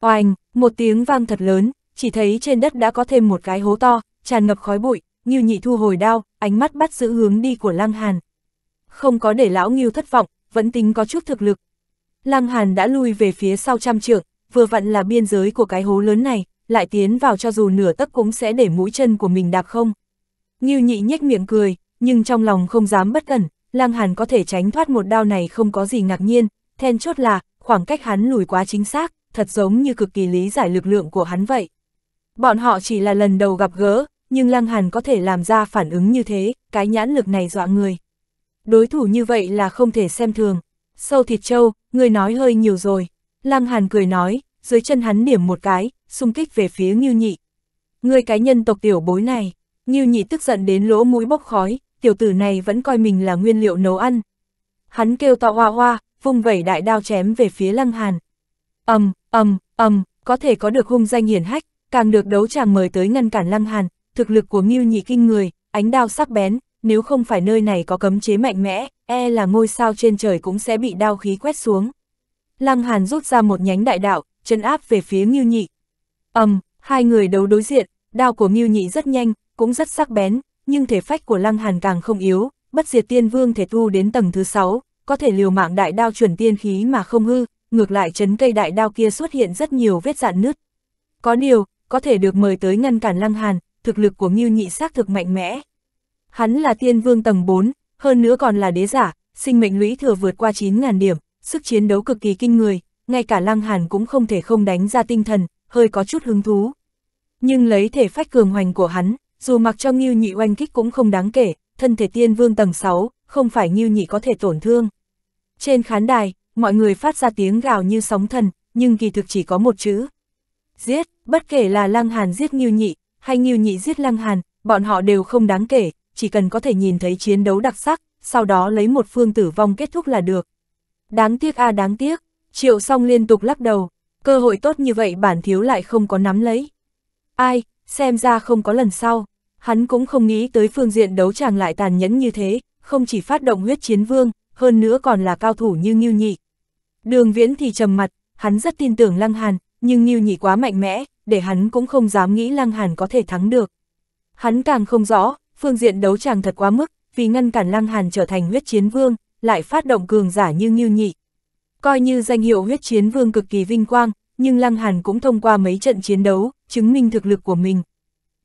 Oanh, một tiếng vang thật lớn, chỉ thấy trên đất đã có thêm một cái hố to, tràn ngập khói bụi, Ngưu nhị thu hồi đao, ánh mắt bắt giữ hướng đi của lăng hàn. Không có để lão Ngưu thất vọng, vẫn tính có chút thực lực. Lăng Hàn đã lui về phía sau trăm trượng, vừa vặn là biên giới của cái hố lớn này, lại tiến vào cho dù nửa tấc cũng sẽ để mũi chân của mình đạp không. Ngưu nhị nhếch miệng cười, nhưng trong lòng không dám bất ẩn, Lăng Hàn có thể tránh thoát một đao này không có gì ngạc nhiên, then chốt là, khoảng cách hắn lùi quá chính xác, thật giống như cực kỳ lý giải lực lượng của hắn vậy. Bọn họ chỉ là lần đầu gặp gỡ, nhưng Lăng Hàn có thể làm ra phản ứng như thế, cái nhãn lực này dọa người đối thủ như vậy là không thể xem thường. Sâu thịt châu, người nói hơi nhiều rồi. Lăng Hàn cười nói, dưới chân hắn điểm một cái, xung kích về phía Ngưu Nhị. Người cái nhân tộc tiểu bối này, Ngưu Nhị tức giận đến lỗ mũi bốc khói, tiểu tử này vẫn coi mình là nguyên liệu nấu ăn. Hắn kêu to hoa hoa, vung vẩy đại đao chém về phía Lăng Hàn. Ầm, ầm, ầm, có thể có được hung danh hiển hách, càng được đấu tràng mời tới ngăn cản Lăng Hàn, thực lực của Ngưu Nhị kinh người, ánh đao sắc bén, nếu không phải nơi này có cấm chế mạnh mẽ, e là ngôi sao trên trời cũng sẽ bị đao khí quét xuống. Lăng Hàn rút ra một nhánh đại đạo, chân áp về phía Ngưu Nhị. ầm, um, hai người đấu đối diện, đao của Ngưu Nhị rất nhanh, cũng rất sắc bén, nhưng thể phách của Lăng Hàn càng không yếu, bất diệt tiên vương thể tu đến tầng thứ 6, có thể liều mạng đại đao chuẩn tiên khí mà không hư, ngược lại chấn cây đại đao kia xuất hiện rất nhiều vết dạn nứt. Có điều, có thể được mời tới ngăn cản Lăng Hàn, thực lực của Ngưu Nhị xác thực mạnh mẽ. Hắn là tiên vương tầng 4, hơn nữa còn là đế giả, sinh mệnh lũy thừa vượt qua 9.000 điểm, sức chiến đấu cực kỳ kinh người, ngay cả Lăng Hàn cũng không thể không đánh ra tinh thần, hơi có chút hứng thú. Nhưng lấy thể phách cường hoành của hắn, dù mặc cho Ngưu Nhị oanh kích cũng không đáng kể, thân thể tiên vương tầng 6, không phải Ngưu Nhị có thể tổn thương. Trên khán đài, mọi người phát ra tiếng gào như sóng thần, nhưng kỳ thực chỉ có một chữ. Giết, bất kể là Lăng Hàn giết Ngưu Nhị, hay Ngưu Nhị giết Lăng Hàn, bọn họ đều không đáng kể, chỉ cần có thể nhìn thấy chiến đấu đặc sắc, sau đó lấy một phương tử vong kết thúc là được. Đáng tiếc a à, đáng tiếc, triệu song liên tục lắc đầu, cơ hội tốt như vậy bản thiếu lại không có nắm lấy. Ai, xem ra không có lần sau, hắn cũng không nghĩ tới phương diện đấu tràng lại tàn nhẫn như thế, không chỉ phát động huyết chiến vương, hơn nữa còn là cao thủ như Ngưu Nhị. Đường Viễn thì trầm mặt, hắn rất tin tưởng Lăng Hàn, nhưng Ngưu Nhị quá mạnh mẽ, để hắn cũng không dám nghĩ Lăng Hàn có thể thắng được. Hắn càng không rõ, Phương diện đấu tràng thật quá mức, vì ngăn cản Lăng Hàn trở thành huyết chiến vương, lại phát động cường giả như Ngưu Nhị. Coi như danh hiệu huyết chiến vương cực kỳ vinh quang, nhưng Lăng Hàn cũng thông qua mấy trận chiến đấu, chứng minh thực lực của mình.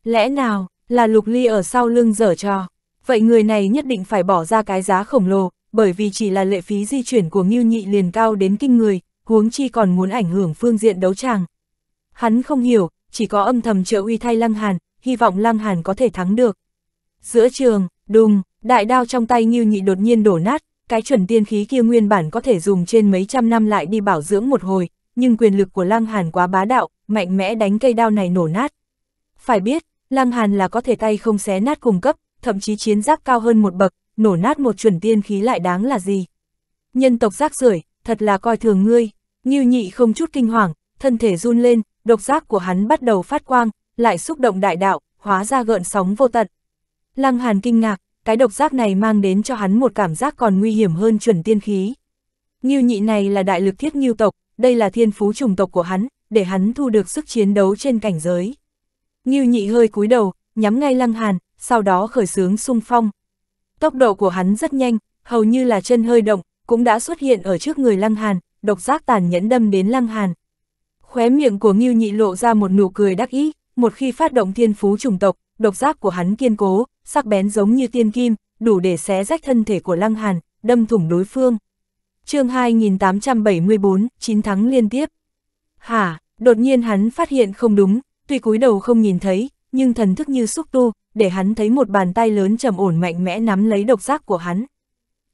Lẽ nào, là Lục Ly ở sau lưng dở trò? Vậy người này nhất định phải bỏ ra cái giá khổng lồ, bởi vì chỉ là lệ phí di chuyển của Ngưu Nhị liền cao đến kinh người, huống chi còn muốn ảnh hưởng phương diện đấu tràng. Hắn không hiểu, chỉ có âm thầm trợ uy thay Lăng Hàn, hy vọng Lăng Hàn có thể thắng được. Giữa trường, đùng, đại đao trong tay Ngưu Nhị đột nhiên đổ nát, cái chuẩn tiên khí kia nguyên bản có thể dùng trên mấy trăm năm lại đi bảo dưỡng một hồi, nhưng quyền lực của Lăng Hàn quá bá đạo, mạnh mẽ đánh cây đao này nổ nát. Phải biết, Lăng Hàn là có thể tay không xé nát cùng cấp, thậm chí chiến giáp cao hơn một bậc, nổ nát một chuẩn tiên khí lại đáng là gì. Nhân tộc rác rưởi, thật là coi thường ngươi, Ngưu Nhị không chút kinh hoàng, thân thể run lên, độc giác của hắn bắt đầu phát quang, lại xúc động đại đạo, hóa ra gợn sóng vô tận, Lăng Hàn kinh ngạc, cái độc giác này mang đến cho hắn một cảm giác còn nguy hiểm hơn chuẩn tiên khí. Ngưu nhị này là đại lực thiết ngưu tộc, đây là thiên phú trùng tộc của hắn, để hắn thu được sức chiến đấu trên cảnh giới. Ngưu nhị hơi cúi đầu, nhắm ngay Lăng Hàn, sau đó khởi sướng xung phong. Tốc độ của hắn rất nhanh, hầu như là chân hơi động, cũng đã xuất hiện ở trước người Lăng Hàn, độc giác tàn nhẫn đâm đến Lăng Hàn. Khóe miệng của Ngưu nhị lộ ra một nụ cười đắc ý, một khi phát động thiên phú trùng tộc, độc giác của hắn kiên cố, sắc bén giống như tiên kim, đủ để xé rách thân thể của Lăng Hàn, đâm thủng đối phương. chương 2874, 9 thắng liên tiếp. Hả, đột nhiên hắn phát hiện không đúng, tuy cúi đầu không nhìn thấy, nhưng thần thức như xúc tu, để hắn thấy một bàn tay lớn trầm ổn mạnh mẽ nắm lấy độc giác của hắn.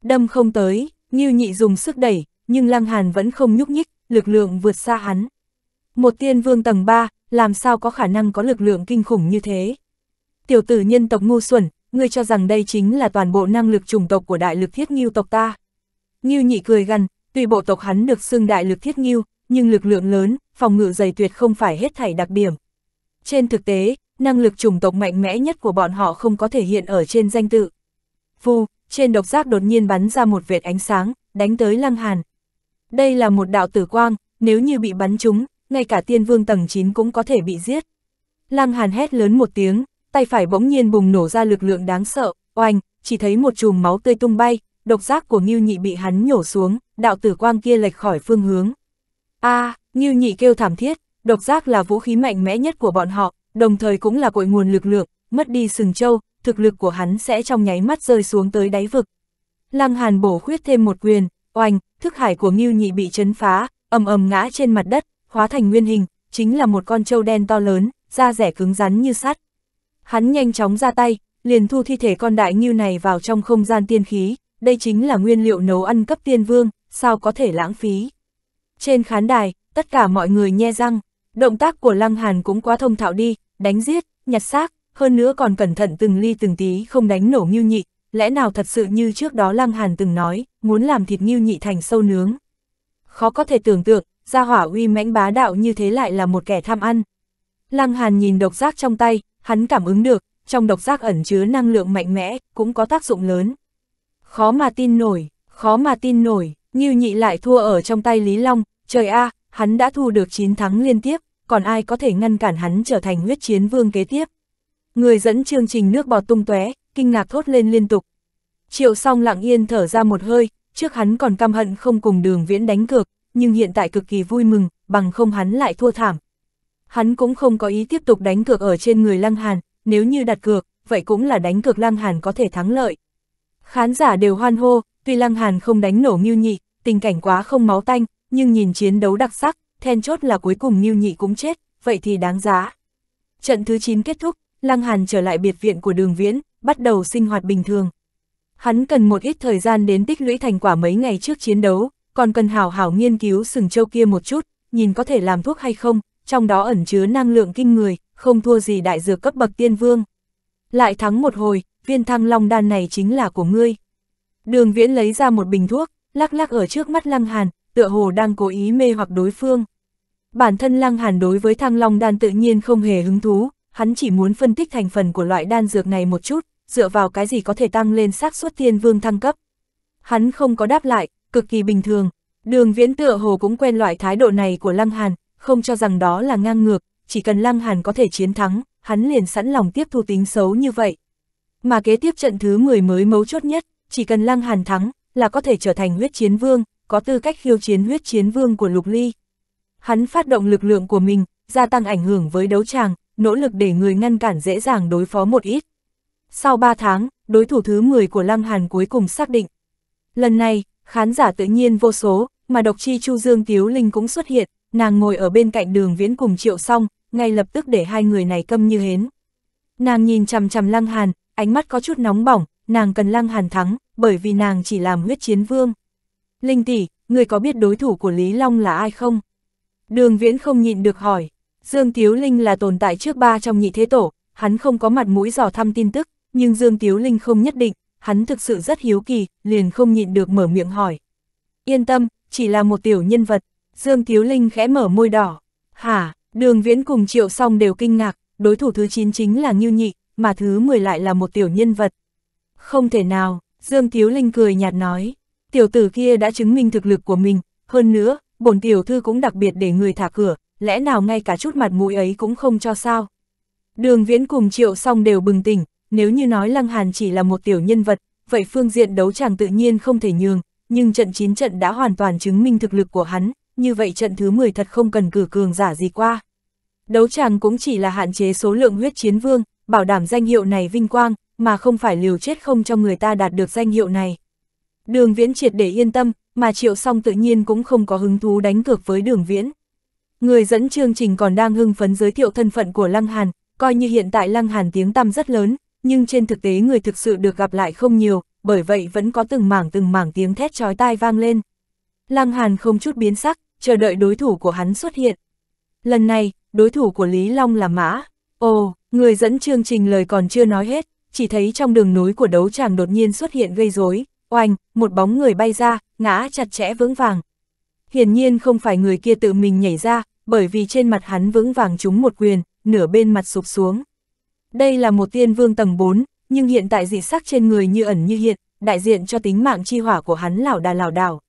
Đâm không tới, như Nhị dùng sức đẩy, nhưng Lăng Hàn vẫn không nhúc nhích, lực lượng vượt xa hắn. Một tiên vương tầng 3, làm sao có khả năng có lực lượng kinh khủng như thế? tiểu tử nhân tộc ngu xuẩn, ngươi cho rằng đây chính là toàn bộ năng lực chủng tộc của đại lực thiết nghiêu tộc ta. Nghiêu nhị cười gằn, tuy bộ tộc hắn được xưng đại lực thiết nghiêu, nhưng lực lượng lớn, phòng ngự dày tuyệt không phải hết thảy đặc điểm. Trên thực tế, năng lực chủng tộc mạnh mẽ nhất của bọn họ không có thể hiện ở trên danh tự. Vù, trên độc giác đột nhiên bắn ra một vệt ánh sáng, đánh tới Lăng Hàn. Đây là một đạo tử quang, nếu như bị bắn trúng, ngay cả tiên vương tầng 9 cũng có thể bị giết. Lăng Hàn hét lớn một tiếng, tay phải bỗng nhiên bùng nổ ra lực lượng đáng sợ, oanh, chỉ thấy một chùm máu tươi tung bay, độc giác của Ngưu Nhị bị hắn nhổ xuống, đạo tử quang kia lệch khỏi phương hướng. A, à, Ngưu Nhị kêu thảm thiết, độc giác là vũ khí mạnh mẽ nhất của bọn họ, đồng thời cũng là cội nguồn lực lượng, mất đi sừng châu, thực lực của hắn sẽ trong nháy mắt rơi xuống tới đáy vực. Lăng Hàn bổ khuyết thêm một quyền, oanh, thức hải của Ngưu Nhị bị chấn phá, ầm ầm ngã trên mặt đất, hóa thành nguyên hình, chính là một con trâu đen to lớn, da rẻ cứng rắn như sắt. Hắn nhanh chóng ra tay, liền thu thi thể con đại ngưu này vào trong không gian tiên khí, đây chính là nguyên liệu nấu ăn cấp tiên vương, sao có thể lãng phí. Trên khán đài, tất cả mọi người nhe răng, động tác của Lăng Hàn cũng quá thông thạo đi, đánh giết, nhặt xác, hơn nữa còn cẩn thận từng ly từng tí không đánh nổ ngưu nhị, lẽ nào thật sự như trước đó Lăng Hàn từng nói, muốn làm thịt ngưu nhị thành sâu nướng. Khó có thể tưởng tượng, gia hỏa uy mãnh bá đạo như thế lại là một kẻ tham ăn. Lăng Hàn nhìn độc giác trong tay, hắn cảm ứng được, trong độc giác ẩn chứa năng lượng mạnh mẽ, cũng có tác dụng lớn. Khó mà tin nổi, khó mà tin nổi, Ngưu Nhị lại thua ở trong tay Lý Long, trời a, à, hắn đã thu được 9 thắng liên tiếp, còn ai có thể ngăn cản hắn trở thành huyết chiến vương kế tiếp. Người dẫn chương trình nước bọt tung tóe, kinh ngạc thốt lên liên tục. Triệu song lặng yên thở ra một hơi, trước hắn còn căm hận không cùng đường viễn đánh cược, nhưng hiện tại cực kỳ vui mừng, bằng không hắn lại thua thảm, Hắn cũng không có ý tiếp tục đánh cược ở trên người Lăng Hàn, nếu như đặt cược, vậy cũng là đánh cược Lăng Hàn có thể thắng lợi. Khán giả đều hoan hô, tuy Lăng Hàn không đánh nổ Miêu Nhị, tình cảnh quá không máu tanh, nhưng nhìn chiến đấu đặc sắc, then chốt là cuối cùng Miêu Nhị cũng chết, vậy thì đáng giá. Trận thứ 9 kết thúc, Lăng Hàn trở lại biệt viện của Đường Viễn, bắt đầu sinh hoạt bình thường. Hắn cần một ít thời gian đến tích lũy thành quả mấy ngày trước chiến đấu, còn cần hào hảo nghiên cứu sừng châu kia một chút, nhìn có thể làm thuốc hay không, trong đó ẩn chứa năng lượng kinh người, không thua gì đại dược cấp bậc tiên vương. Lại thắng một hồi, viên thăng long đan này chính là của ngươi. Đường viễn lấy ra một bình thuốc, lắc lắc ở trước mắt lăng hàn, tựa hồ đang cố ý mê hoặc đối phương. Bản thân lăng hàn đối với thăng long đan tự nhiên không hề hứng thú, hắn chỉ muốn phân tích thành phần của loại đan dược này một chút, dựa vào cái gì có thể tăng lên xác suất tiên vương thăng cấp. Hắn không có đáp lại, cực kỳ bình thường. Đường viễn tựa hồ cũng quen loại thái độ này của lăng hàn, không cho rằng đó là ngang ngược, chỉ cần Lăng Hàn có thể chiến thắng, hắn liền sẵn lòng tiếp thu tính xấu như vậy. Mà kế tiếp trận thứ 10 mới mấu chốt nhất, chỉ cần Lăng Hàn thắng, là có thể trở thành huyết chiến vương, có tư cách khiêu chiến huyết chiến vương của Lục Ly. Hắn phát động lực lượng của mình, gia tăng ảnh hưởng với đấu tràng, nỗ lực để người ngăn cản dễ dàng đối phó một ít. Sau 3 tháng, đối thủ thứ 10 của Lăng Hàn cuối cùng xác định. Lần này, khán giả tự nhiên vô số, mà độc chi Chu Dương Tiếu Linh cũng xuất hiện, nàng ngồi ở bên cạnh đường viễn cùng triệu xong ngay lập tức để hai người này câm như hến. Nàng nhìn chằm chằm lăng hàn, ánh mắt có chút nóng bỏng, nàng cần lăng hàn thắng, bởi vì nàng chỉ làm huyết chiến vương. Linh tỷ, người có biết đối thủ của Lý Long là ai không? Đường viễn không nhịn được hỏi, Dương Tiếu Linh là tồn tại trước ba trong nhị thế tổ, hắn không có mặt mũi dò thăm tin tức, nhưng Dương Tiếu Linh không nhất định, hắn thực sự rất hiếu kỳ, liền không nhịn được mở miệng hỏi. Yên tâm, chỉ là một tiểu nhân vật, Dương Tiếu Linh khẽ mở môi đỏ. Hả, đường viễn cùng triệu song đều kinh ngạc, đối thủ thứ 9 chính là Ngưu Nhị, mà thứ 10 lại là một tiểu nhân vật. Không thể nào, Dương Tiếu Linh cười nhạt nói. Tiểu tử kia đã chứng minh thực lực của mình, hơn nữa, bổn tiểu thư cũng đặc biệt để người thả cửa, lẽ nào ngay cả chút mặt mũi ấy cũng không cho sao. Đường viễn cùng triệu song đều bừng tỉnh, nếu như nói Lăng Hàn chỉ là một tiểu nhân vật, vậy phương diện đấu chàng tự nhiên không thể nhường, nhưng trận 9 trận đã hoàn toàn chứng minh thực lực của hắn, như vậy trận thứ 10 thật không cần cử cường giả gì qua. Đấu tràng cũng chỉ là hạn chế số lượng huyết chiến vương, bảo đảm danh hiệu này vinh quang, mà không phải liều chết không cho người ta đạt được danh hiệu này. Đường viễn triệt để yên tâm, mà triệu song tự nhiên cũng không có hứng thú đánh cược với đường viễn. Người dẫn chương trình còn đang hưng phấn giới thiệu thân phận của Lăng Hàn, coi như hiện tại Lăng Hàn tiếng tăm rất lớn, nhưng trên thực tế người thực sự được gặp lại không nhiều, bởi vậy vẫn có từng mảng từng mảng tiếng thét chói tai vang lên. Lăng Hàn không chút biến sắc, chờ đợi đối thủ của hắn xuất hiện. Lần này, đối thủ của Lý Long là Mã. Ồ, người dẫn chương trình lời còn chưa nói hết, chỉ thấy trong đường núi của đấu tràng đột nhiên xuất hiện gây rối, oanh, một bóng người bay ra, ngã chặt chẽ vững vàng. Hiển nhiên không phải người kia tự mình nhảy ra, bởi vì trên mặt hắn vững vàng trúng một quyền, nửa bên mặt sụp xuống. Đây là một tiên vương tầng 4, nhưng hiện tại dị sắc trên người như ẩn như hiện, đại diện cho tính mạng chi hỏa của hắn lảo đà lảo đảo.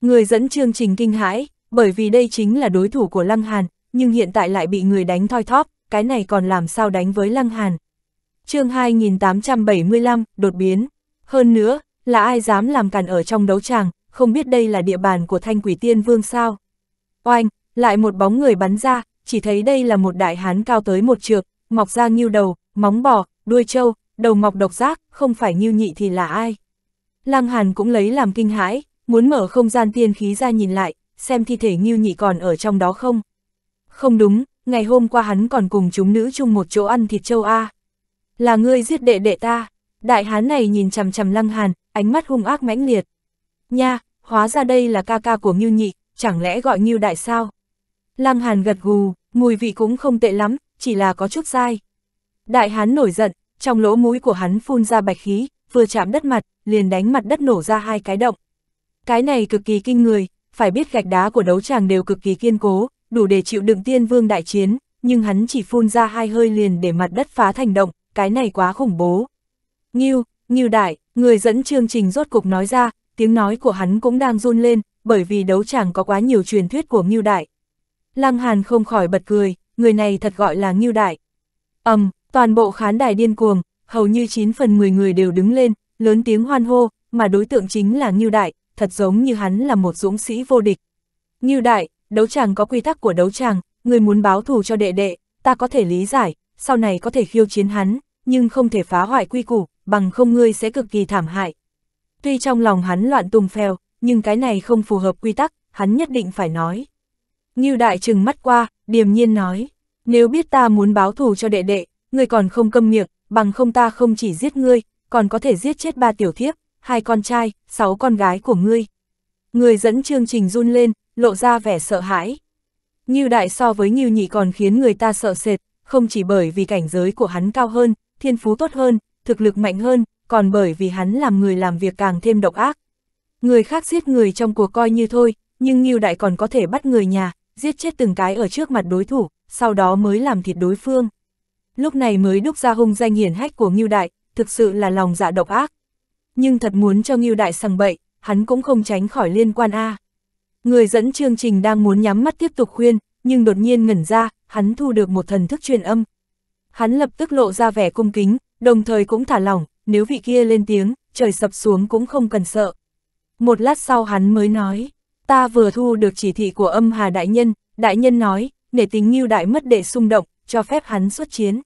Người dẫn chương trình kinh hãi, bởi vì đây chính là đối thủ của Lăng Hàn, nhưng hiện tại lại bị người đánh thoi thóp, cái này còn làm sao đánh với Lăng Hàn. chương 2875, đột biến. Hơn nữa, là ai dám làm càn ở trong đấu tràng, không biết đây là địa bàn của thanh quỷ tiên vương sao. Oanh, lại một bóng người bắn ra, chỉ thấy đây là một đại hán cao tới một trượng, mọc ra nghiêu đầu, móng bò, đuôi trâu, đầu mọc độc giác, không phải nghiêu nhị thì là ai. Lăng Hàn cũng lấy làm kinh hãi, muốn mở không gian tiên khí ra nhìn lại, xem thi thể Ngưu Nhị còn ở trong đó không. Không đúng, ngày hôm qua hắn còn cùng chúng nữ chung một chỗ ăn thịt châu A. Là ngươi giết đệ đệ ta, đại hán này nhìn chằm chằm lăng hàn, ánh mắt hung ác mãnh liệt. Nha, hóa ra đây là ca ca của Ngưu Nhị, chẳng lẽ gọi Ngưu Đại sao? Lăng hàn gật gù, mùi vị cũng không tệ lắm, chỉ là có chút sai Đại hán nổi giận, trong lỗ mũi của hắn phun ra bạch khí, vừa chạm đất mặt, liền đánh mặt đất nổ ra hai cái động. Cái này cực kỳ kinh người, phải biết gạch đá của đấu tràng đều cực kỳ kiên cố, đủ để chịu đựng tiên vương đại chiến, nhưng hắn chỉ phun ra hai hơi liền để mặt đất phá thành động, cái này quá khủng bố. Nghiêu, Nghiêu Đại, người dẫn chương trình rốt cục nói ra, tiếng nói của hắn cũng đang run lên, bởi vì đấu tràng có quá nhiều truyền thuyết của Nghiêu Đại. Lăng Hàn không khỏi bật cười, người này thật gọi là Nghiêu Đại. ầm, um, toàn bộ khán đài điên cuồng, hầu như 9 phần 10 người đều đứng lên, lớn tiếng hoan hô, mà đối tượng chính là Nghiêu Đại, thật giống như hắn là một dũng sĩ vô địch. Như đại, đấu tràng có quy tắc của đấu tràng, người muốn báo thù cho đệ đệ, ta có thể lý giải, sau này có thể khiêu chiến hắn, nhưng không thể phá hoại quy củ, bằng không ngươi sẽ cực kỳ thảm hại. Tuy trong lòng hắn loạn tung phèo, nhưng cái này không phù hợp quy tắc, hắn nhất định phải nói. Như đại trừng mắt qua, điềm nhiên nói, nếu biết ta muốn báo thù cho đệ đệ, ngươi còn không câm miệng, bằng không ta không chỉ giết ngươi, còn có thể giết chết ba tiểu thiếp, hai con trai, sáu con gái của ngươi. Người dẫn chương trình run lên, lộ ra vẻ sợ hãi. Như đại so với Như nhị còn khiến người ta sợ sệt, không chỉ bởi vì cảnh giới của hắn cao hơn, thiên phú tốt hơn, thực lực mạnh hơn, còn bởi vì hắn làm người làm việc càng thêm độc ác. Người khác giết người trong cuộc coi như thôi, nhưng Ngưu Đại còn có thể bắt người nhà, giết chết từng cái ở trước mặt đối thủ, sau đó mới làm thịt đối phương. Lúc này mới đúc ra hung danh hiển hách của Ngưu Đại, thực sự là lòng dạ độc ác nhưng thật muốn cho Ngưu Đại sằng bậy, hắn cũng không tránh khỏi liên quan A. Người dẫn chương trình đang muốn nhắm mắt tiếp tục khuyên, nhưng đột nhiên ngẩn ra, hắn thu được một thần thức truyền âm. Hắn lập tức lộ ra vẻ cung kính, đồng thời cũng thả lỏng, nếu vị kia lên tiếng, trời sập xuống cũng không cần sợ. Một lát sau hắn mới nói, ta vừa thu được chỉ thị của âm hà đại nhân, đại nhân nói, để tính Ngưu Đại mất để xung động, cho phép hắn xuất chiến.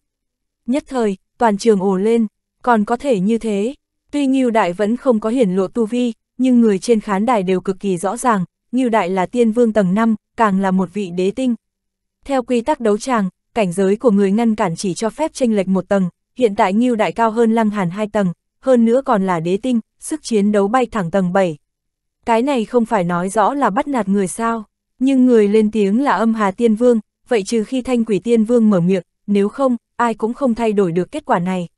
Nhất thời, toàn trường ồ lên, còn có thể như thế, Tuy Ngưu Đại vẫn không có hiển lộ tu vi, nhưng người trên khán đài đều cực kỳ rõ ràng, Ngưu Đại là tiên vương tầng 5, càng là một vị đế tinh. Theo quy tắc đấu tràng, cảnh giới của người ngăn cản chỉ cho phép tranh lệch một tầng, hiện tại Ngưu Đại cao hơn Lăng Hàn hai tầng, hơn nữa còn là đế tinh, sức chiến đấu bay thẳng tầng 7. Cái này không phải nói rõ là bắt nạt người sao, nhưng người lên tiếng là âm hà tiên vương, vậy trừ khi thanh quỷ tiên vương mở miệng, nếu không, ai cũng không thay đổi được kết quả này.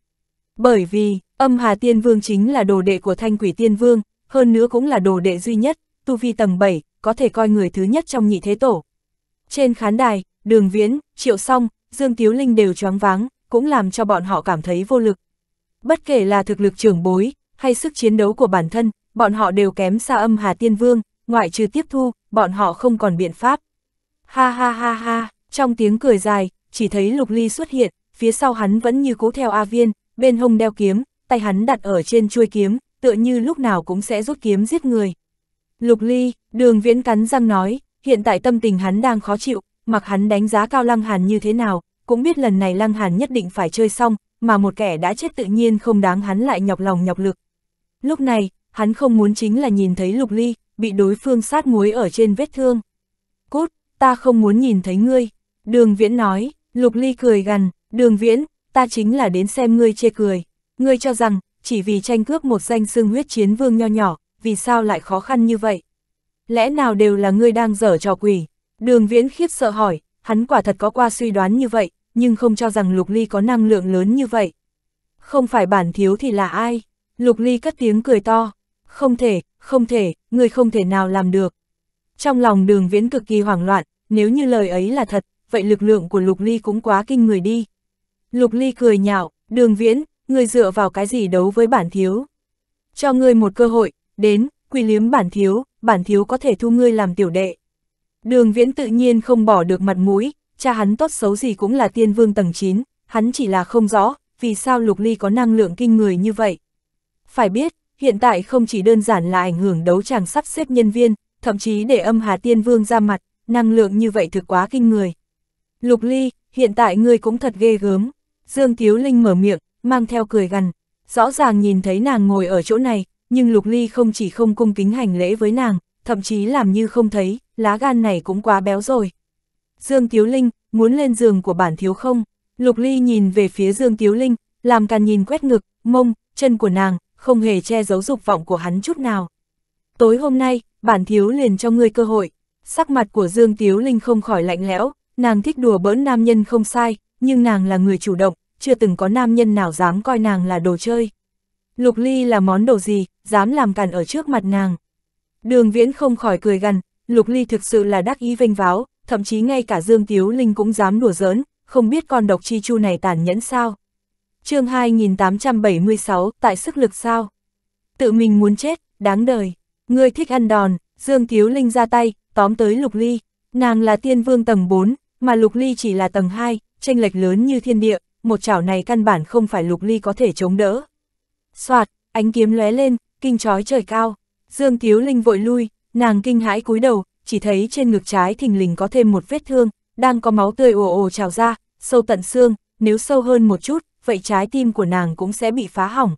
Bởi vì, Âm Hà Tiên Vương chính là đồ đệ của Thanh Quỷ Tiên Vương, hơn nữa cũng là đồ đệ duy nhất, tu vi tầng 7, có thể coi người thứ nhất trong nhị thế tổ. Trên khán đài, Đường Viễn, Triệu Song, Dương Tiếu Linh đều choáng váng, cũng làm cho bọn họ cảm thấy vô lực. Bất kể là thực lực trưởng bối, hay sức chiến đấu của bản thân, bọn họ đều kém xa âm Hà Tiên Vương, ngoại trừ tiếp thu, bọn họ không còn biện pháp. Ha ha ha ha, trong tiếng cười dài, chỉ thấy Lục Ly xuất hiện, phía sau hắn vẫn như cố theo A Viên, bên hông đeo kiếm, tay hắn đặt ở trên chuôi kiếm, tựa như lúc nào cũng sẽ rút kiếm giết người. Lục Ly, đường viễn cắn răng nói, hiện tại tâm tình hắn đang khó chịu, mặc hắn đánh giá cao Lăng Hàn như thế nào, cũng biết lần này Lăng Hàn nhất định phải chơi xong, mà một kẻ đã chết tự nhiên không đáng hắn lại nhọc lòng nhọc lực. Lúc này, hắn không muốn chính là nhìn thấy Lục Ly, bị đối phương sát muối ở trên vết thương. Cút, ta không muốn nhìn thấy ngươi, đường viễn nói, Lục Ly cười gần. đường viễn, ta chính là đến xem ngươi chê cười. Ngươi cho rằng, chỉ vì tranh cướp một danh xương huyết chiến vương nho nhỏ, vì sao lại khó khăn như vậy? Lẽ nào đều là ngươi đang dở trò quỷ? Đường viễn khiếp sợ hỏi, hắn quả thật có qua suy đoán như vậy, nhưng không cho rằng Lục Ly có năng lượng lớn như vậy. Không phải bản thiếu thì là ai? Lục Ly cất tiếng cười to. Không thể, không thể, ngươi không thể nào làm được. Trong lòng đường viễn cực kỳ hoảng loạn, nếu như lời ấy là thật, vậy lực lượng của Lục Ly cũng quá kinh người đi. Lục Ly cười nhạo, đường viễn, ngươi dựa vào cái gì đấu với bản thiếu. Cho ngươi một cơ hội, đến, quỳ liếm bản thiếu, bản thiếu có thể thu ngươi làm tiểu đệ. Đường viễn tự nhiên không bỏ được mặt mũi, cha hắn tốt xấu gì cũng là tiên vương tầng 9, hắn chỉ là không rõ, vì sao lục ly có năng lượng kinh người như vậy. Phải biết, hiện tại không chỉ đơn giản là ảnh hưởng đấu tràng sắp xếp nhân viên, thậm chí để âm hà tiên vương ra mặt, năng lượng như vậy thực quá kinh người. Lục ly, hiện tại ngươi cũng thật ghê gớm. Dương Tiếu Linh mở miệng, mang theo cười gằn. Rõ ràng nhìn thấy nàng ngồi ở chỗ này, nhưng Lục Ly không chỉ không cung kính hành lễ với nàng, thậm chí làm như không thấy, lá gan này cũng quá béo rồi. Dương Tiếu Linh, muốn lên giường của bản thiếu không? Lục Ly nhìn về phía Dương Tiếu Linh, làm càn nhìn quét ngực, mông, chân của nàng, không hề che giấu dục vọng của hắn chút nào. Tối hôm nay, bản thiếu liền cho ngươi cơ hội. Sắc mặt của Dương Tiếu Linh không khỏi lạnh lẽo, nàng thích đùa bỡn nam nhân không sai, nhưng nàng là người chủ động, chưa từng có nam nhân nào dám coi nàng là đồ chơi. Lục Ly là món đồ gì, dám làm càn ở trước mặt nàng. Đường Viễn không khỏi cười gằn, Lục Ly thực sự là đắc ý vênh váo, thậm chí ngay cả Dương Tiếu Linh cũng dám đùa giỡn, không biết con độc chi chu này tàn nhẫn sao. chương 2876, tại sức lực sao? Tự mình muốn chết, đáng đời. Ngươi thích ăn đòn, Dương Tiếu Linh ra tay, tóm tới Lục Ly. Nàng là tiên vương tầng 4, mà Lục Ly chỉ là tầng 2, tranh lệch lớn như thiên địa, một chảo này căn bản không phải lục ly có thể chống đỡ. Soạt, ánh kiếm lóe lên, kinh chói trời cao, Dương Tiếu Linh vội lui, nàng kinh hãi cúi đầu, chỉ thấy trên ngực trái thình lình có thêm một vết thương, đang có máu tươi ồ ồ trào ra, sâu tận xương, nếu sâu hơn một chút, vậy trái tim của nàng cũng sẽ bị phá hỏng.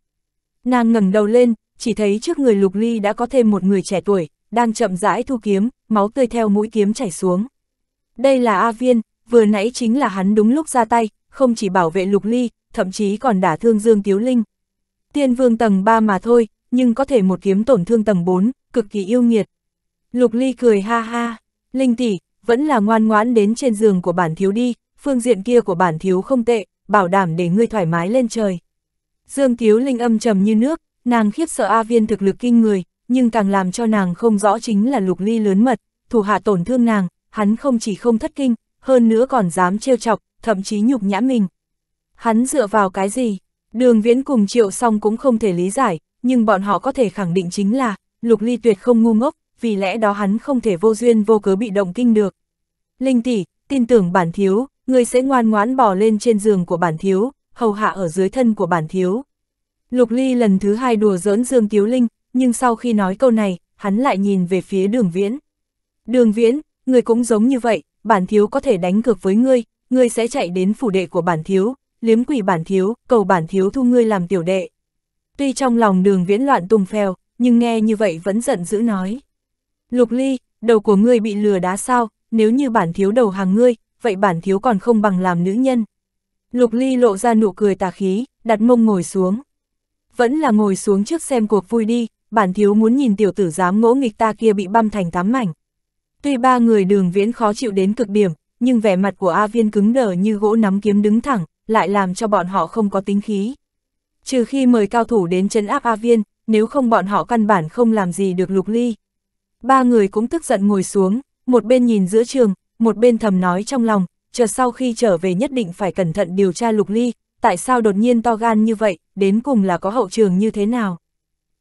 Nàng ngẩng đầu lên, chỉ thấy trước người Lục Ly đã có thêm một người trẻ tuổi, đang chậm rãi thu kiếm, máu tươi theo mũi kiếm chảy xuống. Đây là A Viên, vừa nãy chính là hắn đúng lúc ra tay, không chỉ bảo vệ Lục Ly, thậm chí còn đả thương Dương Tiếu Linh. Tiên vương tầng 3 mà thôi, nhưng có thể một kiếm tổn thương tầng 4, cực kỳ yêu nghiệt. Lục Ly cười ha ha, Linh tỷ vẫn là ngoan ngoãn đến trên giường của bản thiếu đi, phương diện kia của bản thiếu không tệ, bảo đảm để ngươi thoải mái lên trời. Dương Tiếu Linh âm trầm như nước, nàng khiếp sợ A Viên thực lực kinh người, nhưng càng làm cho nàng không rõ chính là Lục Ly lớn mật, thủ hạ tổn thương nàng, hắn không chỉ không thất kinh, hơn nữa còn dám trêu chọc, thậm chí nhục nhã mình. Hắn dựa vào cái gì? Đường viễn cùng triệu song cũng không thể lý giải, nhưng bọn họ có thể khẳng định chính là, lục ly tuyệt không ngu ngốc, vì lẽ đó hắn không thể vô duyên vô cớ bị động kinh được. Linh tỷ, tin tưởng bản thiếu, người sẽ ngoan ngoãn bò lên trên giường của bản thiếu, hầu hạ ở dưới thân của bản thiếu. Lục ly lần thứ hai đùa giỡn Dương Tiếu Linh, nhưng sau khi nói câu này, hắn lại nhìn về phía đường viễn. Đường viễn, người cũng giống như vậy, bản thiếu có thể đánh cược với ngươi, ngươi sẽ chạy đến phủ đệ của bản thiếu, liếm quỷ bản thiếu, cầu bản thiếu thu ngươi làm tiểu đệ. Tuy trong lòng đường viễn loạn tung phèo, nhưng nghe như vậy vẫn giận dữ nói. Lục ly, đầu của ngươi bị lừa đá sao, nếu như bản thiếu đầu hàng ngươi, vậy bản thiếu còn không bằng làm nữ nhân. Lục ly lộ ra nụ cười tà khí, đặt mông ngồi xuống. Vẫn là ngồi xuống trước xem cuộc vui đi, bản thiếu muốn nhìn tiểu tử dám ngỗ nghịch ta kia bị băm thành tám mảnh. Tuy ba người đường viễn khó chịu đến cực điểm, nhưng vẻ mặt của A Viên cứng đờ như gỗ nắm kiếm đứng thẳng, lại làm cho bọn họ không có tính khí. Trừ khi mời cao thủ đến chấn áp A Viên, nếu không bọn họ căn bản không làm gì được Lục Ly. Ba người cũng tức giận ngồi xuống, một bên nhìn giữa trường, một bên thầm nói trong lòng, chờ sau khi trở về nhất định phải cẩn thận điều tra Lục Ly, tại sao đột nhiên to gan như vậy, đến cùng là có hậu trường như thế nào.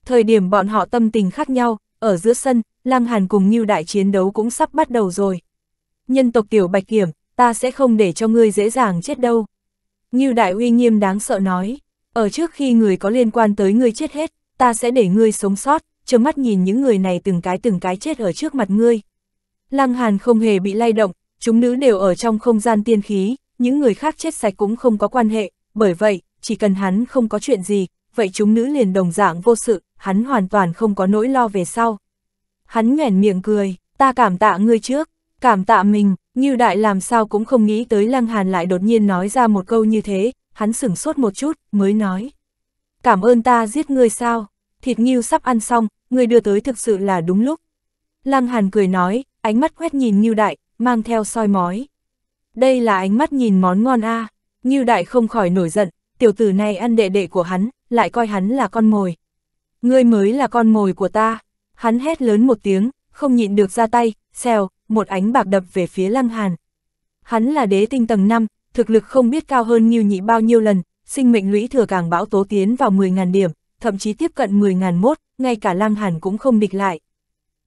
Thời điểm bọn họ tâm tình khác nhau, ở giữa sân, Lăng Hàn cùng Ngưu Đại chiến đấu cũng sắp bắt đầu rồi nhân tộc tiểu bạch kiểm, ta sẽ không để cho ngươi dễ dàng chết đâu. như đại uy nghiêm đáng sợ nói, ở trước khi người có liên quan tới ngươi chết hết, ta sẽ để ngươi sống sót, trơ mắt nhìn những người này từng cái từng cái chết ở trước mặt ngươi. Lăng Hàn không hề bị lay động, chúng nữ đều ở trong không gian tiên khí, những người khác chết sạch cũng không có quan hệ, bởi vậy, chỉ cần hắn không có chuyện gì, vậy chúng nữ liền đồng dạng vô sự, hắn hoàn toàn không có nỗi lo về sau. Hắn nhoẻn miệng cười, ta cảm tạ ngươi trước, Cảm tạ mình, như đại làm sao cũng không nghĩ tới Lăng Hàn lại đột nhiên nói ra một câu như thế, hắn sửng sốt một chút, mới nói. Cảm ơn ta giết ngươi sao, thịt nghiêu sắp ăn xong, ngươi đưa tới thực sự là đúng lúc. Lăng Hàn cười nói, ánh mắt quét nhìn Ngưu Đại, mang theo soi mói. Đây là ánh mắt nhìn món ngon a. À. Ngưu Đại không khỏi nổi giận, tiểu tử này ăn đệ đệ của hắn, lại coi hắn là con mồi. Ngươi mới là con mồi của ta. Hắn hét lớn một tiếng, không nhịn được ra tay, xèo, một ánh bạc đập về phía Lăng Hàn. Hắn là đế tinh tầng 5, thực lực không biết cao hơn Nhiêu Nhị bao nhiêu lần, sinh mệnh lũy thừa càng bão tố tiến vào 10.000 điểm, thậm chí tiếp cận 10.000 mốt, ngay cả Lăng Hàn cũng không địch lại.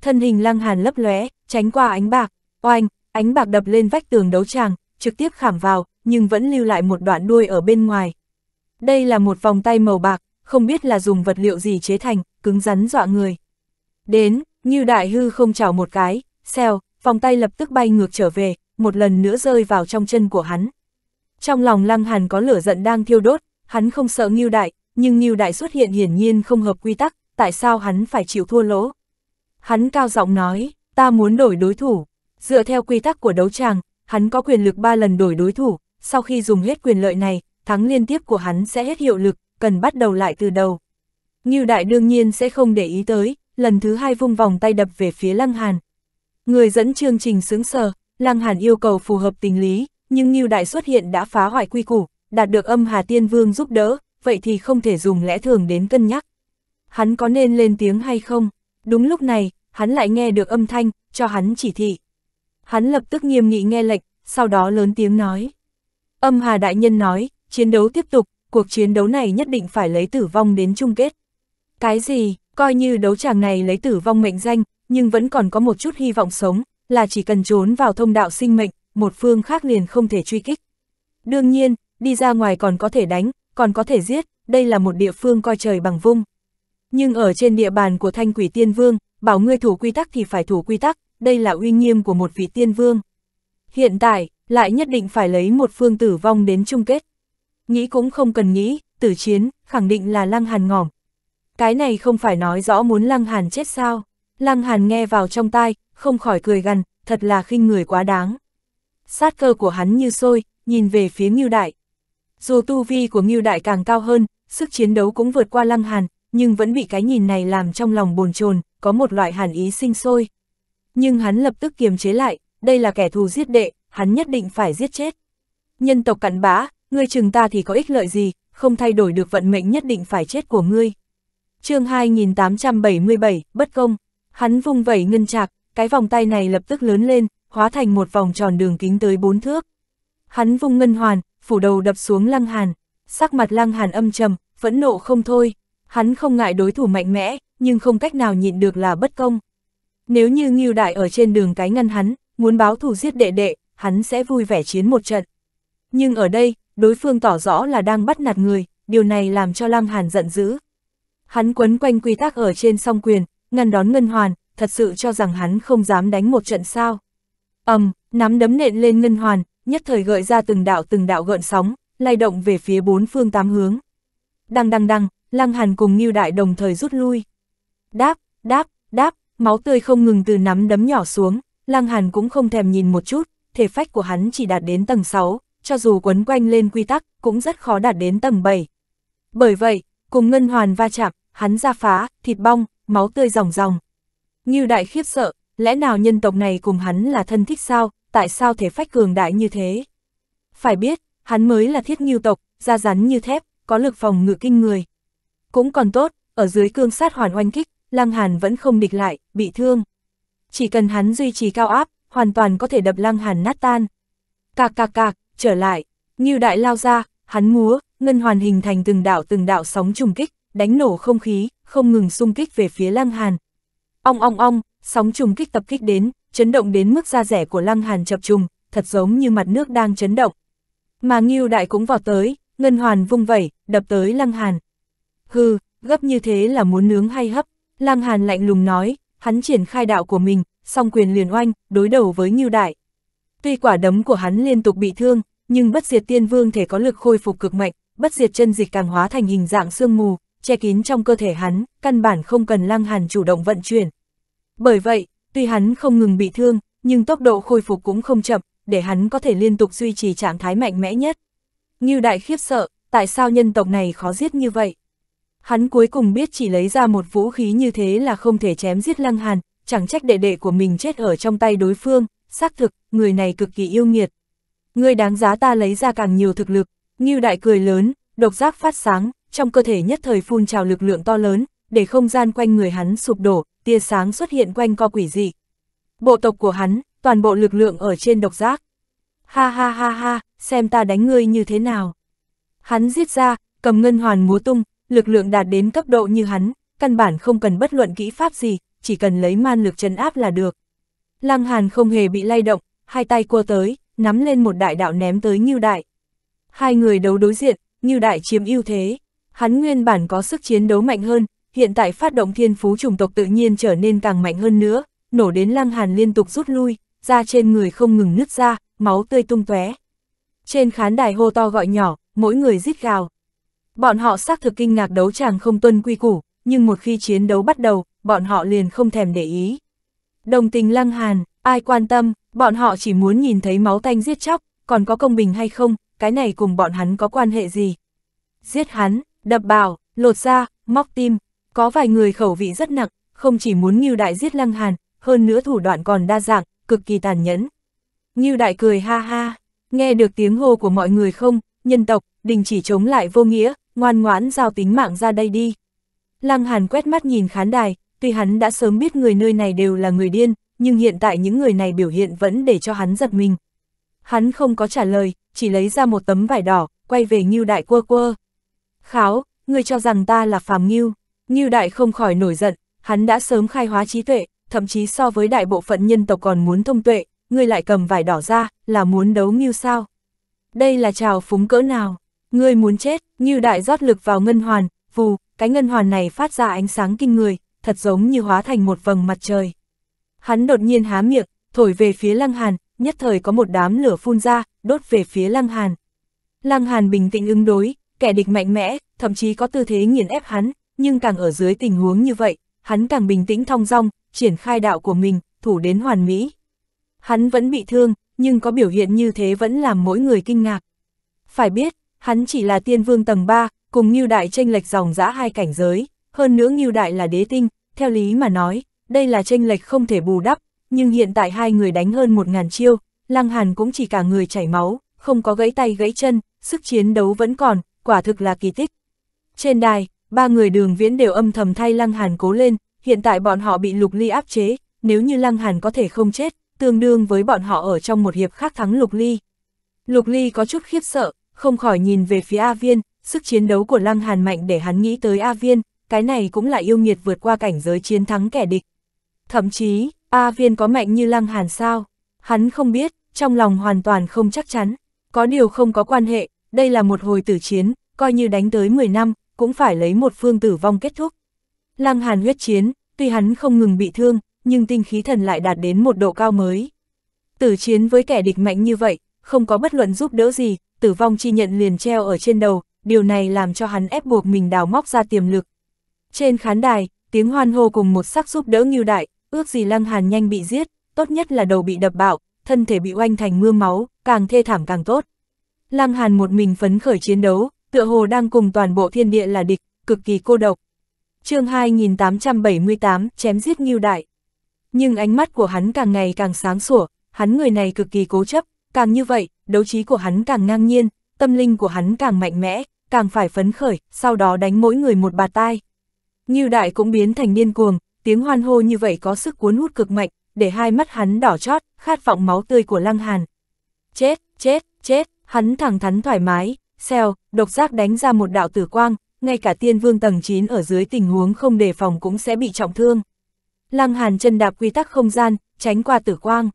Thân hình Lăng Hàn lấp lóe, tránh qua ánh bạc, oanh, ánh bạc đập lên vách tường đấu tràng, trực tiếp khảm vào, nhưng vẫn lưu lại một đoạn đuôi ở bên ngoài. Đây là một vòng tay màu bạc, không biết là dùng vật liệu gì chế thành, cứng rắn dọa người. Đến, như Đại Hư không chào một cái, xeo vòng tay lập tức bay ngược trở về, một lần nữa rơi vào trong chân của hắn. Trong lòng Lăng Hàn có lửa giận đang thiêu đốt, hắn không sợ Ngưu Đại, nhưng Ngưu Đại xuất hiện hiển nhiên không hợp quy tắc, tại sao hắn phải chịu thua lỗ? Hắn cao giọng nói, ta muốn đổi đối thủ, dựa theo quy tắc của đấu tràng, hắn có quyền lực 3 lần đổi đối thủ, sau khi dùng hết quyền lợi này, thắng liên tiếp của hắn sẽ hết hiệu lực, cần bắt đầu lại từ đầu. Ngưu Đại đương nhiên sẽ không để ý tới, lần thứ hai vung vòng tay đập về phía Lăng Hàn, Người dẫn chương trình sướng sờ, Lăng Hàn yêu cầu phù hợp tình lý, nhưng Ngưu Đại xuất hiện đã phá hoại quy củ, đạt được âm Hà Tiên Vương giúp đỡ, vậy thì không thể dùng lẽ thường đến cân nhắc. Hắn có nên lên tiếng hay không? Đúng lúc này, hắn lại nghe được âm thanh, cho hắn chỉ thị. Hắn lập tức nghiêm nghị nghe lệnh, sau đó lớn tiếng nói. Âm Hà Đại Nhân nói, chiến đấu tiếp tục, cuộc chiến đấu này nhất định phải lấy tử vong đến chung kết. Cái gì, coi như đấu tràng này lấy tử vong mệnh danh, nhưng vẫn còn có một chút hy vọng sống, là chỉ cần trốn vào thông đạo sinh mệnh, một phương khác liền không thể truy kích. Đương nhiên, đi ra ngoài còn có thể đánh, còn có thể giết, đây là một địa phương coi trời bằng vung. Nhưng ở trên địa bàn của thanh quỷ tiên vương, bảo ngươi thủ quy tắc thì phải thủ quy tắc, đây là uy nghiêm của một vị tiên vương. Hiện tại, lại nhất định phải lấy một phương tử vong đến chung kết. Nghĩ cũng không cần nghĩ, tử chiến, khẳng định là lăng hàn ngỏm. Cái này không phải nói rõ muốn lăng hàn chết sao. Lăng Hàn nghe vào trong tai, không khỏi cười gần, thật là khinh người quá đáng. Sát cơ của hắn như sôi, nhìn về phía Ngưu Đại. Dù tu vi của Ngưu Đại càng cao hơn, sức chiến đấu cũng vượt qua Lăng Hàn, nhưng vẫn bị cái nhìn này làm trong lòng bồn chồn, có một loại hàn ý sinh sôi. Nhưng hắn lập tức kiềm chế lại, đây là kẻ thù giết đệ, hắn nhất định phải giết chết. Nhân tộc cặn bã, ngươi chừng ta thì có ích lợi gì, không thay đổi được vận mệnh nhất định phải chết của ngươi. chương 2877, bất công. Hắn vung vẩy ngân chạc, cái vòng tay này lập tức lớn lên, hóa thành một vòng tròn đường kính tới bốn thước. Hắn vung ngân hoàn, phủ đầu đập xuống lăng hàn, sắc mặt lăng hàn âm trầm, phẫn nộ không thôi. Hắn không ngại đối thủ mạnh mẽ, nhưng không cách nào nhịn được là bất công. Nếu như Ngưu Đại ở trên đường cái ngăn hắn, muốn báo thù giết đệ đệ, hắn sẽ vui vẻ chiến một trận. Nhưng ở đây, đối phương tỏ rõ là đang bắt nạt người, điều này làm cho Lăng Hàn giận dữ. Hắn quấn quanh quy tắc ở trên song quyền, ngăn đón Ngân Hoàn, thật sự cho rằng hắn không dám đánh một trận sao. ầm, um, nắm đấm nện lên Ngân Hoàn, nhất thời gợi ra từng đạo từng đạo gợn sóng, lay động về phía bốn phương tám hướng. Đăng đăng đăng, Lăng Hàn cùng Ngưu Đại đồng thời rút lui. Đáp, đáp, đáp, máu tươi không ngừng từ nắm đấm nhỏ xuống, Lăng Hàn cũng không thèm nhìn một chút, thể phách của hắn chỉ đạt đến tầng 6, cho dù quấn quanh lên quy tắc, cũng rất khó đạt đến tầng 7. Bởi vậy, cùng Ngân Hoàn va chạm, hắn ra phá, thịt bong, máu tươi ròng ròng. Ngưu đại khiếp sợ, lẽ nào nhân tộc này cùng hắn là thân thích sao, tại sao thể phách cường đại như thế? Phải biết, hắn mới là thiết ngưu tộc, da rắn như thép, có lực phòng ngự kinh người. Cũng còn tốt, ở dưới cương sát hoàn oanh kích, Lăng Hàn vẫn không địch lại, bị thương. Chỉ cần hắn duy trì cao áp, hoàn toàn có thể đập Lăng Hàn nát tan. Cạc cạc cạc, trở lại, Ngưu đại lao ra, hắn múa, ngân hoàn hình thành từng đảo từng đảo sóng trùng kích, đánh nổ không khí, không ngừng xung kích về phía Lăng Hàn. Ong ong ong, sóng trùng kích tập kích đến, chấn động đến mức da rẻ của Lăng Hàn chập trùng, thật giống như mặt nước đang chấn động. Mà Ngưu Đại cũng vào tới, ngân hoàn vung vẩy, đập tới Lăng Hàn. Hừ, gấp như thế là muốn nướng hay hấp, Lăng Hàn lạnh lùng nói, hắn triển khai đạo của mình, song quyền liền oanh, đối đầu với Ngưu Đại. Tuy quả đấm của hắn liên tục bị thương, nhưng bất diệt tiên vương thể có lực khôi phục cực mạnh, bất diệt chân dịch càng hóa thành hình dạng sương mù, che kín trong cơ thể hắn, căn bản không cần Lăng Hàn chủ động vận chuyển. Bởi vậy, tuy hắn không ngừng bị thương, nhưng tốc độ khôi phục cũng không chậm, để hắn có thể liên tục duy trì trạng thái mạnh mẽ nhất. Ngưu Đại khiếp sợ, tại sao nhân tộc này khó giết như vậy? Hắn cuối cùng biết chỉ lấy ra một vũ khí như thế là không thể chém giết Lăng Hàn, chẳng trách đệ đệ của mình chết ở trong tay đối phương, xác thực, người này cực kỳ yêu nghiệt. Người đáng giá ta lấy ra càng nhiều thực lực, Ngưu Đại cười lớn, độc giác phát sáng, trong cơ thể nhất thời phun trào lực lượng to lớn, để không gian quanh người hắn sụp đổ, tia sáng xuất hiện quanh co quỷ dị. Bộ tộc của hắn, toàn bộ lực lượng ở trên độc giác. Ha ha ha ha, xem ta đánh ngươi như thế nào. Hắn giết ra, cầm ngân hoàn múa tung, lực lượng đạt đến cấp độ như hắn, căn bản không cần bất luận kỹ pháp gì, chỉ cần lấy man lực chân áp là được. Lăng Hàn không hề bị lay động, hai tay cua tới, nắm lên một đại đạo ném tới như Đại. Hai người đấu đối diện, như Đại chiếm ưu thế. Hắn nguyên bản có sức chiến đấu mạnh hơn, hiện tại phát động thiên phú chủng tộc tự nhiên trở nên càng mạnh hơn nữa, nổ đến lăng hàn liên tục rút lui, da trên người không ngừng nứt ra, máu tươi tung tóe. Trên khán đài hô to gọi nhỏ, mỗi người rít gào. Bọn họ xác thực kinh ngạc đấu tràng không tuân quy củ, nhưng một khi chiến đấu bắt đầu, bọn họ liền không thèm để ý. Đồng tình lăng hàn, ai quan tâm, bọn họ chỉ muốn nhìn thấy máu tanh giết chóc, còn có công bình hay không, cái này cùng bọn hắn có quan hệ gì. Giết hắn, đập bảo, lột da, móc tim, có vài người khẩu vị rất nặng, không chỉ muốn Ngưu Đại giết Lăng Hàn, hơn nữa thủ đoạn còn đa dạng, cực kỳ tàn nhẫn. Ngưu Đại cười ha ha, nghe được tiếng hô của mọi người không, nhân tộc, đình chỉ chống lại vô nghĩa, ngoan ngoãn giao tính mạng ra đây đi. Lăng Hàn quét mắt nhìn khán đài, tuy hắn đã sớm biết người nơi này đều là người điên, nhưng hiện tại những người này biểu hiện vẫn để cho hắn giật mình. Hắn không có trả lời, chỉ lấy ra một tấm vải đỏ, quay về Ngưu Đại quơ quơ kháo, ngươi cho rằng ta là phàm Ngưu, Ngưu đại không khỏi nổi giận, hắn đã sớm khai hóa trí tuệ, thậm chí so với đại bộ phận nhân tộc còn muốn thông tuệ, ngươi lại cầm vải đỏ ra, là muốn đấu nghiêu sao. Đây là trào phúng cỡ nào, ngươi muốn chết, Ngưu đại rót lực vào ngân hoàn, vù, cái ngân hoàn này phát ra ánh sáng kinh người, thật giống như hóa thành một vầng mặt trời. Hắn đột nhiên há miệng, thổi về phía lăng hàn, nhất thời có một đám lửa phun ra, đốt về phía lăng hàn. Lăng hàn bình tĩnh ứng đối, kẻ địch mạnh mẽ, thậm chí có tư thế nghiền ép hắn, nhưng càng ở dưới tình huống như vậy, hắn càng bình tĩnh thong dong, triển khai đạo của mình, thủ đến hoàn mỹ. Hắn vẫn bị thương, nhưng có biểu hiện như thế vẫn làm mỗi người kinh ngạc. Phải biết, hắn chỉ là tiên vương tầng 3, cùng Ngưu Đại tranh lệch dòng dã hai cảnh giới, hơn nữa Ngưu Đại là đế tinh, theo lý mà nói, đây là tranh lệch không thể bù đắp, nhưng hiện tại hai người đánh hơn một ngàn chiêu, Lăng Hàn cũng chỉ cả người chảy máu, không có gãy tay gãy chân, sức chiến đấu vẫn còn, quả thực là kỳ tích. Trên đài, ba người đường viễn đều âm thầm thay Lăng Hàn cố lên, hiện tại bọn họ bị Lục Ly áp chế, nếu như Lăng Hàn có thể không chết, tương đương với bọn họ ở trong một hiệp khác thắng Lục Ly. Lục Ly có chút khiếp sợ, không khỏi nhìn về phía A Viên, sức chiến đấu của Lăng Hàn mạnh để hắn nghĩ tới A Viên, cái này cũng là yêu nghiệt vượt qua cảnh giới chiến thắng kẻ địch. Thậm chí, A Viên có mạnh như Lăng Hàn sao? Hắn không biết, trong lòng hoàn toàn không chắc chắn. Có điều không có quan hệ, đây là một hồi tử chiến, coi như đánh tới 10 năm, cũng phải lấy một phương tử vong kết thúc. Lăng Hàn huyết chiến, tuy hắn không ngừng bị thương, nhưng tinh khí thần lại đạt đến một độ cao mới. Tử chiến với kẻ địch mạnh như vậy, không có bất luận giúp đỡ gì, tử vong chi nhận liền treo ở trên đầu, điều này làm cho hắn ép buộc mình đào móc ra tiềm lực. Trên khán đài, tiếng hoan hô cùng một sắc giúp đỡ ngưu đại, ước gì Lăng Hàn nhanh bị giết, tốt nhất là đầu bị đập bạo, thân thể bị oanh thành mưa máu, càng thê thảm càng tốt. Lăng Hàn một mình phấn khởi chiến đấu, tựa hồ đang cùng toàn bộ thiên địa là địch, cực kỳ cô độc. chương 2878, chém giết nghiêu đại. Nhưng ánh mắt của hắn càng ngày càng sáng sủa, hắn người này cực kỳ cố chấp, càng như vậy, đấu trí của hắn càng ngang nhiên, tâm linh của hắn càng mạnh mẽ, càng phải phấn khởi, sau đó đánh mỗi người một bà tai. Nghiêu đại cũng biến thành điên cuồng, tiếng hoan hô như vậy có sức cuốn hút cực mạnh, để hai mắt hắn đỏ chót, khát vọng máu tươi của Lăng Hàn. Chết, chết, chết. Hắn thẳng thắn thoải mái, xèo, độc giác đánh ra một đạo tử quang, ngay cả tiên vương tầng 9 ở dưới tình huống không đề phòng cũng sẽ bị trọng thương. Lăng Hàn chân đạp quy tắc không gian, tránh qua tử quang.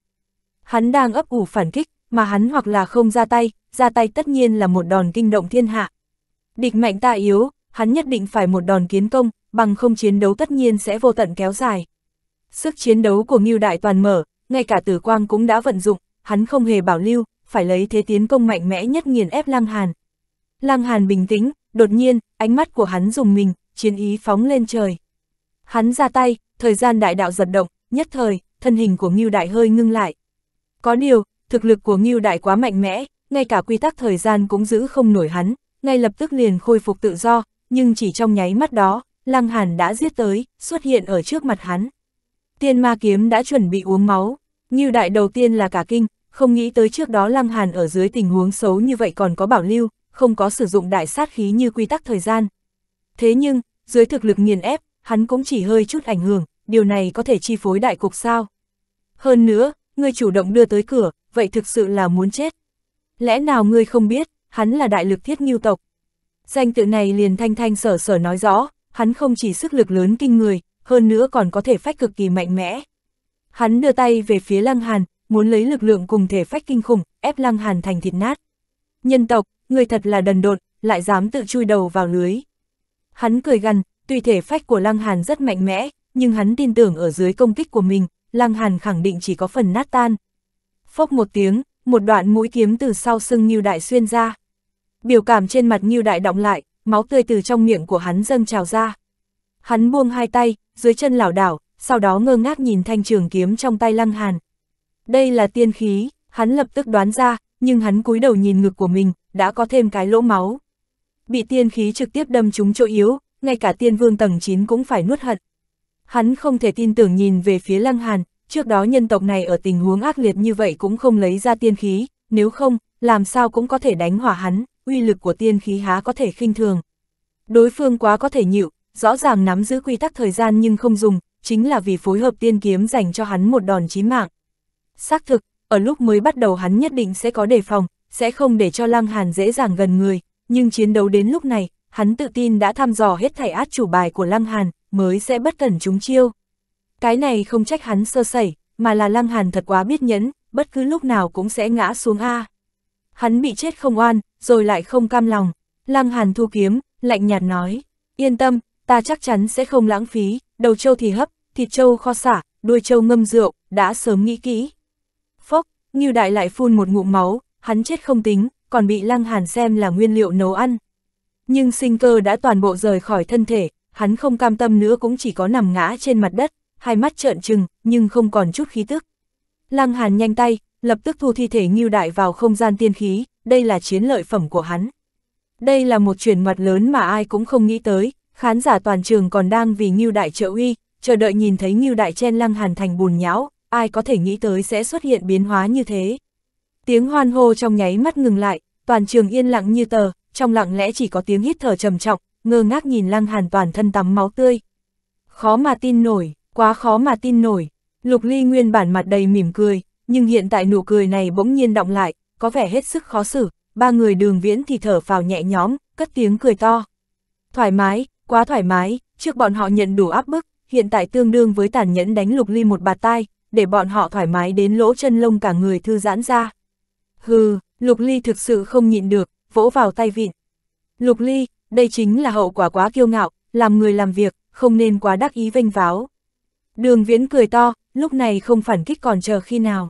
Hắn đang ấp ủ phản kích, mà hắn hoặc là không ra tay, ra tay tất nhiên là một đòn kinh động thiên hạ. Địch mạnh ta yếu, hắn nhất định phải một đòn kiến công, bằng không chiến đấu tất nhiên sẽ vô tận kéo dài. Sức chiến đấu của Ngưu Đại toàn mở, ngay cả tử quang cũng đã vận dụng, hắn không hề bảo lưu, phải lấy thế tiến công mạnh mẽ nhất nghiền ép Lăng Hàn. Lăng Hàn bình tĩnh, đột nhiên, ánh mắt của hắn dùng mình, chiến ý phóng lên trời. Hắn ra tay, thời gian đại đạo giật động, nhất thời, thân hình của Ngưu Đại hơi ngưng lại. Có điều, thực lực của Ngưu Đại quá mạnh mẽ, ngay cả quy tắc thời gian cũng giữ không nổi hắn, ngay lập tức liền khôi phục tự do, nhưng chỉ trong nháy mắt đó, Lăng Hàn đã giết tới, xuất hiện ở trước mặt hắn. Tiên ma kiếm đã chuẩn bị uống máu, Ngưu Đại đầu tiên là cả kinh, không nghĩ tới trước đó Lăng Hàn ở dưới tình huống xấu như vậy còn có bảo lưu, không có sử dụng đại sát khí như quy tắc thời gian. Thế nhưng, dưới thực lực nghiền ép, hắn cũng chỉ hơi chút ảnh hưởng, điều này có thể chi phối đại cục sao. Hơn nữa, ngươi chủ động đưa tới cửa, vậy thực sự là muốn chết. Lẽ nào ngươi không biết, hắn là đại lực thiết nghiêu tộc. Danh tự này liền thanh thanh sở sở nói rõ, hắn không chỉ sức lực lớn kinh người, hơn nữa còn có thể phách cực kỳ mạnh mẽ. Hắn đưa tay về phía Lăng Hàn, muốn lấy lực lượng cùng thể phách kinh khủng, ép Lăng Hàn thành thịt nát. Nhân tộc, người thật là đần độn, lại dám tự chui đầu vào lưới. Hắn cười gằn, tuy thể phách của Lăng Hàn rất mạnh mẽ, nhưng hắn tin tưởng ở dưới công kích của mình, Lăng Hàn khẳng định chỉ có phần nát tan. Phốc một tiếng, một đoạn mũi kiếm từ sau sưng Ngưu Đại xuyên ra. Biểu cảm trên mặt Ngưu Đại động lại, máu tươi từ trong miệng của hắn dâng trào ra. Hắn buông hai tay, dưới chân lảo đảo, sau đó ngơ ngác nhìn thanh trường kiếm trong tay Lăng Hàn. Đây là tiên khí, hắn lập tức đoán ra, nhưng hắn cúi đầu nhìn ngực của mình, đã có thêm cái lỗ máu. Bị tiên khí trực tiếp đâm trúng chỗ yếu, ngay cả tiên vương tầng 9 cũng phải nuốt hận. Hắn không thể tin tưởng nhìn về phía Lăng Hàn, trước đó nhân tộc này ở tình huống ác liệt như vậy cũng không lấy ra tiên khí, nếu không, làm sao cũng có thể đánh hỏa hắn, uy lực của tiên khí há có thể khinh thường. Đối phương quá có thể nhịu, rõ ràng nắm giữ quy tắc thời gian nhưng không dùng, chính là vì phối hợp tiên kiếm dành cho hắn một đòn chí mạng xác thực, ở lúc mới bắt đầu hắn nhất định sẽ có đề phòng, sẽ không để cho Lăng Hàn dễ dàng gần người, nhưng chiến đấu đến lúc này, hắn tự tin đã thăm dò hết thảy át chủ bài của Lăng Hàn, mới sẽ bất cẩn chúng chiêu. Cái này không trách hắn sơ sẩy, mà là Lăng Hàn thật quá biết nhẫn, bất cứ lúc nào cũng sẽ ngã xuống A. Hắn bị chết không oan, rồi lại không cam lòng. Lăng Hàn thu kiếm, lạnh nhạt nói, yên tâm, ta chắc chắn sẽ không lãng phí, đầu trâu thì hấp, thịt trâu kho xả, đuôi trâu ngâm rượu, đã sớm nghĩ kỹ. Phốc, Ngưu Đại lại phun một ngụm máu, hắn chết không tính, còn bị Lăng Hàn xem là nguyên liệu nấu ăn. Nhưng sinh cơ đã toàn bộ rời khỏi thân thể, hắn không cam tâm nữa cũng chỉ có nằm ngã trên mặt đất, hai mắt trợn trừng, nhưng không còn chút khí tức. Lăng Hàn nhanh tay, lập tức thu thi thể Ngưu Đại vào không gian tiên khí, đây là chiến lợi phẩm của hắn. Đây là một chuyển ngoặt lớn mà ai cũng không nghĩ tới, khán giả toàn trường còn đang vì Ngưu Đại trợ uy, chờ đợi nhìn thấy Ngưu Đại chen Lăng Hàn thành bùn nhão, ai có thể nghĩ tới sẽ xuất hiện biến hóa như thế. Tiếng hoan hô trong nháy mắt ngừng lại, toàn trường yên lặng như tờ, trong lặng lẽ chỉ có tiếng hít thở trầm trọng, ngơ ngác nhìn lăng hàn toàn thân tắm máu tươi. Khó mà tin nổi, quá khó mà tin nổi. Lục Ly nguyên bản mặt đầy mỉm cười, nhưng hiện tại nụ cười này bỗng nhiên động lại, có vẻ hết sức khó xử, ba người đường viễn thì thở phào nhẹ nhõm, cất tiếng cười to. Thoải mái, quá thoải mái, trước bọn họ nhận đủ áp bức, hiện tại tương đương với tàn nhẫn đánh Lục Ly một bạt tai, để bọn họ thoải mái đến lỗ chân lông cả người thư giãn ra. Hừ, Lục Ly thực sự không nhịn được, vỗ vào tay vịn. Lục Ly, đây chính là hậu quả quá kiêu ngạo, làm người làm việc, không nên quá đắc ý vênh váo. Đường Viễn cười to, lúc này không phản kích còn chờ khi nào.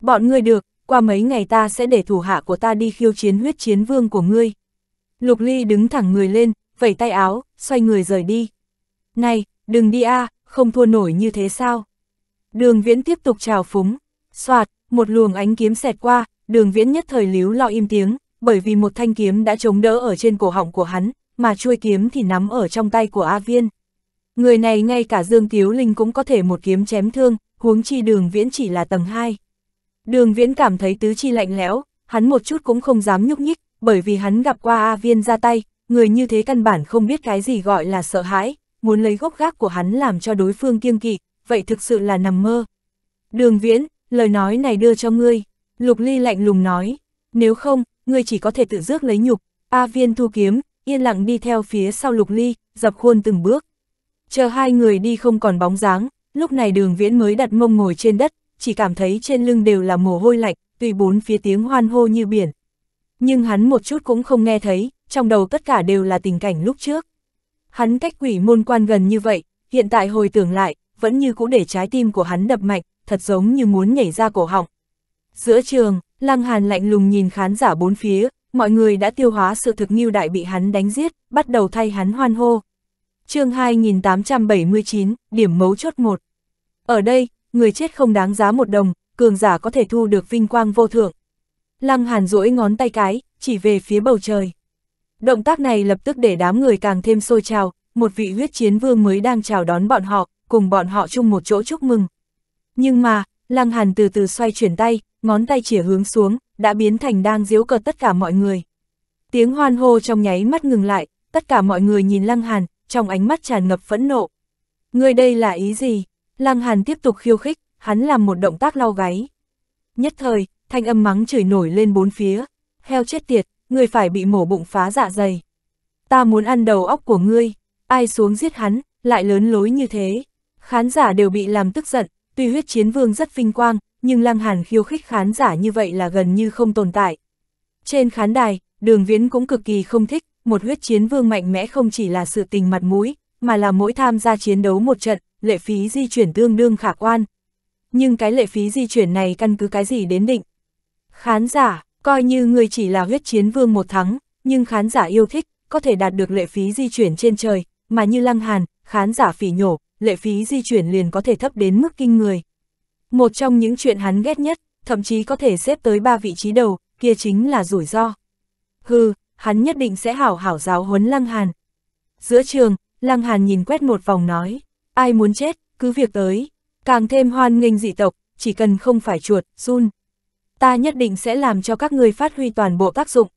Bọn ngươi được, qua mấy ngày ta sẽ để thủ hạ của ta đi khiêu chiến huyết chiến vương của ngươi. Lục Ly đứng thẳng người lên, vẩy tay áo, xoay người rời đi. Này, đừng đi a, à, không thua nổi như thế sao? Đường viễn tiếp tục trào phúng. Xoạt, một luồng ánh kiếm xẹt qua, đường viễn nhất thời líu lo im tiếng, bởi vì một thanh kiếm đã chống đỡ ở trên cổ họng của hắn, mà chuôi kiếm thì nắm ở trong tay của A Viên. Người này ngay cả Dương Tiếu Linh cũng có thể một kiếm chém thương, huống chi đường viễn chỉ là tầng 2. Đường viễn cảm thấy tứ chi lạnh lẽo, hắn một chút cũng không dám nhúc nhích, bởi vì hắn gặp qua A Viên ra tay, người như thế căn bản không biết cái gì gọi là sợ hãi, muốn lấy gốc gác của hắn làm cho đối phương kiêng kỵ, vậy thực sự là nằm mơ. Đường viễn, lời nói này đưa cho ngươi, lục ly lạnh lùng nói, nếu không, ngươi chỉ có thể tự rước lấy nhục, A viên thu kiếm, yên lặng đi theo phía sau lục ly, dập khuôn từng bước. Chờ hai người đi không còn bóng dáng, lúc này đường viễn mới đặt mông ngồi trên đất, chỉ cảm thấy trên lưng đều là mồ hôi lạnh, tùy bốn phía tiếng hoan hô như biển. Nhưng hắn một chút cũng không nghe thấy, trong đầu tất cả đều là tình cảnh lúc trước. Hắn cách quỷ môn quan gần như vậy, hiện tại hồi tưởng lại, vẫn như cũ để trái tim của hắn đập mạnh, thật giống như muốn nhảy ra cổ họng. Giữa trường, Lăng Hàn lạnh lùng nhìn khán giả bốn phía, mọi người đã tiêu hóa sự thực nghiêu đại bị hắn đánh giết, bắt đầu thay hắn hoan hô. chương 2879, điểm mấu chốt 1. Ở đây, người chết không đáng giá một đồng, cường giả có thể thu được vinh quang vô thượng. Lăng Hàn duỗi ngón tay cái, chỉ về phía bầu trời. Động tác này lập tức để đám người càng thêm sôi trào, một vị huyết chiến vương mới đang chào đón bọn họ, cùng bọn họ chung một chỗ chúc mừng. Nhưng mà, Lăng Hàn từ từ xoay chuyển tay, ngón tay chỉa hướng xuống, đã biến thành đang diếu cợt tất cả mọi người. Tiếng hoan hô trong nháy mắt ngừng lại, tất cả mọi người nhìn Lăng Hàn, trong ánh mắt tràn ngập phẫn nộ. Người đây là ý gì? Lăng Hàn tiếp tục khiêu khích, hắn làm một động tác lau gáy. Nhất thời, thanh âm mắng chửi nổi lên bốn phía. Heo chết tiệt, người phải bị mổ bụng phá dạ dày. Ta muốn ăn đầu óc của ngươi, ai xuống giết hắn, lại lớn lối như thế. Khán giả đều bị làm tức giận, tuy huyết chiến vương rất vinh quang, nhưng Lăng Hàn khiêu khích khán giả như vậy là gần như không tồn tại. Trên khán đài, đường viễn cũng cực kỳ không thích, một huyết chiến vương mạnh mẽ không chỉ là sự tình mặt mũi, mà là mỗi tham gia chiến đấu một trận, lệ phí di chuyển tương đương khả quan. Nhưng cái lệ phí di chuyển này căn cứ cái gì đến định? Khán giả, coi như người chỉ là huyết chiến vương một thắng, nhưng khán giả yêu thích, có thể đạt được lệ phí di chuyển trên trời, mà như lăng hàn, khán giả phỉ nhổ, lệ phí di chuyển liền có thể thấp đến mức kinh người. Một trong những chuyện hắn ghét nhất, thậm chí có thể xếp tới ba vị trí đầu, kia chính là rủi ro. Hừ, hắn nhất định sẽ hảo hảo giáo huấn Lăng Hàn. Giữa trường, Lăng Hàn nhìn quét một vòng nói, ai muốn chết, cứ việc tới, càng thêm hoan nghênh dị tộc, chỉ cần không phải chuột, run. Ta nhất định sẽ làm cho các người phát huy toàn bộ tác dụng.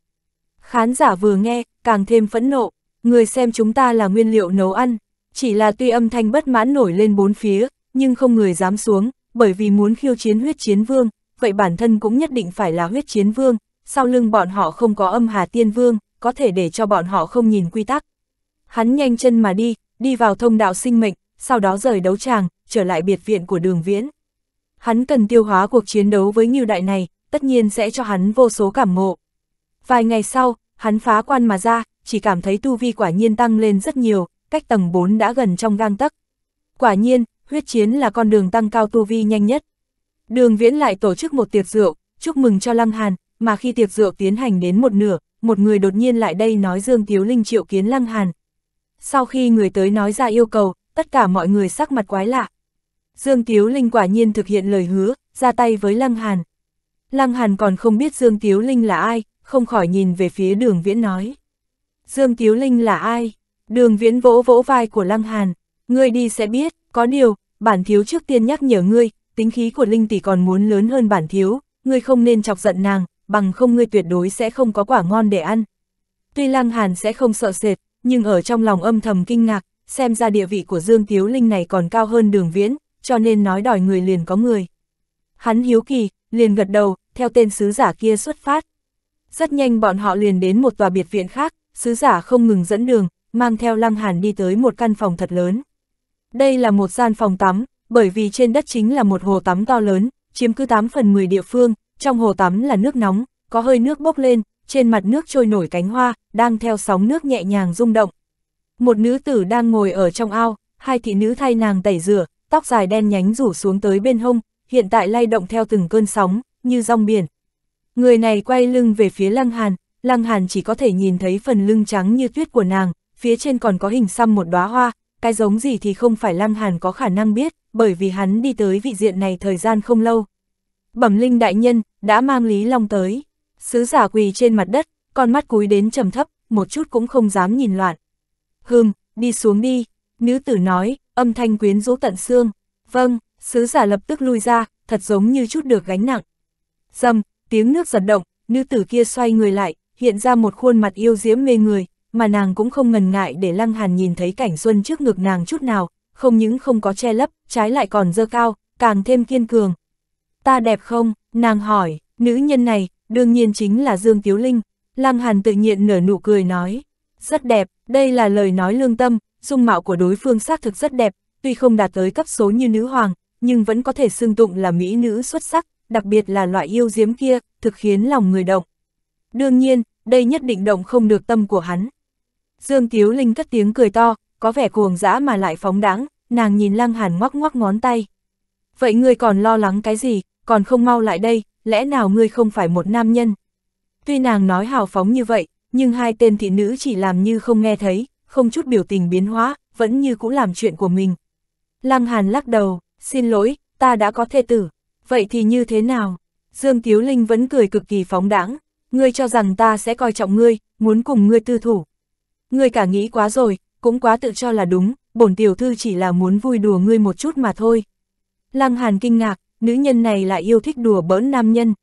Khán giả vừa nghe, càng thêm phẫn nộ, người xem chúng ta là nguyên liệu nấu ăn, chỉ là tuy âm thanh bất mãn nổi lên bốn phía, nhưng không người dám xuống, bởi vì muốn khiêu chiến huyết chiến vương, vậy bản thân cũng nhất định phải là huyết chiến vương, sau lưng bọn họ không có âm hà tiên vương, có thể để cho bọn họ không nhìn quy tắc. Hắn nhanh chân mà đi, đi vào thông đạo sinh mệnh, sau đó rời đấu tràng, trở lại biệt viện của đường viễn. Hắn cần tiêu hóa cuộc chiến đấu với Ngưu Đại này, tất nhiên sẽ cho hắn vô số cảm ngộ. Vài ngày sau, hắn phá quan mà ra, chỉ cảm thấy tu vi quả nhiên tăng lên rất nhiều, cách tầng 4 đã gần trong gang tấc. Quả nhiên, huyết chiến là con đường tăng cao tu vi nhanh nhất. Đường Viễn lại tổ chức một tiệc rượu, chúc mừng cho Lăng Hàn, mà khi tiệc rượu tiến hành đến một nửa, một người đột nhiên lại đây nói Dương Tiếu Linh triệu kiến Lăng Hàn. Sau khi người tới nói ra yêu cầu, tất cả mọi người sắc mặt quái lạ. Dương Tiếu Linh quả nhiên thực hiện lời hứa, ra tay với Lăng Hàn. Lăng Hàn còn không biết Dương Tiếu Linh là ai, không khỏi nhìn về phía đường Viễn nói. Dương Tiếu Linh là ai? Đường viễn vỗ vỗ vai của Lăng Hàn, ngươi đi sẽ biết, có điều, bản thiếu trước tiên nhắc nhở ngươi, tính khí của Linh tỷ còn muốn lớn hơn bản thiếu, ngươi không nên chọc giận nàng, bằng không ngươi tuyệt đối sẽ không có quả ngon để ăn. Tuy Lăng Hàn sẽ không sợ sệt, nhưng ở trong lòng âm thầm kinh ngạc, xem ra địa vị của Dương Tiếu Linh này còn cao hơn đường viễn, cho nên nói đòi người liền có người. Hắn hiếu kỳ, liền gật đầu, theo tên sứ giả kia xuất phát. Rất nhanh bọn họ liền đến một tòa biệt viện khác, sứ giả không ngừng dẫn đường, mang theo Lăng Hàn đi tới một căn phòng thật lớn. Đây là một gian phòng tắm, bởi vì trên đất chính là một hồ tắm to lớn, chiếm cứ 8 phần 10 địa phương, trong hồ tắm là nước nóng, có hơi nước bốc lên, trên mặt nước trôi nổi cánh hoa, đang theo sóng nước nhẹ nhàng rung động. Một nữ tử đang ngồi ở trong ao, hai thị nữ thay nàng tẩy rửa, tóc dài đen nhánh rủ xuống tới bên hông, hiện tại lay động theo từng cơn sóng, như rong biển. Người này quay lưng về phía Lăng Hàn, Lăng Hàn chỉ có thể nhìn thấy phần lưng trắng như tuyết của nàng, phía trên còn có hình xăm một đóa hoa, cái giống gì thì không phải Lăng Hàn có khả năng biết, bởi vì hắn đi tới vị diện này thời gian không lâu. Bẩm linh đại nhân, đã mang Lý Long tới. Sứ giả quỳ trên mặt đất, con mắt cúi đến trầm thấp, một chút cũng không dám nhìn loạn. Hừm, đi xuống đi, nữ tử nói, âm thanh quyến rũ tận xương. Vâng, sứ giả lập tức lui ra, thật giống như chút được gánh nặng. Dầm, tiếng nước giật động, nữ tử kia xoay người lại, hiện ra một khuôn mặt yêu diễm mê người, mà nàng cũng không ngần ngại để Lăng Hàn nhìn thấy cảnh xuân trước ngực nàng chút nào, không những không có che lấp, trái lại còn dơ cao, càng thêm kiên cường. Ta đẹp không? Nàng hỏi, nữ nhân này, đương nhiên chính là Dương Tiếu Linh. Lăng Hàn tự nhiên nở nụ cười nói, rất đẹp, đây là lời nói lương tâm, dung mạo của đối phương xác thực rất đẹp, tuy không đạt tới cấp số như nữ hoàng, nhưng vẫn có thể xưng tụng là mỹ nữ xuất sắc, đặc biệt là loại yêu diếm kia, thực khiến lòng người động. Đương nhiên, đây nhất định động không được tâm của hắn. Dương Tiếu Linh cất tiếng cười to, có vẻ cuồng dã mà lại phóng đáng, nàng nhìn Lăng Hàn ngoắc ngoắc ngón tay. Vậy ngươi còn lo lắng cái gì, còn không mau lại đây, lẽ nào ngươi không phải một nam nhân? Tuy nàng nói hào phóng như vậy, nhưng hai tên thị nữ chỉ làm như không nghe thấy, không chút biểu tình biến hóa, vẫn như cũng làm chuyện của mình. Lăng Hàn lắc đầu, xin lỗi, ta đã có thê tử, vậy thì như thế nào? Dương Tiếu Linh vẫn cười cực kỳ phóng đãng ngươi cho rằng ta sẽ coi trọng ngươi, muốn cùng ngươi tư thủ, Ngươi cả nghĩ quá rồi, cũng quá tự cho là đúng, bổn tiểu thư chỉ là muốn vui đùa ngươi một chút mà thôi. Lăng Hàn kinh ngạc, nữ nhân này lại yêu thích đùa bỡn nam nhân.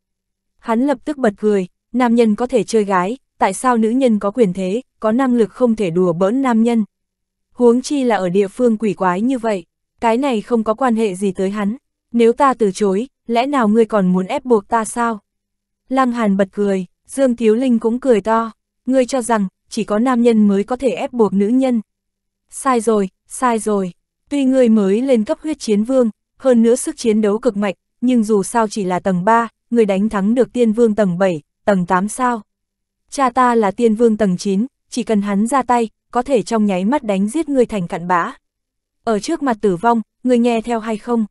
Hắn lập tức bật cười, nam nhân có thể chơi gái, tại sao nữ nhân có quyền thế, có năng lực không thể đùa bỡn nam nhân. Huống chi là ở địa phương quỷ quái như vậy, cái này không có quan hệ gì tới hắn. Nếu ta từ chối, lẽ nào ngươi còn muốn ép buộc ta sao? Lăng Hàn bật cười, Dương Tiếu Linh cũng cười to. Ngươi cho rằng, chỉ có nam nhân mới có thể ép buộc nữ nhân. Sai rồi, sai rồi, tuy ngươi mới lên cấp huyết chiến vương, hơn nữa sức chiến đấu cực mạnh, nhưng dù sao chỉ là tầng 3, người đánh thắng được tiên vương tầng 7, tầng 8 sao. Cha ta là tiên vương tầng 9, chỉ cần hắn ra tay, có thể trong nháy mắt đánh giết người thành cặn bã. Ở trước mặt tử vong, người nghe theo hay không?